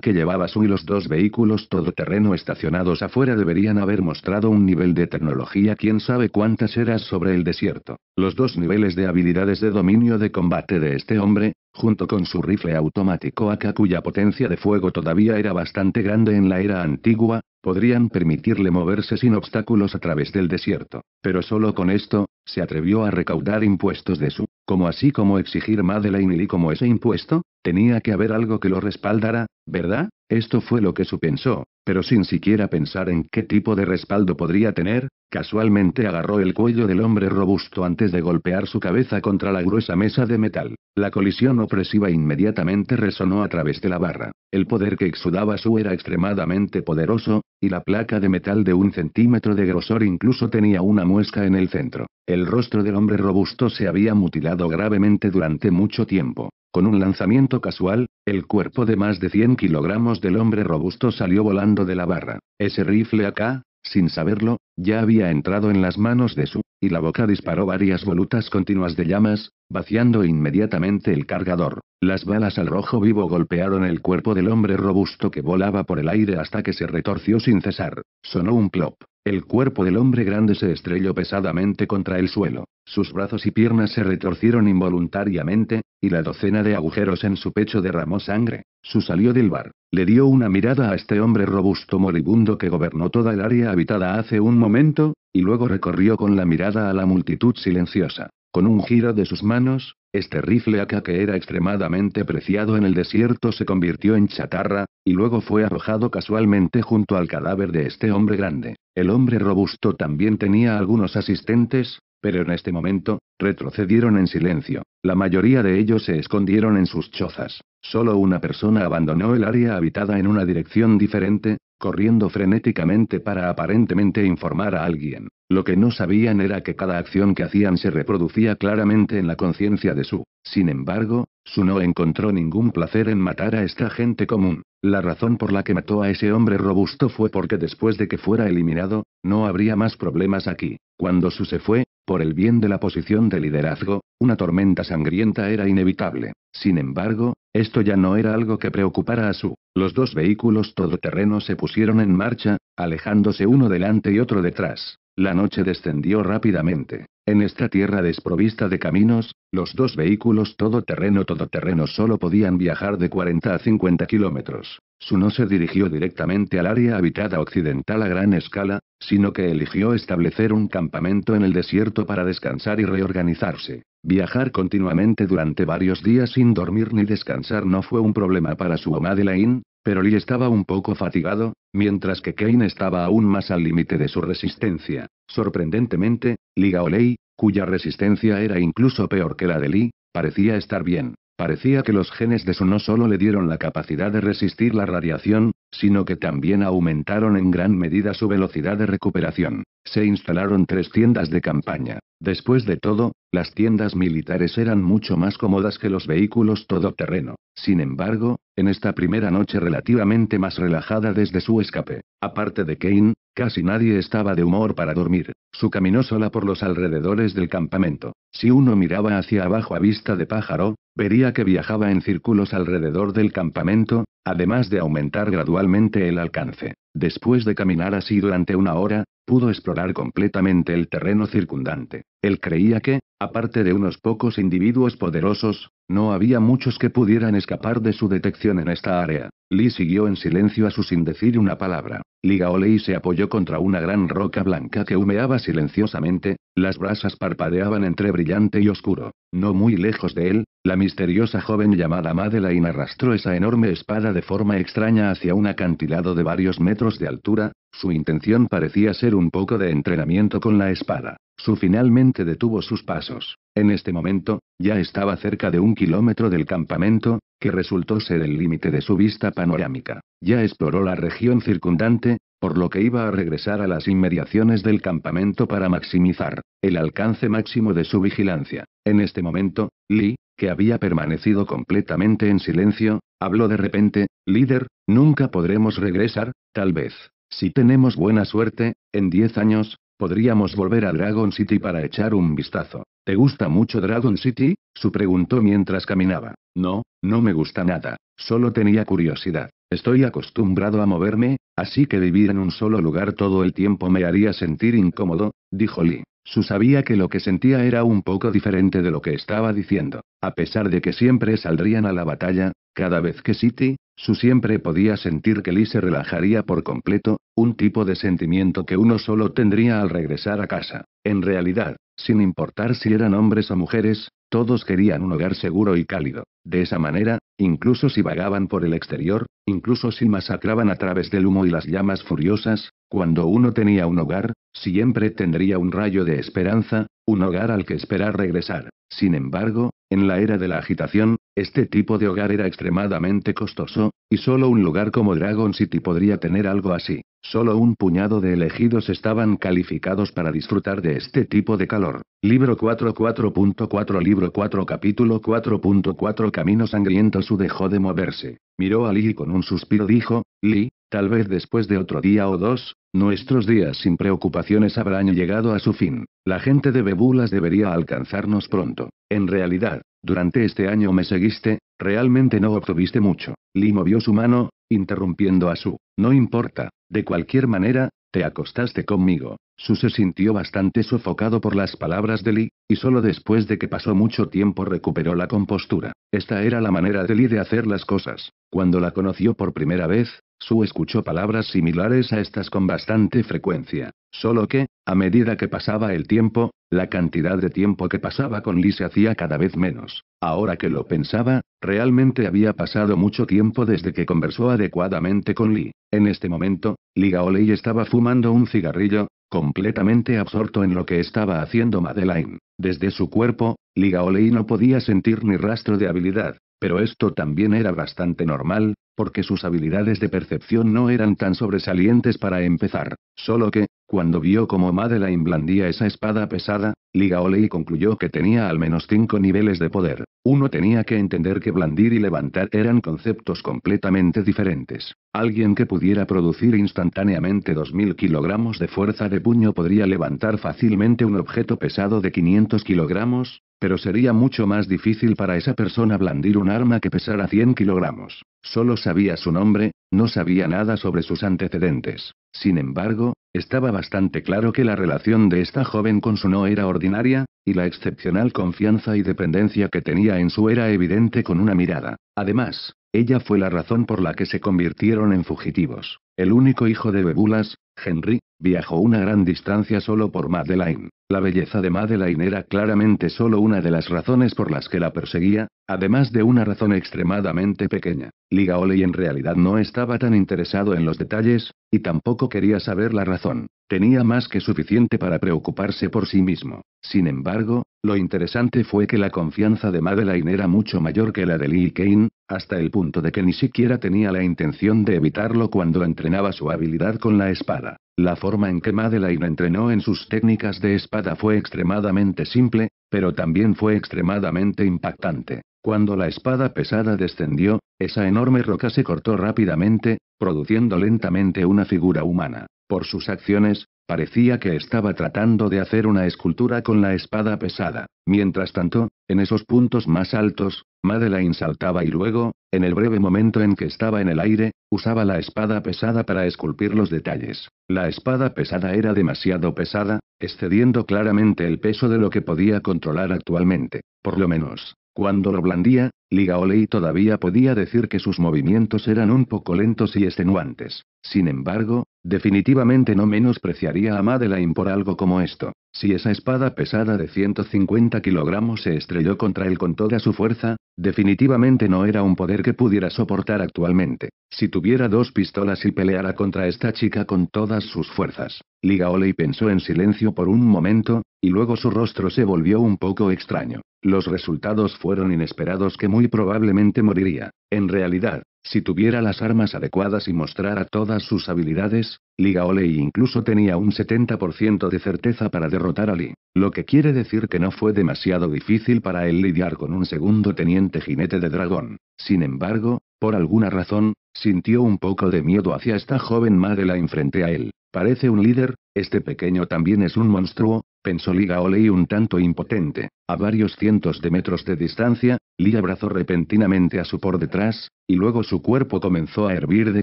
Speaker 1: que llevaba Su y los dos vehículos todoterreno estacionados afuera deberían haber mostrado un nivel de tecnología quién sabe cuántas eras sobre el desierto. Los dos niveles de habilidades de dominio de combate de este hombre, junto con su rifle automático AK cuya potencia de fuego todavía era bastante grande en la era antigua, podrían permitirle moverse sin obstáculos a través del desierto. Pero solo con esto, se atrevió a recaudar impuestos de su, como así como exigir Madeleine Lee como ese impuesto, tenía que haber algo que lo respaldara, ¿verdad? Esto fue lo que su pensó, pero sin siquiera pensar en qué tipo de respaldo podría tener, casualmente agarró el cuello del hombre robusto antes de golpear su cabeza contra la gruesa mesa de metal. La colisión opresiva inmediatamente resonó a través de la barra. El poder que exudaba su era extremadamente poderoso, y la placa de metal de un centímetro de grosor incluso tenía una muesca en el centro. El rostro del hombre robusto se había mutilado gravemente durante mucho tiempo. Con un lanzamiento casual, el cuerpo de más de 100 kilogramos del hombre robusto salió volando de la barra. Ese rifle acá, sin saberlo, ya había entrado en las manos de su, y la boca disparó varias volutas continuas de llamas, vaciando inmediatamente el cargador. Las balas al rojo vivo golpearon el cuerpo del hombre robusto que volaba por el aire hasta que se retorció sin cesar. Sonó un plop. El cuerpo del hombre grande se estrelló pesadamente contra el suelo, sus brazos y piernas se retorcieron involuntariamente, y la docena de agujeros en su pecho derramó sangre. Su salió del bar. Le dio una mirada a este hombre robusto moribundo que gobernó toda el área habitada hace un momento, y luego recorrió con la mirada a la multitud silenciosa. Con un giro de sus manos, este rifle acá que era extremadamente preciado en el desierto se convirtió en chatarra, y luego fue arrojado casualmente junto al cadáver de este hombre grande. El hombre robusto también tenía algunos asistentes, pero en este momento, retrocedieron en silencio. La mayoría de ellos se escondieron en sus chozas. Solo una persona abandonó el área habitada en una dirección diferente, corriendo frenéticamente para aparentemente informar a alguien. Lo que no sabían era que cada acción que hacían se reproducía claramente en la conciencia de Su. Sin embargo, Su no encontró ningún placer en matar a esta gente común. La razón por la que mató a ese hombre robusto fue porque después de que fuera eliminado, no habría más problemas aquí. Cuando Su se fue, por el bien de la posición de liderazgo, una tormenta sangrienta era inevitable. Sin embargo, esto ya no era algo que preocupara a Su. Los dos vehículos todoterreno se pusieron en marcha, alejándose uno delante y otro detrás. La noche descendió rápidamente. En esta tierra desprovista de caminos, los dos vehículos todoterreno-todoterreno solo podían viajar de 40 a 50 kilómetros. Suno se dirigió directamente al área habitada occidental a gran escala, sino que eligió establecer un campamento en el desierto para descansar y reorganizarse. Viajar continuamente durante varios días sin dormir ni descansar no fue un problema para su Omadelain, pero Lee estaba un poco fatigado, mientras que Kane estaba aún más al límite de su resistencia. Sorprendentemente, Liga Oley, cuya resistencia era incluso peor que la de Lee, parecía estar bien. Parecía que los genes de su no solo le dieron la capacidad de resistir la radiación, sino que también aumentaron en gran medida su velocidad de recuperación. Se instalaron tres tiendas de campaña. Después de todo, las tiendas militares eran mucho más cómodas que los vehículos todoterreno. Sin embargo, en esta primera noche relativamente más relajada desde su escape, aparte de Kane, casi nadie estaba de humor para dormir. Su caminó sola por los alrededores del campamento. Si uno miraba hacia abajo a vista de pájaro, Vería que viajaba en círculos alrededor del campamento, además de aumentar gradualmente el alcance. Después de caminar así durante una hora, pudo explorar completamente el terreno circundante. Él creía que, aparte de unos pocos individuos poderosos, no había muchos que pudieran escapar de su detección en esta área. Lee siguió en silencio a su sin decir una palabra. Ligaolei se apoyó contra una gran roca blanca que humeaba silenciosamente, las brasas parpadeaban entre brillante y oscuro. No muy lejos de él, la misteriosa joven llamada Madeline arrastró esa enorme espada de forma extraña hacia un acantilado de varios metros de altura, su intención parecía ser un poco de entrenamiento con la espada. Su finalmente detuvo sus pasos. En este momento, ya estaba cerca de un kilómetro del campamento, que resultó ser el límite de su vista panorámica. Ya exploró la región circundante, por lo que iba a regresar a las inmediaciones del campamento para maximizar el alcance máximo de su vigilancia. En este momento, Lee, que había permanecido completamente en silencio, habló de repente, líder, nunca podremos regresar, tal vez. Si tenemos buena suerte, en 10 años, podríamos volver a Dragon City para echar un vistazo. ¿Te gusta mucho Dragon City? Su preguntó mientras caminaba. No, no me gusta nada, solo tenía curiosidad. Estoy acostumbrado a moverme, así que vivir en un solo lugar todo el tiempo me haría sentir incómodo, dijo Lee. Su sabía que lo que sentía era un poco diferente de lo que estaba diciendo. A pesar de que siempre saldrían a la batalla, cada vez que City, su siempre podía sentir que Lee se relajaría por completo, un tipo de sentimiento que uno solo tendría al regresar a casa. En realidad, sin importar si eran hombres o mujeres, todos querían un hogar seguro y cálido. De esa manera, incluso si vagaban por el exterior, incluso si masacraban a través del humo y las llamas furiosas, cuando uno tenía un hogar, siempre tendría un rayo de esperanza, un hogar al que esperar regresar. Sin embargo, en la era de la agitación, este tipo de hogar era extremadamente costoso y solo un lugar como Dragon City podría tener algo así. Solo un puñado de elegidos estaban calificados para disfrutar de este tipo de calor. Libro 4.4 Libro 4 Capítulo 4.4 Camino Sangriento Su dejó de moverse. Miró a Lee y con un suspiro dijo, Lee, tal vez después de otro día o dos, nuestros días sin preocupaciones habrán llegado a su fin. La gente de Bebulas debería alcanzarnos pronto. En realidad, durante este año me seguiste, realmente no obtuviste mucho. Lee movió su mano, interrumpiendo a su. No importa, de cualquier manera, te acostaste conmigo. Su se sintió bastante sofocado por las palabras de Lee, y solo después de que pasó mucho tiempo recuperó la compostura. Esta era la manera de Lee de hacer las cosas. Cuando la conoció por primera vez, Su escuchó palabras similares a estas con bastante frecuencia. Solo que, a medida que pasaba el tiempo, la cantidad de tiempo que pasaba con Lee se hacía cada vez menos. Ahora que lo pensaba, realmente había pasado mucho tiempo desde que conversó adecuadamente con Lee. En este momento, Ligaolei Gaolei estaba fumando un cigarrillo, completamente absorto en lo que estaba haciendo Madeleine. Desde su cuerpo, Ligaolei no podía sentir ni rastro de habilidad. Pero esto también era bastante normal, porque sus habilidades de percepción no eran tan sobresalientes para empezar, solo que, cuando vio cómo Madeline blandía esa espada pesada, Ligaolei concluyó que tenía al menos cinco niveles de poder. Uno tenía que entender que blandir y levantar eran conceptos completamente diferentes. Alguien que pudiera producir instantáneamente 2.000 kilogramos de fuerza de puño podría levantar fácilmente un objeto pesado de 500 kilogramos, pero sería mucho más difícil para esa persona blandir un arma que pesara 100 kilogramos. Solo sabía su nombre, no sabía nada sobre sus antecedentes. Sin embargo, estaba bastante claro que la relación de esta joven con su no era ordinaria, y la excepcional confianza y dependencia que tenía en su era evidente con una mirada. Además, ella fue la razón por la que se convirtieron en fugitivos. El único hijo de Bebulas, Henry, viajó una gran distancia solo por Madeleine. La belleza de Madeleine era claramente solo una de las razones por las que la perseguía, además de una razón extremadamente pequeña. oley en realidad no estaba tan interesado en los detalles, y tampoco quería saber la razón. Tenía más que suficiente para preocuparse por sí mismo. Sin embargo, lo interesante fue que la confianza de Madeleine era mucho mayor que la de Lee Kane, hasta el punto de que ni siquiera tenía la intención de evitarlo cuando entrenaba su habilidad con la espada. La forma en que Madeleine entrenó en sus técnicas de espada fue extremadamente simple, pero también fue extremadamente impactante. Cuando la espada pesada descendió, esa enorme roca se cortó rápidamente, produciendo lentamente una figura humana. Por sus acciones, Parecía que estaba tratando de hacer una escultura con la espada pesada. Mientras tanto, en esos puntos más altos, Madeleine saltaba y luego, en el breve momento en que estaba en el aire, usaba la espada pesada para esculpir los detalles. La espada pesada era demasiado pesada, excediendo claramente el peso de lo que podía controlar actualmente. Por lo menos, cuando lo blandía, Ligaolei todavía podía decir que sus movimientos eran un poco lentos y extenuantes. Sin embargo, Definitivamente no menospreciaría a Madeleine por algo como esto. Si esa espada pesada de 150 kilogramos se estrelló contra él con toda su fuerza, definitivamente no era un poder que pudiera soportar actualmente. Si tuviera dos pistolas y peleara contra esta chica con todas sus fuerzas. Ligaolei pensó en silencio por un momento, y luego su rostro se volvió un poco extraño. Los resultados fueron inesperados que muy probablemente moriría. En realidad, si tuviera las armas adecuadas y mostrara todas sus habilidades, Ligaolei incluso tenía un 70% de certeza para derrotar a Lee, lo que quiere decir que no fue demasiado difícil para él lidiar con un segundo teniente jinete de dragón. Sin embargo, por alguna razón, sintió un poco de miedo hacia esta joven Madela frente a él. Parece un líder, este pequeño también es un monstruo, pensó Liga Lee un tanto impotente. A varios cientos de metros de distancia, Lee abrazó repentinamente a su por detrás, y luego su cuerpo comenzó a hervir de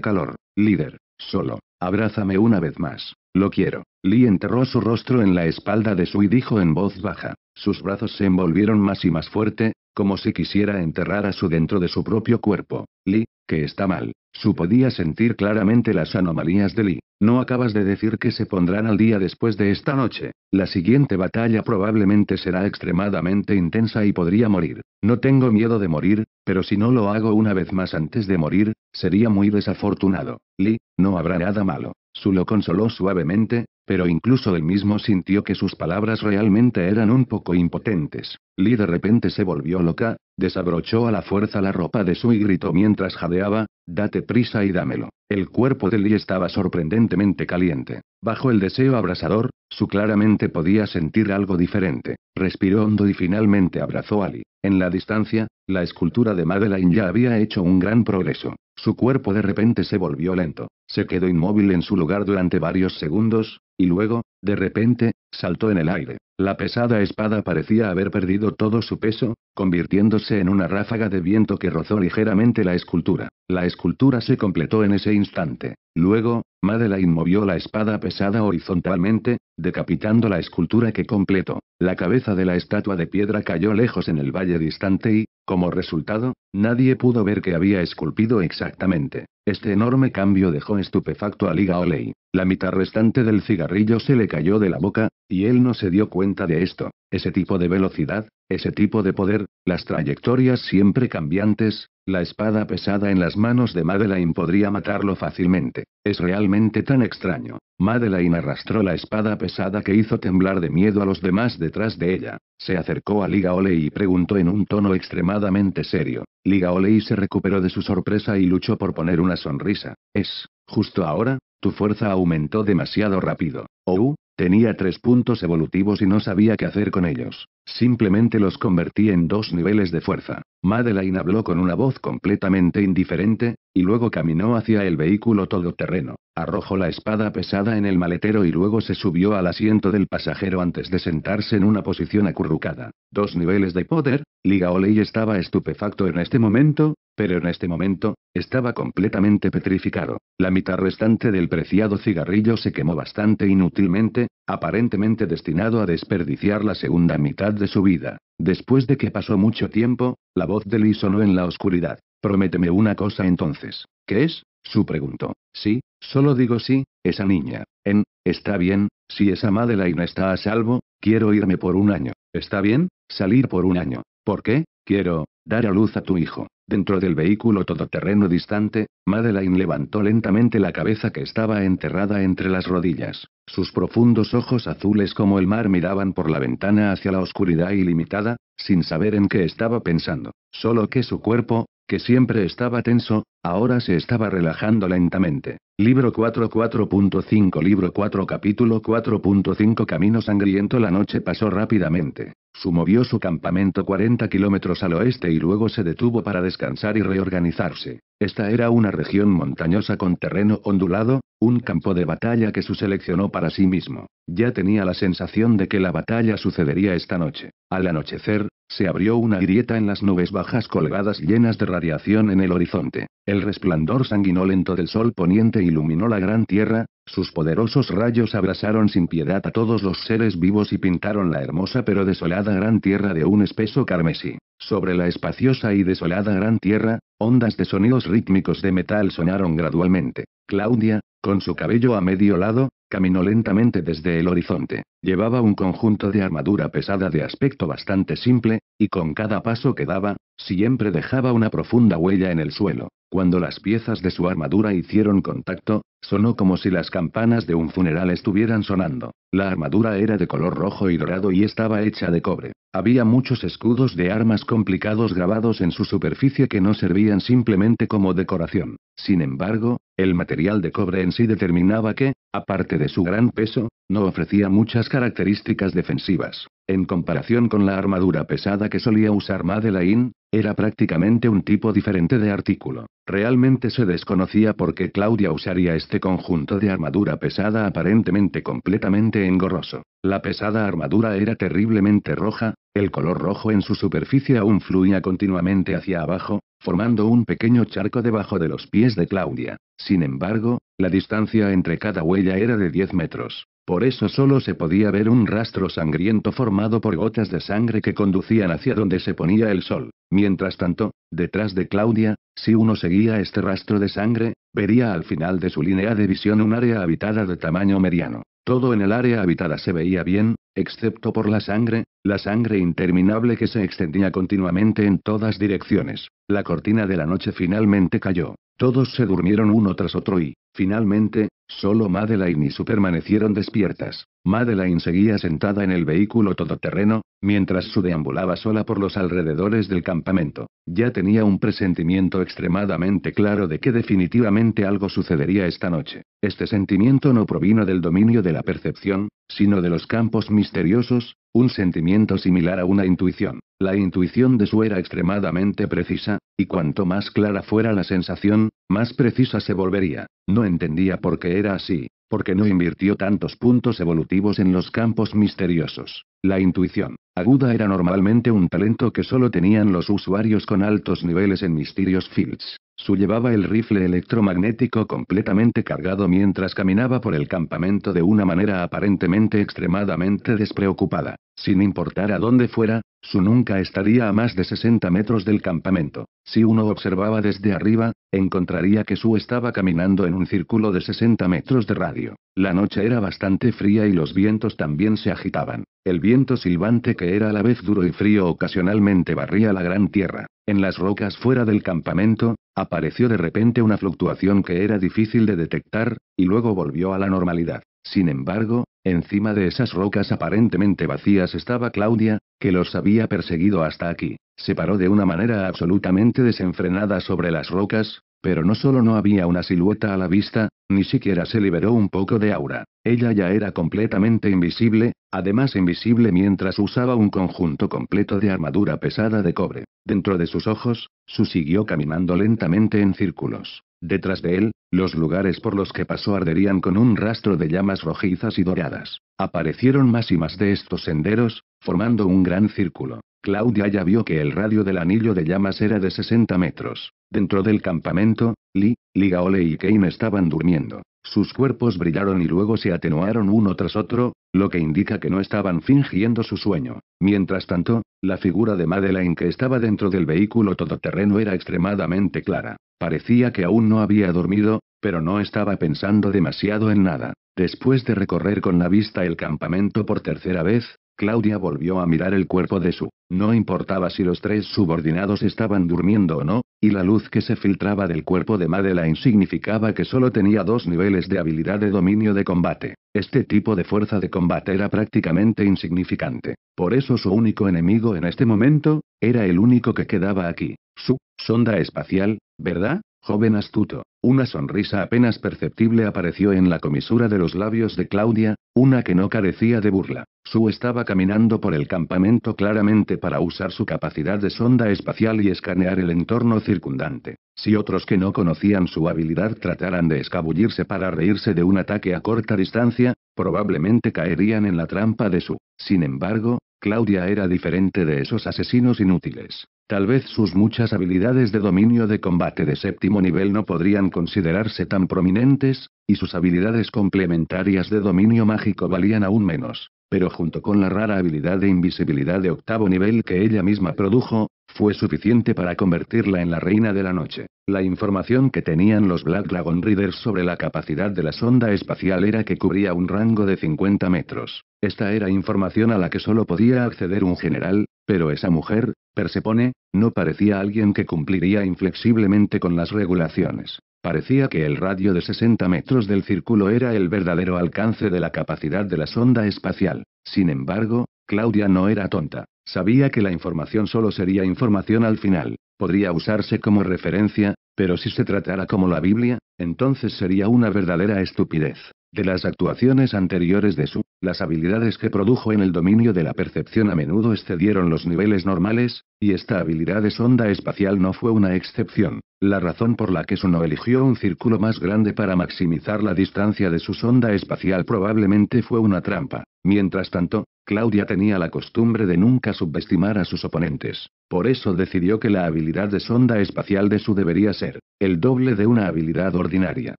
Speaker 1: calor. Líder, solo, abrázame una vez más. Lo quiero. Lee enterró su rostro en la espalda de su y dijo en voz baja. Sus brazos se envolvieron más y más fuerte, como si quisiera enterrar a su dentro de su propio cuerpo. Lee, que está mal. Su podía sentir claramente las anomalías de Lee. No acabas de decir que se pondrán al día después de esta noche. La siguiente batalla probablemente será extremadamente intensa y podría morir. No tengo miedo de morir, pero si no lo hago una vez más antes de morir, sería muy desafortunado. Lee, no habrá nada malo. Su lo consoló suavemente, pero incluso él mismo sintió que sus palabras realmente eran un poco impotentes. Lee de repente se volvió loca, desabrochó a la fuerza la ropa de su y gritó mientras jadeaba, date prisa y dámelo. El cuerpo de Lee estaba sorprendentemente caliente. Bajo el deseo abrasador, su claramente podía sentir algo diferente. Respiró hondo y finalmente abrazó a Lee. En la distancia, la escultura de Madeleine ya había hecho un gran progreso. Su cuerpo de repente se volvió lento. Se quedó inmóvil en su lugar durante varios segundos, y luego, de repente, saltó en el aire. La pesada espada parecía haber perdido todo su peso, convirtiéndose en una ráfaga de viento que rozó ligeramente la escultura. La escultura se completó en ese instante. Luego, Madeleine movió la espada pesada horizontalmente, decapitando la escultura que completó. La cabeza de la estatua de piedra cayó lejos en el valle distante y, como resultado, nadie pudo ver qué había esculpido exactamente. Este enorme cambio dejó estupefacto a Liga Olei. La mitad restante del cigarrillo se le cayó de la boca, y él no se dio cuenta de esto. Ese tipo de velocidad, ese tipo de poder, las trayectorias siempre cambiantes, la espada pesada en las manos de Madeline podría matarlo fácilmente. Es realmente tan extraño. Madeleine arrastró la espada pesada que hizo temblar de miedo a los demás detrás de ella. Se acercó a Liga y preguntó en un tono extremadamente serio. Liga se recuperó de su sorpresa y luchó por poner una sonrisa. Es, justo ahora, tu fuerza aumentó demasiado rápido. Oh, Tenía tres puntos evolutivos y no sabía qué hacer con ellos. Simplemente los convertí en dos niveles de fuerza. Madeline habló con una voz completamente indiferente, y luego caminó hacia el vehículo todoterreno, arrojó la espada pesada en el maletero y luego se subió al asiento del pasajero antes de sentarse en una posición acurrucada. Dos niveles de poder, Ligaolei estaba estupefacto en este momento, pero en este momento, estaba completamente petrificado. La mitad restante del preciado cigarrillo se quemó bastante inútilmente, aparentemente destinado a desperdiciar la segunda mitad de su vida. Después de que pasó mucho tiempo, la voz de Lee sonó en la oscuridad. Prométeme una cosa entonces. ¿Qué es? Su preguntó. Sí, solo digo sí, esa niña. En, está bien, si esa Madeleine está a salvo, quiero irme por un año. ¿Está bien? Salir por un año. ¿Por qué? Quiero, dar a luz a tu hijo. Dentro del vehículo todoterreno distante, Madeleine levantó lentamente la cabeza que estaba enterrada entre las rodillas. Sus profundos ojos azules como el mar miraban por la ventana hacia la oscuridad ilimitada, sin saber en qué estaba pensando. Solo que su cuerpo, que siempre estaba tenso, ahora se estaba relajando lentamente. Libro 4 4.5 Libro 4 Capítulo 4.5 Camino sangriento La noche pasó rápidamente. Sumovió su campamento 40 kilómetros al oeste y luego se detuvo para descansar y reorganizarse. Esta era una región montañosa con terreno ondulado, un campo de batalla que su seleccionó para sí mismo. Ya tenía la sensación de que la batalla sucedería esta noche. Al anochecer, se abrió una grieta en las nubes bajas colgadas llenas de radiación en el horizonte. El resplandor sanguinolento del sol poniente iluminó la gran tierra, sus poderosos rayos abrasaron sin piedad a todos los seres vivos y pintaron la hermosa pero desolada gran tierra de un espeso carmesí. Sobre la espaciosa y desolada gran tierra, ondas de sonidos rítmicos de metal sonaron gradualmente. Claudia, con su cabello a medio lado, caminó lentamente desde el horizonte. Llevaba un conjunto de armadura pesada de aspecto bastante simple, y con cada paso que daba, siempre dejaba una profunda huella en el suelo. Cuando las piezas de su armadura hicieron contacto, Sonó como si las campanas de un funeral estuvieran sonando. La armadura era de color rojo y dorado y estaba hecha de cobre. Había muchos escudos de armas complicados grabados en su superficie que no servían simplemente como decoración. Sin embargo, el material de cobre en sí determinaba que, aparte de su gran peso, no ofrecía muchas características defensivas. En comparación con la armadura pesada que solía usar Madeleine, era prácticamente un tipo diferente de artículo. Realmente se desconocía por qué Claudia usaría este conjunto de armadura pesada aparentemente completamente engorroso. La pesada armadura era terriblemente roja, el color rojo en su superficie aún fluía continuamente hacia abajo, formando un pequeño charco debajo de los pies de Claudia. Sin embargo, la distancia entre cada huella era de 10 metros. Por eso solo se podía ver un rastro sangriento formado por gotas de sangre que conducían hacia donde se ponía el sol. Mientras tanto, detrás de Claudia, si uno seguía este rastro de sangre, vería al final de su línea de visión un área habitada de tamaño mediano. Todo en el área habitada se veía bien, excepto por la sangre, la sangre interminable que se extendía continuamente en todas direcciones. La cortina de la noche finalmente cayó. Todos se durmieron uno tras otro y, Finalmente, solo Madeleine y Su permanecieron despiertas. Madeleine seguía sentada en el vehículo todoterreno, mientras Su deambulaba sola por los alrededores del campamento. Ya tenía un presentimiento extremadamente claro de que definitivamente algo sucedería esta noche. Este sentimiento no provino del dominio de la percepción, sino de los campos misteriosos, un sentimiento similar a una intuición. La intuición de Su era extremadamente precisa, y cuanto más clara fuera la sensación, más precisa se volvería. No entendía por qué era así, porque no invirtió tantos puntos evolutivos en los campos misteriosos. La intuición aguda era normalmente un talento que solo tenían los usuarios con altos niveles en Mysterious Fields. Su llevaba el rifle electromagnético completamente cargado mientras caminaba por el campamento de una manera aparentemente extremadamente despreocupada. Sin importar a dónde fuera, su nunca estaría a más de 60 metros del campamento. Si uno observaba desde arriba, encontraría que su estaba caminando en un círculo de 60 metros de radio. La noche era bastante fría y los vientos también se agitaban. El viento silbante que era a la vez duro y frío ocasionalmente barría la gran tierra. En las rocas fuera del campamento, apareció de repente una fluctuación que era difícil de detectar, y luego volvió a la normalidad. Sin embargo, encima de esas rocas aparentemente vacías estaba Claudia, que los había perseguido hasta aquí. Se paró de una manera absolutamente desenfrenada sobre las rocas, pero no solo no había una silueta a la vista, ni siquiera se liberó un poco de aura. Ella ya era completamente invisible, además invisible mientras usaba un conjunto completo de armadura pesada de cobre. Dentro de sus ojos, Su siguió caminando lentamente en círculos. Detrás de él, los lugares por los que pasó arderían con un rastro de llamas rojizas y doradas. Aparecieron más y más de estos senderos, formando un gran círculo. Claudia ya vio que el radio del anillo de llamas era de 60 metros. Dentro del campamento, Lee, Ligaole y Kane estaban durmiendo. Sus cuerpos brillaron y luego se atenuaron uno tras otro, lo que indica que no estaban fingiendo su sueño. Mientras tanto, la figura de Madeleine que estaba dentro del vehículo todoterreno era extremadamente clara. Parecía que aún no había dormido, pero no estaba pensando demasiado en nada. Después de recorrer con la vista el campamento por tercera vez, Claudia volvió a mirar el cuerpo de su. No importaba si los tres subordinados estaban durmiendo o no, y la luz que se filtraba del cuerpo de Madeleine significaba que solo tenía dos niveles de habilidad de dominio de combate. Este tipo de fuerza de combate era prácticamente insignificante. Por eso su único enemigo en este momento, era el único que quedaba aquí. Su sonda espacial, ¿verdad? Joven astuto. Una sonrisa apenas perceptible apareció en la comisura de los labios de Claudia, una que no carecía de burla. Su estaba caminando por el campamento claramente para usar su capacidad de sonda espacial y escanear el entorno circundante. Si otros que no conocían su habilidad trataran de escabullirse para reírse de un ataque a corta distancia, probablemente caerían en la trampa de su. Sin embargo, Claudia era diferente de esos asesinos inútiles. Tal vez sus muchas habilidades de dominio de combate de séptimo nivel no podrían considerarse tan prominentes, y sus habilidades complementarias de dominio mágico valían aún menos, pero junto con la rara habilidad de invisibilidad de octavo nivel que ella misma produjo, fue suficiente para convertirla en la reina de la noche. La información que tenían los Black Dragon Readers sobre la capacidad de la sonda espacial era que cubría un rango de 50 metros. Esta era información a la que solo podía acceder un general, pero esa mujer, Persepone, no parecía alguien que cumpliría inflexiblemente con las regulaciones. Parecía que el radio de 60 metros del círculo era el verdadero alcance de la capacidad de la sonda espacial. Sin embargo, Claudia no era tonta. Sabía que la información solo sería información al final. Podría usarse como referencia, pero si se tratara como la Biblia, entonces sería una verdadera estupidez. De las actuaciones anteriores de Su, las habilidades que produjo en el dominio de la percepción a menudo excedieron los niveles normales, y esta habilidad de sonda espacial no fue una excepción. La razón por la que Su no eligió un círculo más grande para maximizar la distancia de su sonda espacial probablemente fue una trampa. Mientras tanto, Claudia tenía la costumbre de nunca subestimar a sus oponentes. Por eso decidió que la habilidad de sonda espacial de su debería ser el doble de una habilidad ordinaria.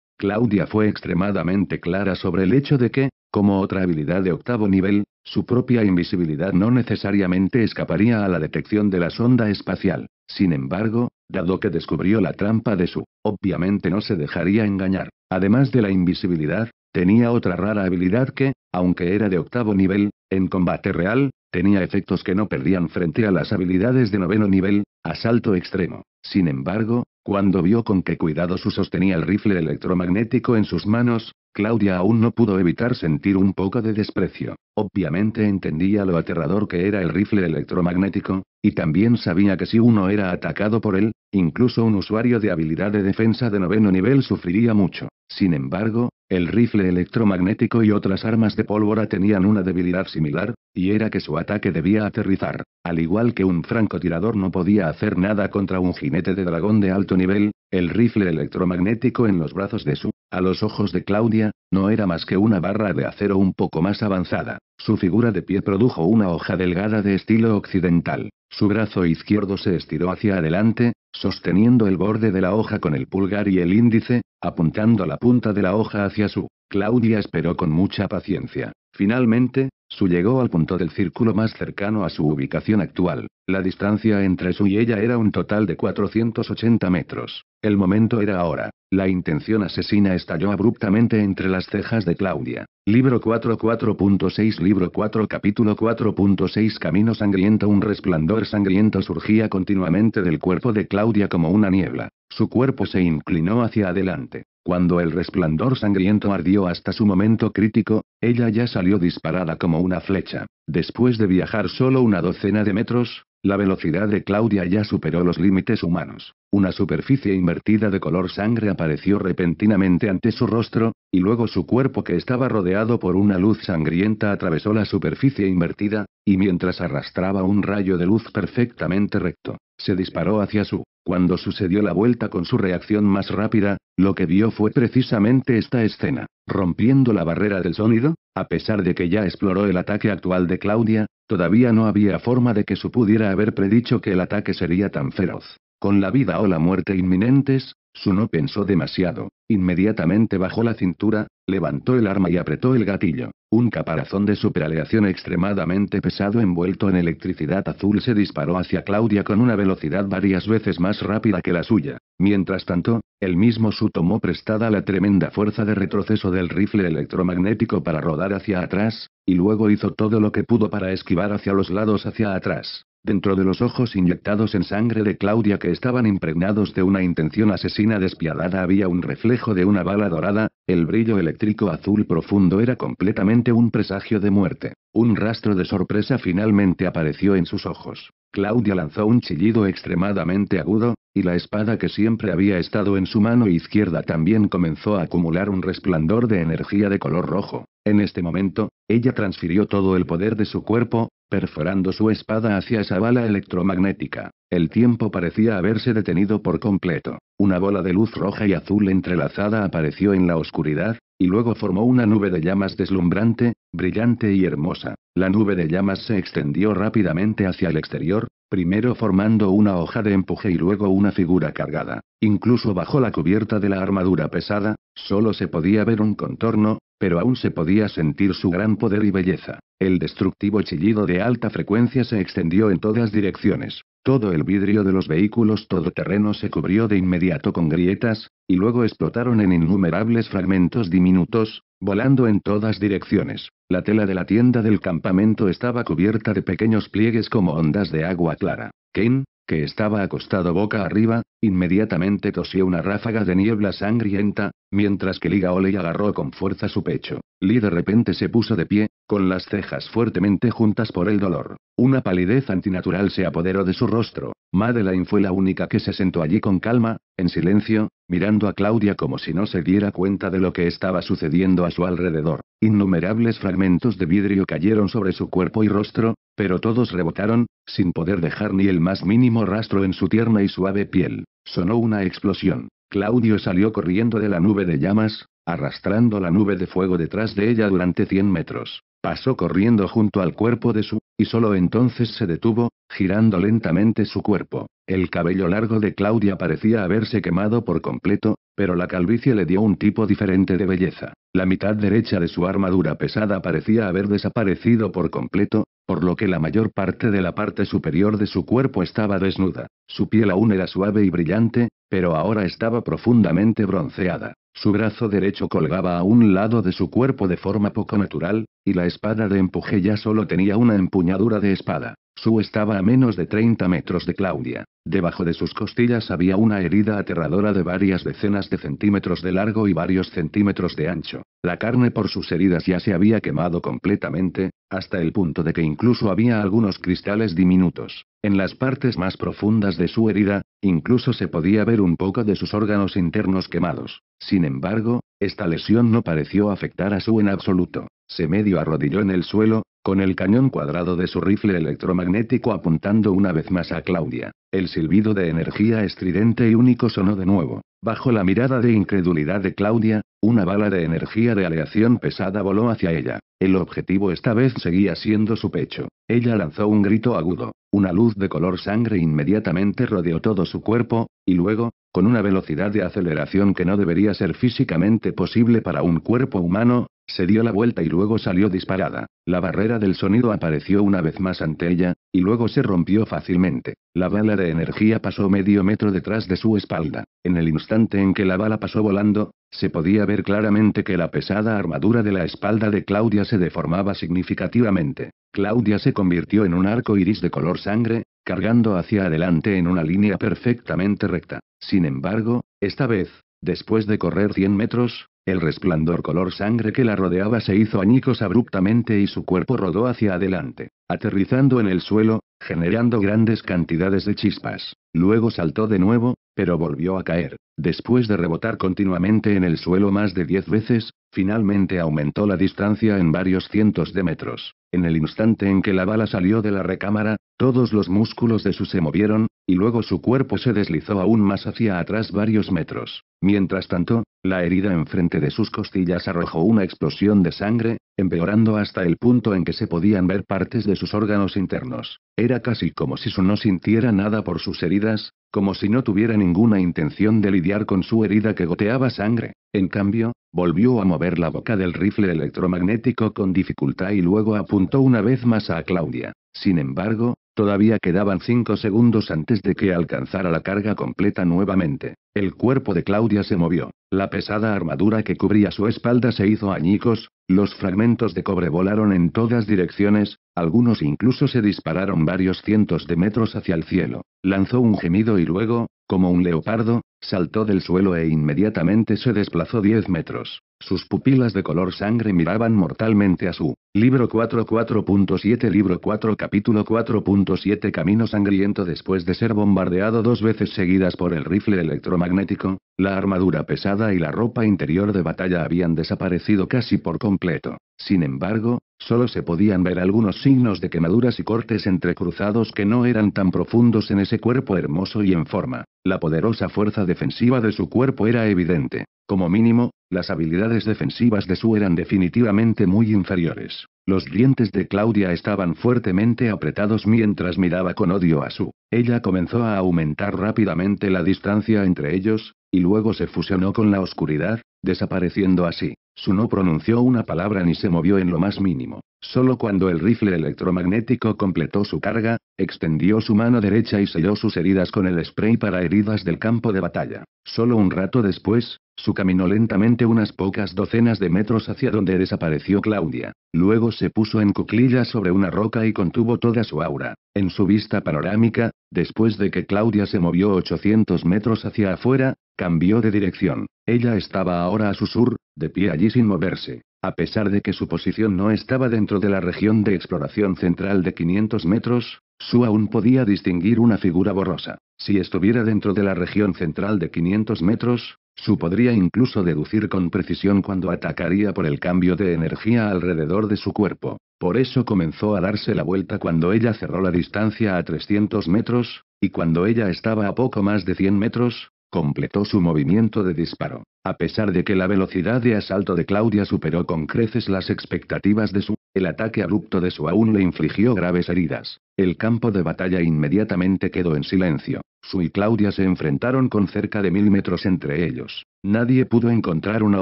Speaker 1: Claudia fue extremadamente clara sobre el hecho de que, como otra habilidad de octavo nivel, su propia invisibilidad no necesariamente escaparía a la detección de la sonda espacial. Sin embargo, dado que descubrió la trampa de su, obviamente no se dejaría engañar. Además de la invisibilidad, tenía otra rara habilidad que, aunque era de octavo nivel, en combate real, tenía efectos que no perdían frente a las habilidades de noveno nivel, asalto extremo. Sin embargo, cuando vio con qué cuidado su sostenía el rifle electromagnético en sus manos, Claudia aún no pudo evitar sentir un poco de desprecio. Obviamente entendía lo aterrador que era el rifle electromagnético, y también sabía que si uno era atacado por él, incluso un usuario de habilidad de defensa de noveno nivel sufriría mucho. Sin embargo, el rifle electromagnético y otras armas de pólvora tenían una debilidad similar, y era que su ataque debía aterrizar. Al igual que un francotirador no podía hacer nada contra un jinete de dragón de alto nivel, el rifle electromagnético en los brazos de su, a los ojos de Claudia, no era más que una barra de acero un poco más avanzada. Su figura de pie produjo una hoja delgada de estilo occidental. Su brazo izquierdo se estiró hacia adelante, sosteniendo el borde de la hoja con el pulgar y el índice, apuntando la punta de la hoja hacia su. Claudia esperó con mucha paciencia. Finalmente, su llegó al punto del círculo más cercano a su ubicación actual. La distancia entre su y ella era un total de 480 metros. El momento era ahora. La intención asesina estalló abruptamente entre las cejas de Claudia. Libro 4.4.6 Libro 4 Capítulo 4.6 Camino sangriento Un resplandor sangriento surgía continuamente del cuerpo de Claudia como una niebla. Su cuerpo se inclinó hacia adelante. Cuando el resplandor sangriento ardió hasta su momento crítico, ella ya salió disparada como una flecha. Después de viajar solo una docena de metros, la velocidad de Claudia ya superó los límites humanos. Una superficie invertida de color sangre apareció repentinamente ante su rostro, y luego su cuerpo que estaba rodeado por una luz sangrienta atravesó la superficie invertida, y mientras arrastraba un rayo de luz perfectamente recto, se disparó hacia su. Cuando sucedió la vuelta con su reacción más rápida, lo que vio fue precisamente esta escena. Rompiendo la barrera del sonido, a pesar de que ya exploró el ataque actual de Claudia, Todavía no había forma de que supudiera haber predicho que el ataque sería tan feroz. Con la vida o la muerte inminentes, su no pensó demasiado. Inmediatamente bajó la cintura, levantó el arma y apretó el gatillo. Un caparazón de superaleación extremadamente pesado envuelto en electricidad azul se disparó hacia Claudia con una velocidad varias veces más rápida que la suya. Mientras tanto, el mismo Su tomó prestada la tremenda fuerza de retroceso del rifle electromagnético para rodar hacia atrás, y luego hizo todo lo que pudo para esquivar hacia los lados hacia atrás dentro de los ojos inyectados en sangre de Claudia que estaban impregnados de una intención asesina despiadada había un reflejo de una bala dorada, el brillo eléctrico azul profundo era completamente un presagio de muerte. Un rastro de sorpresa finalmente apareció en sus ojos. Claudia lanzó un chillido extremadamente agudo, y la espada que siempre había estado en su mano izquierda también comenzó a acumular un resplandor de energía de color rojo. En este momento, ella transfirió todo el poder de su cuerpo, perforando su espada hacia esa bala electromagnética. El tiempo parecía haberse detenido por completo. Una bola de luz roja y azul entrelazada apareció en la oscuridad, y luego formó una nube de llamas deslumbrante, brillante y hermosa. La nube de llamas se extendió rápidamente hacia el exterior, primero formando una hoja de empuje y luego una figura cargada. Incluso bajo la cubierta de la armadura pesada, solo se podía ver un contorno, pero aún se podía sentir su gran poder y belleza. El destructivo chillido de alta frecuencia se extendió en todas direcciones. Todo el vidrio de los vehículos todoterreno se cubrió de inmediato con grietas, y luego explotaron en innumerables fragmentos diminutos, volando en todas direcciones. La tela de la tienda del campamento estaba cubierta de pequeños pliegues como ondas de agua clara. Kane, que estaba acostado boca arriba, inmediatamente tosió una ráfaga de niebla sangrienta, mientras que Ligaole agarró con fuerza su pecho. Lee de repente se puso de pie, con las cejas fuertemente juntas por el dolor, una palidez antinatural se apoderó de su rostro. Madeleine fue la única que se sentó allí con calma, en silencio, mirando a Claudia como si no se diera cuenta de lo que estaba sucediendo a su alrededor. Innumerables fragmentos de vidrio cayeron sobre su cuerpo y rostro, pero todos rebotaron, sin poder dejar ni el más mínimo rastro en su tierna y suave piel. Sonó una explosión. Claudio salió corriendo de la nube de llamas, arrastrando la nube de fuego detrás de ella durante 100 metros. Pasó corriendo junto al cuerpo de su, y solo entonces se detuvo, girando lentamente su cuerpo. El cabello largo de Claudia parecía haberse quemado por completo, pero la calvicie le dio un tipo diferente de belleza. La mitad derecha de su armadura pesada parecía haber desaparecido por completo, por lo que la mayor parte de la parte superior de su cuerpo estaba desnuda. Su piel aún era suave y brillante, pero ahora estaba profundamente bronceada. Su brazo derecho colgaba a un lado de su cuerpo de forma poco natural, y la espada de empuje ya solo tenía una empuñadura de espada estaba a menos de 30 metros de Claudia. Debajo de sus costillas había una herida aterradora de varias decenas de centímetros de largo y varios centímetros de ancho. La carne por sus heridas ya se había quemado completamente, hasta el punto de que incluso había algunos cristales diminutos. En las partes más profundas de su herida, incluso se podía ver un poco de sus órganos internos quemados. Sin embargo, esta lesión no pareció afectar a su en absoluto. Se medio arrodilló en el suelo, con el cañón cuadrado de su rifle electromagnético apuntando una vez más a Claudia. El silbido de energía estridente y único sonó de nuevo. Bajo la mirada de incredulidad de Claudia, una bala de energía de aleación pesada voló hacia ella. El objetivo esta vez seguía siendo su pecho. Ella lanzó un grito agudo. Una luz de color sangre inmediatamente rodeó todo su cuerpo, y luego, con una velocidad de aceleración que no debería ser físicamente posible para un cuerpo humano, se dio la vuelta y luego salió disparada. La barrera del sonido apareció una vez más ante ella, y luego se rompió fácilmente. La bala de energía pasó medio metro detrás de su espalda. En el instante en que la bala pasó volando, se podía ver claramente que la pesada armadura de la espalda de Claudia se deformaba significativamente. Claudia se convirtió en un arco iris de color sangre, cargando hacia adelante en una línea perfectamente recta. Sin embargo, esta vez, después de correr 100 metros, el resplandor color sangre que la rodeaba se hizo añicos abruptamente y su cuerpo rodó hacia adelante, aterrizando en el suelo, generando grandes cantidades de chispas. Luego saltó de nuevo, pero volvió a caer. Después de rebotar continuamente en el suelo más de diez veces, finalmente aumentó la distancia en varios cientos de metros. En el instante en que la bala salió de la recámara, todos los músculos de su se movieron, y luego su cuerpo se deslizó aún más hacia atrás varios metros. Mientras tanto, la herida enfrente de sus costillas arrojó una explosión de sangre, empeorando hasta el punto en que se podían ver partes de sus órganos internos. Era casi como si su no sintiera nada por sus heridas, como si no tuviera ninguna intención de lidiar con su herida que goteaba sangre. En cambio, volvió a mover la boca del rifle electromagnético con dificultad y luego apuntó una vez más a Claudia. Sin embargo, Todavía quedaban 5 segundos antes de que alcanzara la carga completa nuevamente. El cuerpo de Claudia se movió. La pesada armadura que cubría su espalda se hizo añicos, los fragmentos de cobre volaron en todas direcciones, algunos incluso se dispararon varios cientos de metros hacia el cielo. Lanzó un gemido y luego, como un leopardo, saltó del suelo e inmediatamente se desplazó 10 metros. Sus pupilas de color sangre miraban mortalmente a su libro 44.7 libro 4 capítulo 4.7 Camino sangriento después de ser bombardeado dos veces seguidas por el rifle electromagnético magnético, la armadura pesada y la ropa interior de batalla habían desaparecido casi por completo. Sin embargo, solo se podían ver algunos signos de quemaduras y cortes entrecruzados que no eran tan profundos en ese cuerpo hermoso y en forma. La poderosa fuerza defensiva de su cuerpo era evidente. Como mínimo, las habilidades defensivas de Su eran definitivamente muy inferiores. Los dientes de Claudia estaban fuertemente apretados mientras miraba con odio a Su. Ella comenzó a aumentar rápidamente la distancia entre ellos, y luego se fusionó con la oscuridad, desapareciendo así. Su no pronunció una palabra ni se movió en lo más mínimo. Solo cuando el rifle electromagnético completó su carga, extendió su mano derecha y selló sus heridas con el spray para heridas del campo de batalla. Solo un rato después, su caminó lentamente unas pocas docenas de metros hacia donde desapareció Claudia. Luego se puso en cuclillas sobre una roca y contuvo toda su aura. En su vista panorámica, después de que Claudia se movió 800 metros hacia afuera, cambió de dirección. Ella estaba ahora a su sur, de pie allí sin moverse, a pesar de que su posición no estaba dentro de la región de exploración central de 500 metros, Su aún podía distinguir una figura borrosa. Si estuviera dentro de la región central de 500 metros, Su podría incluso deducir con precisión cuando atacaría por el cambio de energía alrededor de su cuerpo. Por eso comenzó a darse la vuelta cuando ella cerró la distancia a 300 metros, y cuando ella estaba a poco más de 100 metros, Completó su movimiento de disparo. A pesar de que la velocidad de asalto de Claudia superó con creces las expectativas de su, el ataque abrupto de su aún le infligió graves heridas. El campo de batalla inmediatamente quedó en silencio. Su y Claudia se enfrentaron con cerca de mil metros entre ellos. Nadie pudo encontrar una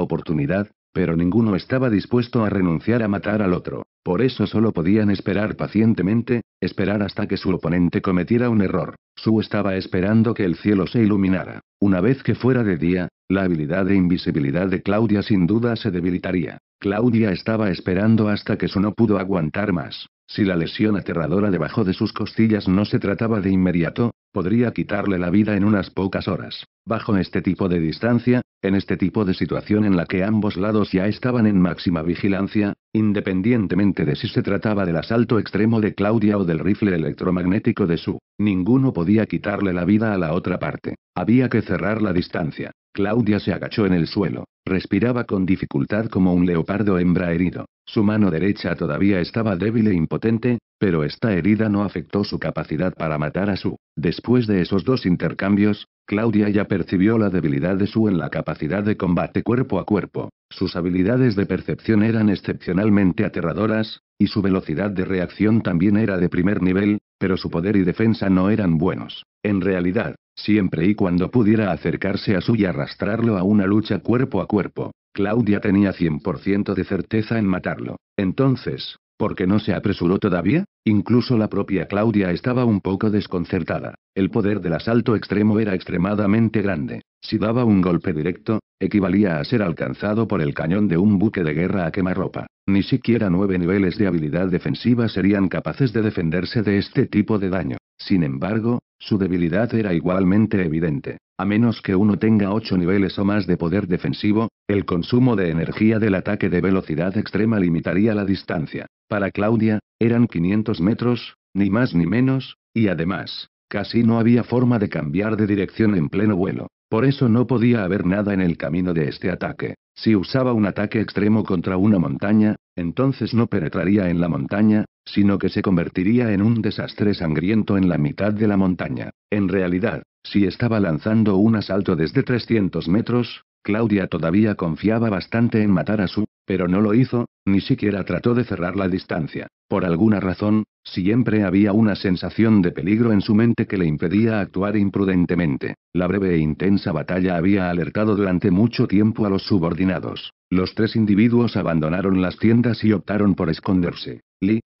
Speaker 1: oportunidad, pero ninguno estaba dispuesto a renunciar a matar al otro. Por eso solo podían esperar pacientemente, esperar hasta que su oponente cometiera un error. Su estaba esperando que el cielo se iluminara. Una vez que fuera de día, la habilidad de invisibilidad de Claudia sin duda se debilitaría. Claudia estaba esperando hasta que su no pudo aguantar más. Si la lesión aterradora debajo de sus costillas no se trataba de inmediato, podría quitarle la vida en unas pocas horas. Bajo este tipo de distancia, en este tipo de situación en la que ambos lados ya estaban en máxima vigilancia, independientemente de si se trataba del asalto extremo de Claudia o del rifle electromagnético de su, ninguno podía quitarle la vida a la otra parte. Había que cerrar la distancia. Claudia se agachó en el suelo, respiraba con dificultad como un leopardo hembra herido. Su mano derecha todavía estaba débil e impotente, pero esta herida no afectó su capacidad para matar a Su. Después de esos dos intercambios, Claudia ya percibió la debilidad de Su en la capacidad de combate cuerpo a cuerpo. Sus habilidades de percepción eran excepcionalmente aterradoras, y su velocidad de reacción también era de primer nivel, pero su poder y defensa no eran buenos. En realidad, Siempre y cuando pudiera acercarse a su y arrastrarlo a una lucha cuerpo a cuerpo, Claudia tenía 100% de certeza en matarlo. Entonces, ¿por qué no se apresuró todavía? Incluso la propia Claudia estaba un poco desconcertada. El poder del asalto extremo era extremadamente grande. Si daba un golpe directo, equivalía a ser alcanzado por el cañón de un buque de guerra a quemarropa. Ni siquiera nueve niveles de habilidad defensiva serían capaces de defenderse de este tipo de daño. Sin embargo, su debilidad era igualmente evidente. A menos que uno tenga ocho niveles o más de poder defensivo, el consumo de energía del ataque de velocidad extrema limitaría la distancia. Para Claudia, eran 500 metros, ni más ni menos, y además, casi no había forma de cambiar de dirección en pleno vuelo. Por eso no podía haber nada en el camino de este ataque. Si usaba un ataque extremo contra una montaña, entonces no penetraría en la montaña, sino que se convertiría en un desastre sangriento en la mitad de la montaña. En realidad, si estaba lanzando un asalto desde 300 metros, Claudia todavía confiaba bastante en matar a su, pero no lo hizo, ni siquiera trató de cerrar la distancia. Por alguna razón, siempre había una sensación de peligro en su mente que le impedía actuar imprudentemente. La breve e intensa batalla había alertado durante mucho tiempo a los subordinados. Los tres individuos abandonaron las tiendas y optaron por esconderse.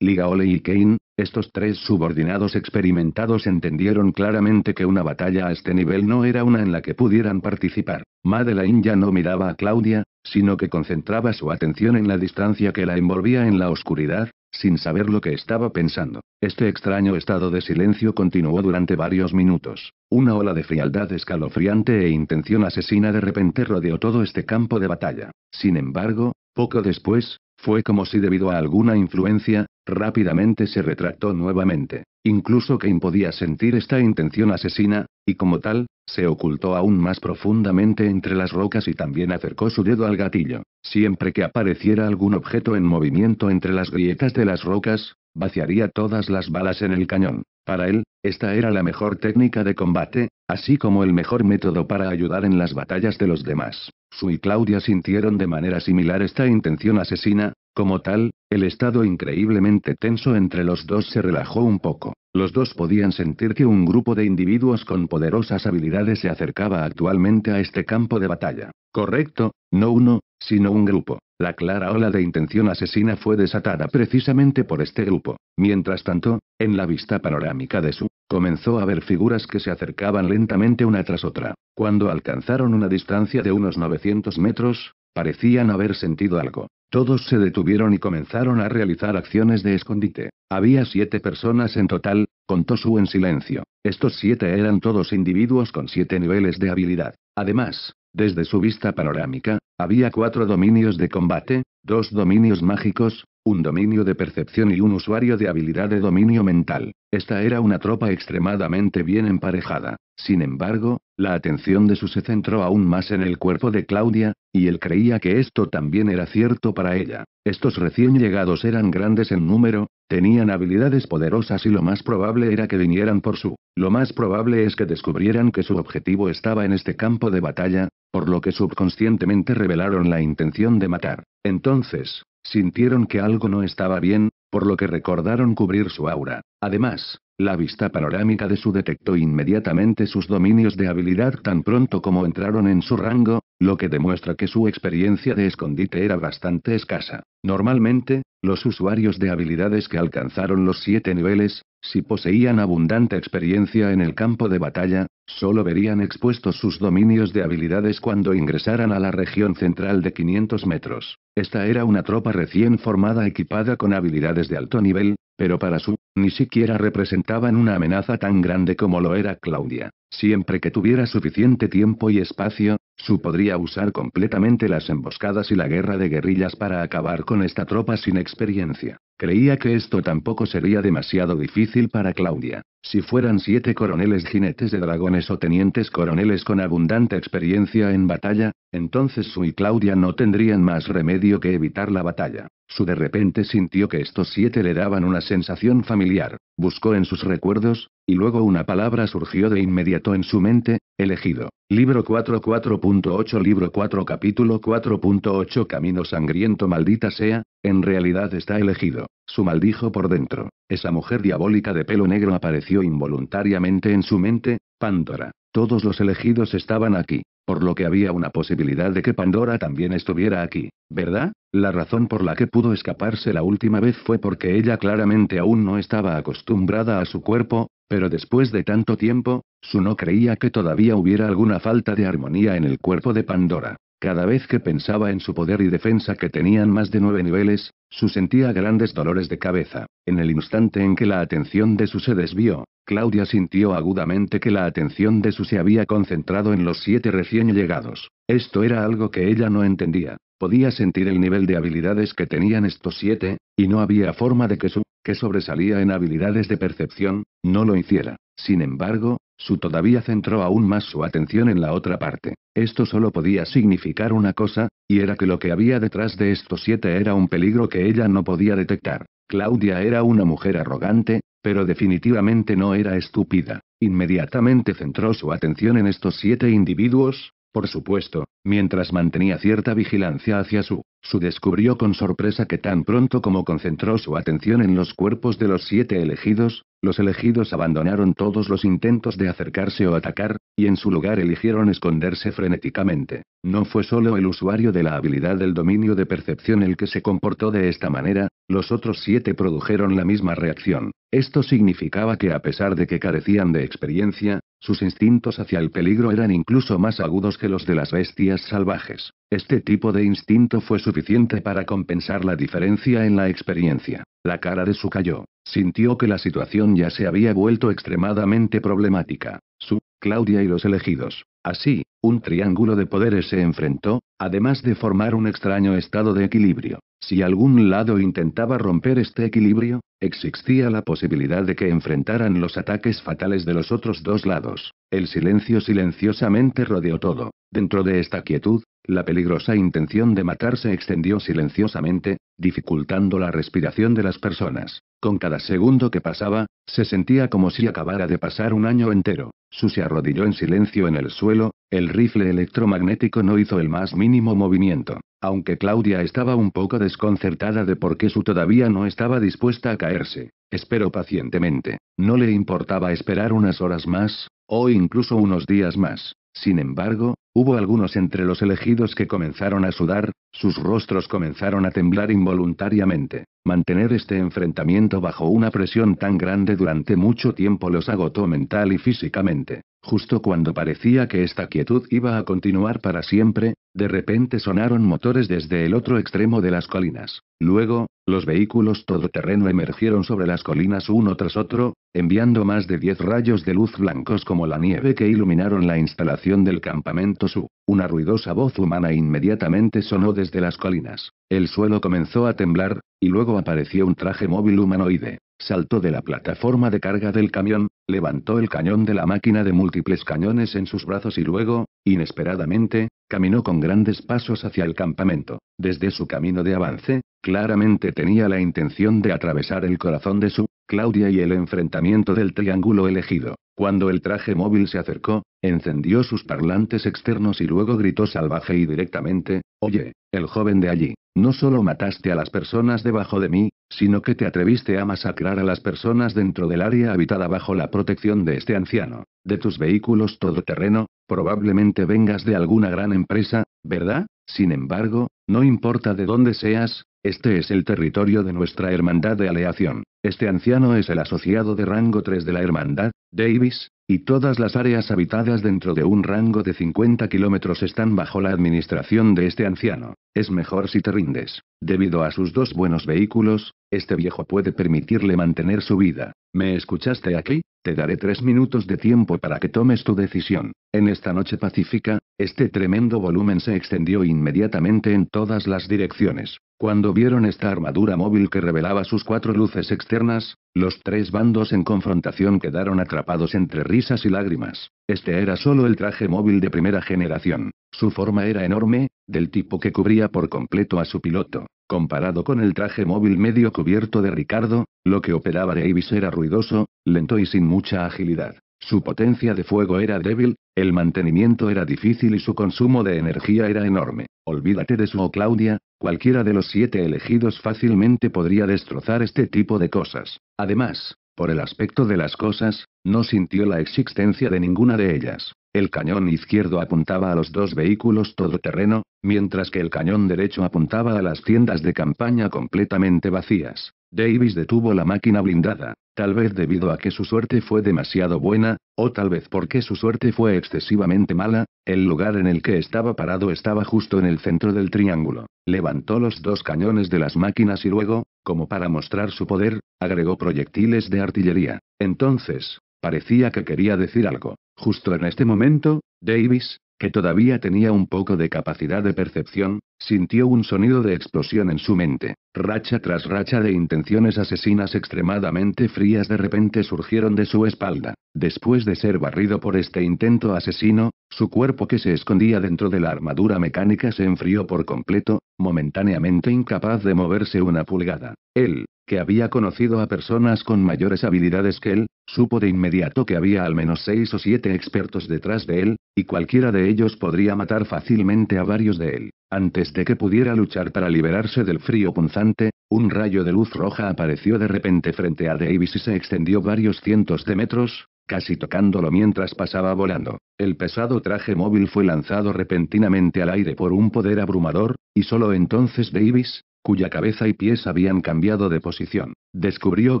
Speaker 1: Ligaole y Kane, estos tres subordinados experimentados entendieron claramente que una batalla a este nivel no era una en la que pudieran participar. Madeleine ya no miraba a Claudia, sino que concentraba su atención en la distancia que la envolvía en la oscuridad, sin saber lo que estaba pensando. Este extraño estado de silencio continuó durante varios minutos. Una ola de frialdad escalofriante e intención asesina de repente rodeó todo este campo de batalla. Sin embargo, poco después, fue como si debido a alguna influencia, rápidamente se retractó nuevamente, incluso Kane podía sentir esta intención asesina, y como tal, se ocultó aún más profundamente entre las rocas y también acercó su dedo al gatillo. Siempre que apareciera algún objeto en movimiento entre las grietas de las rocas, vaciaría todas las balas en el cañón. Para él, esta era la mejor técnica de combate, así como el mejor método para ayudar en las batallas de los demás. Su y Claudia sintieron de manera similar esta intención asesina, como tal, el estado increíblemente tenso entre los dos se relajó un poco. Los dos podían sentir que un grupo de individuos con poderosas habilidades se acercaba actualmente a este campo de batalla. Correcto, no uno, sino un grupo. La clara ola de intención asesina fue desatada precisamente por este grupo. Mientras tanto, en la vista panorámica de su, comenzó a ver figuras que se acercaban lentamente una tras otra. Cuando alcanzaron una distancia de unos 900 metros, parecían haber sentido algo. Todos se detuvieron y comenzaron a realizar acciones de escondite. Había siete personas en total, contó Su en silencio. Estos siete eran todos individuos con siete niveles de habilidad. Además, desde su vista panorámica, había cuatro dominios de combate, dos dominios mágicos, un dominio de percepción y un usuario de habilidad de dominio mental. Esta era una tropa extremadamente bien emparejada. Sin embargo, la atención de su se centró aún más en el cuerpo de Claudia, y él creía que esto también era cierto para ella. Estos recién llegados eran grandes en número, tenían habilidades poderosas y lo más probable era que vinieran por su. Lo más probable es que descubrieran que su objetivo estaba en este campo de batalla, por lo que subconscientemente revelaron la intención de matar. Entonces, Sintieron que algo no estaba bien, por lo que recordaron cubrir su aura. Además, la vista panorámica de su detectó inmediatamente sus dominios de habilidad tan pronto como entraron en su rango, lo que demuestra que su experiencia de escondite era bastante escasa. Normalmente, los usuarios de habilidades que alcanzaron los siete niveles, si poseían abundante experiencia en el campo de batalla, solo verían expuestos sus dominios de habilidades cuando ingresaran a la región central de 500 metros. Esta era una tropa recién formada equipada con habilidades de alto nivel, pero para su, ni siquiera representaban una amenaza tan grande como lo era Claudia. Siempre que tuviera suficiente tiempo y espacio, su podría usar completamente las emboscadas y la guerra de guerrillas para acabar con esta tropa sin experiencia. Creía que esto tampoco sería demasiado difícil para Claudia. Si fueran siete coroneles jinetes de dragones o tenientes coroneles con abundante experiencia en batalla, entonces su y Claudia no tendrían más remedio que evitar la batalla. Su de repente sintió que estos siete le daban una sensación familiar, buscó en sus recuerdos, y luego una palabra surgió de inmediato en su mente, elegido. Libro 4.4.8 Libro 4 Capítulo 4.8 Camino Sangriento Maldita sea, en realidad está elegido. Su maldijo por dentro. Esa mujer diabólica de pelo negro apareció involuntariamente en su mente, Pandora. Todos los elegidos estaban aquí, por lo que había una posibilidad de que Pandora también estuviera aquí, ¿verdad? La razón por la que pudo escaparse la última vez fue porque ella claramente aún no estaba acostumbrada a su cuerpo, pero después de tanto tiempo, Su no creía que todavía hubiera alguna falta de armonía en el cuerpo de Pandora. Cada vez que pensaba en su poder y defensa que tenían más de nueve niveles, su sentía grandes dolores de cabeza. En el instante en que la atención de su se desvió, Claudia sintió agudamente que la atención de su se había concentrado en los siete recién llegados. Esto era algo que ella no entendía. Podía sentir el nivel de habilidades que tenían estos siete, y no había forma de que su, que sobresalía en habilidades de percepción, no lo hiciera. Sin embargo, su todavía centró aún más su atención en la otra parte. Esto solo podía significar una cosa, y era que lo que había detrás de estos siete era un peligro que ella no podía detectar. Claudia era una mujer arrogante, pero definitivamente no era estúpida. Inmediatamente centró su atención en estos siete individuos, por supuesto, mientras mantenía cierta vigilancia hacia su, su descubrió con sorpresa que tan pronto como concentró su atención en los cuerpos de los siete elegidos, los elegidos abandonaron todos los intentos de acercarse o atacar, y en su lugar eligieron esconderse frenéticamente. No fue solo el usuario de la habilidad del dominio de percepción el que se comportó de esta manera, los otros siete produjeron la misma reacción. Esto significaba que a pesar de que carecían de experiencia, sus instintos hacia el peligro eran incluso más agudos que los de las bestias salvajes. Este tipo de instinto fue suficiente para compensar la diferencia en la experiencia. La cara de su cayó. Sintió que la situación ya se había vuelto extremadamente problemática. Su, Claudia y los elegidos. Así, un triángulo de poderes se enfrentó, además de formar un extraño estado de equilibrio. Si algún lado intentaba romper este equilibrio, existía la posibilidad de que enfrentaran los ataques fatales de los otros dos lados. El silencio silenciosamente rodeó todo. Dentro de esta quietud, la peligrosa intención de matar se extendió silenciosamente, dificultando la respiración de las personas. Con cada segundo que pasaba, se sentía como si acabara de pasar un año entero. Su se arrodilló en silencio en el suelo, el rifle electromagnético no hizo el más mínimo movimiento, aunque Claudia estaba un poco desconcertada de por qué su todavía no estaba dispuesta a caerse. Esperó pacientemente. No le importaba esperar unas horas más, o incluso unos días más. Sin embargo, Hubo algunos entre los elegidos que comenzaron a sudar, sus rostros comenzaron a temblar involuntariamente. Mantener este enfrentamiento bajo una presión tan grande durante mucho tiempo los agotó mental y físicamente. Justo cuando parecía que esta quietud iba a continuar para siempre, de repente sonaron motores desde el otro extremo de las colinas. Luego, los vehículos todoterreno emergieron sobre las colinas uno tras otro, enviando más de diez rayos de luz blancos como la nieve que iluminaron la instalación del campamento Su. Una ruidosa voz humana inmediatamente sonó desde las colinas. El suelo comenzó a temblar, y luego apareció un traje móvil humanoide saltó de la plataforma de carga del camión, levantó el cañón de la máquina de múltiples cañones en sus brazos y luego, inesperadamente, caminó con grandes pasos hacia el campamento. Desde su camino de avance, claramente tenía la intención de atravesar el corazón de su Claudia y el enfrentamiento del triángulo elegido. Cuando el traje móvil se acercó, encendió sus parlantes externos y luego gritó salvaje y directamente, Oye, el joven de allí. No solo mataste a las personas debajo de mí, sino que te atreviste a masacrar a las personas dentro del área habitada bajo la protección de este anciano, de tus vehículos todoterreno, probablemente vengas de alguna gran empresa, ¿verdad? Sin embargo, no importa de dónde seas, este es el territorio de nuestra hermandad de aleación. Este anciano es el asociado de rango 3 de la hermandad, Davis, y todas las áreas habitadas dentro de un rango de 50 kilómetros están bajo la administración de este anciano. Es mejor si te rindes. Debido a sus dos buenos vehículos, este viejo puede permitirle mantener su vida. ¿Me escuchaste aquí? Te daré tres minutos de tiempo para que tomes tu decisión. En esta noche pacífica, este tremendo volumen se extendió inmediatamente en todas las direcciones. Cuando vieron esta armadura móvil que revelaba sus cuatro luces externas, los tres bandos en confrontación quedaron atrapados entre risas y lágrimas. Este era solo el traje móvil de primera generación. Su forma era enorme, del tipo que cubría por completo a su piloto. Comparado con el traje móvil medio cubierto de Ricardo, lo que operaba Davis era ruidoso, lento y sin mucha agilidad. Su potencia de fuego era débil, el mantenimiento era difícil y su consumo de energía era enorme. Olvídate de su Claudia, cualquiera de los siete elegidos fácilmente podría destrozar este tipo de cosas. Además, por el aspecto de las cosas, no sintió la existencia de ninguna de ellas. El cañón izquierdo apuntaba a los dos vehículos todoterreno, mientras que el cañón derecho apuntaba a las tiendas de campaña completamente vacías. Davis detuvo la máquina blindada, tal vez debido a que su suerte fue demasiado buena, o tal vez porque su suerte fue excesivamente mala, el lugar en el que estaba parado estaba justo en el centro del triángulo. Levantó los dos cañones de las máquinas y luego, como para mostrar su poder, agregó proyectiles de artillería. Entonces, parecía que quería decir algo. Justo en este momento, Davis, que todavía tenía un poco de capacidad de percepción, sintió un sonido de explosión en su mente. Racha tras racha de intenciones asesinas extremadamente frías de repente surgieron de su espalda. Después de ser barrido por este intento asesino, su cuerpo que se escondía dentro de la armadura mecánica se enfrió por completo, momentáneamente incapaz de moverse una pulgada. Él, que había conocido a personas con mayores habilidades que él, supo de inmediato que había al menos seis o siete expertos detrás de él, y cualquiera de ellos podría matar fácilmente a varios de él. Antes de que pudiera luchar para liberarse del frío punzante, un rayo de luz roja apareció de repente frente a Davis y se extendió varios cientos de metros, casi tocándolo mientras pasaba volando. El pesado traje móvil fue lanzado repentinamente al aire por un poder abrumador, y solo entonces Davis, cuya cabeza y pies habían cambiado de posición, descubrió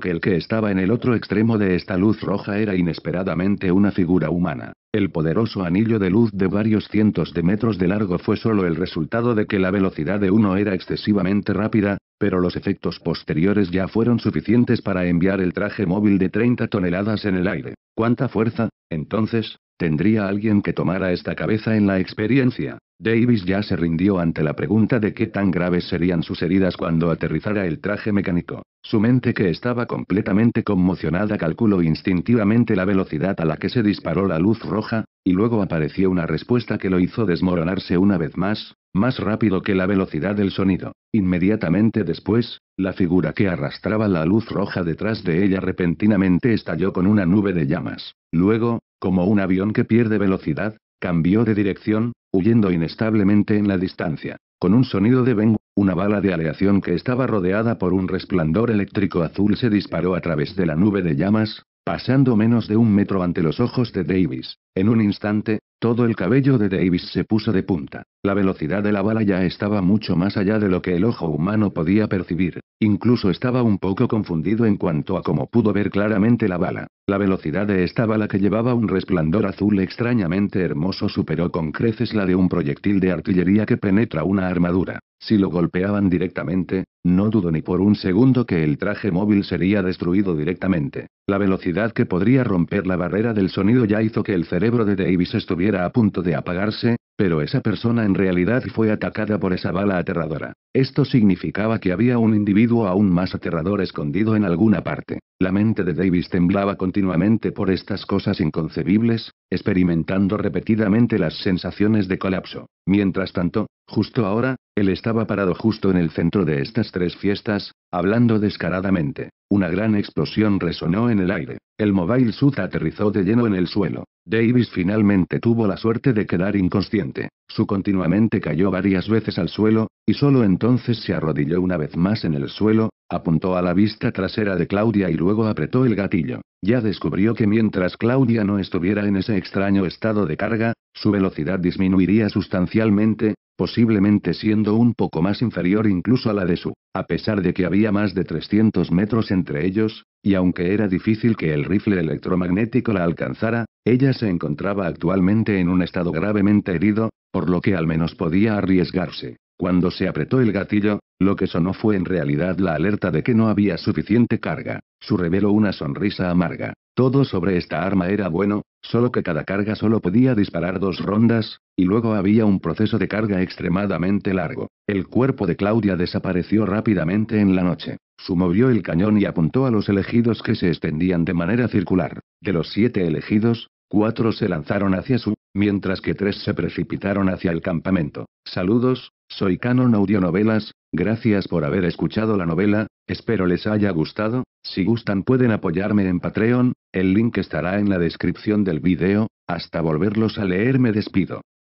Speaker 1: que el que estaba en el otro extremo de esta luz roja era inesperadamente una figura humana. El poderoso anillo de luz de varios cientos de metros de largo fue solo el resultado de que la velocidad de uno era excesivamente rápida, pero los efectos posteriores ya fueron suficientes para enviar el traje móvil de 30 toneladas en el aire. ¿Cuánta fuerza? Entonces, ¿tendría alguien que tomara esta cabeza en la experiencia? Davis ya se rindió ante la pregunta de qué tan graves serían sus heridas cuando aterrizara el traje mecánico. Su mente que estaba completamente conmocionada calculó instintivamente la velocidad a la que se disparó la luz roja, y luego apareció una respuesta que lo hizo desmoronarse una vez más, más rápido que la velocidad del sonido. Inmediatamente después, la figura que arrastraba la luz roja detrás de ella repentinamente estalló con una nube de llamas. Luego, como un avión que pierde velocidad, cambió de dirección, huyendo inestablemente en la distancia. Con un sonido de beng, una bala de aleación que estaba rodeada por un resplandor eléctrico azul se disparó a través de la nube de llamas, pasando menos de un metro ante los ojos de Davis. En un instante, todo el cabello de Davis se puso de punta. La velocidad de la bala ya estaba mucho más allá de lo que el ojo humano podía percibir. Incluso estaba un poco confundido en cuanto a cómo pudo ver claramente la bala. La velocidad de esta bala que llevaba un resplandor azul extrañamente hermoso superó con creces la de un proyectil de artillería que penetra una armadura. Si lo golpeaban directamente, no dudo ni por un segundo que el traje móvil sería destruido directamente. La velocidad que podría romper la barrera del sonido ya hizo que el cerebro de Davis estuviera a punto de apagarse, pero esa persona en realidad fue atacada por esa bala aterradora. Esto significaba que había un individuo aún más aterrador escondido en alguna parte. La mente de Davis temblaba continuamente por estas cosas inconcebibles, experimentando repetidamente las sensaciones de colapso. Mientras tanto, justo ahora, él estaba parado justo en el centro de estas tres fiestas, hablando descaradamente. Una gran explosión resonó en el aire. El Mobile Suit aterrizó de lleno en el suelo. Davis finalmente tuvo la suerte de quedar inconsciente. Su continuamente cayó varias veces al suelo, y solo entonces se arrodilló una vez más en el suelo, apuntó a la vista trasera de Claudia y luego apretó el gatillo. Ya descubrió que mientras Claudia no estuviera en ese extraño estado de carga, su velocidad disminuiría sustancialmente, posiblemente siendo un poco más inferior incluso a la de su, a pesar de que había más de 300 metros entre ellos, y aunque era difícil que el rifle electromagnético la alcanzara, ella se encontraba actualmente en un estado gravemente herido, por lo que al menos podía arriesgarse. Cuando se apretó el gatillo, lo que sonó fue en realidad la alerta de que no había suficiente carga. Su reveló una sonrisa amarga. Todo sobre esta arma era bueno, solo que cada carga solo podía disparar dos rondas, y luego había un proceso de carga extremadamente largo. El cuerpo de Claudia desapareció rápidamente en la noche. Su movió el cañón y apuntó a los elegidos que se extendían de manera circular. De los siete elegidos, cuatro se lanzaron hacia su, mientras que tres se precipitaron hacia el campamento. Saludos, soy Canon Audionovelas, gracias por haber escuchado la novela, espero les haya gustado, si gustan pueden apoyarme en Patreon, el link estará en la descripción del video, hasta volverlos a leer me despido.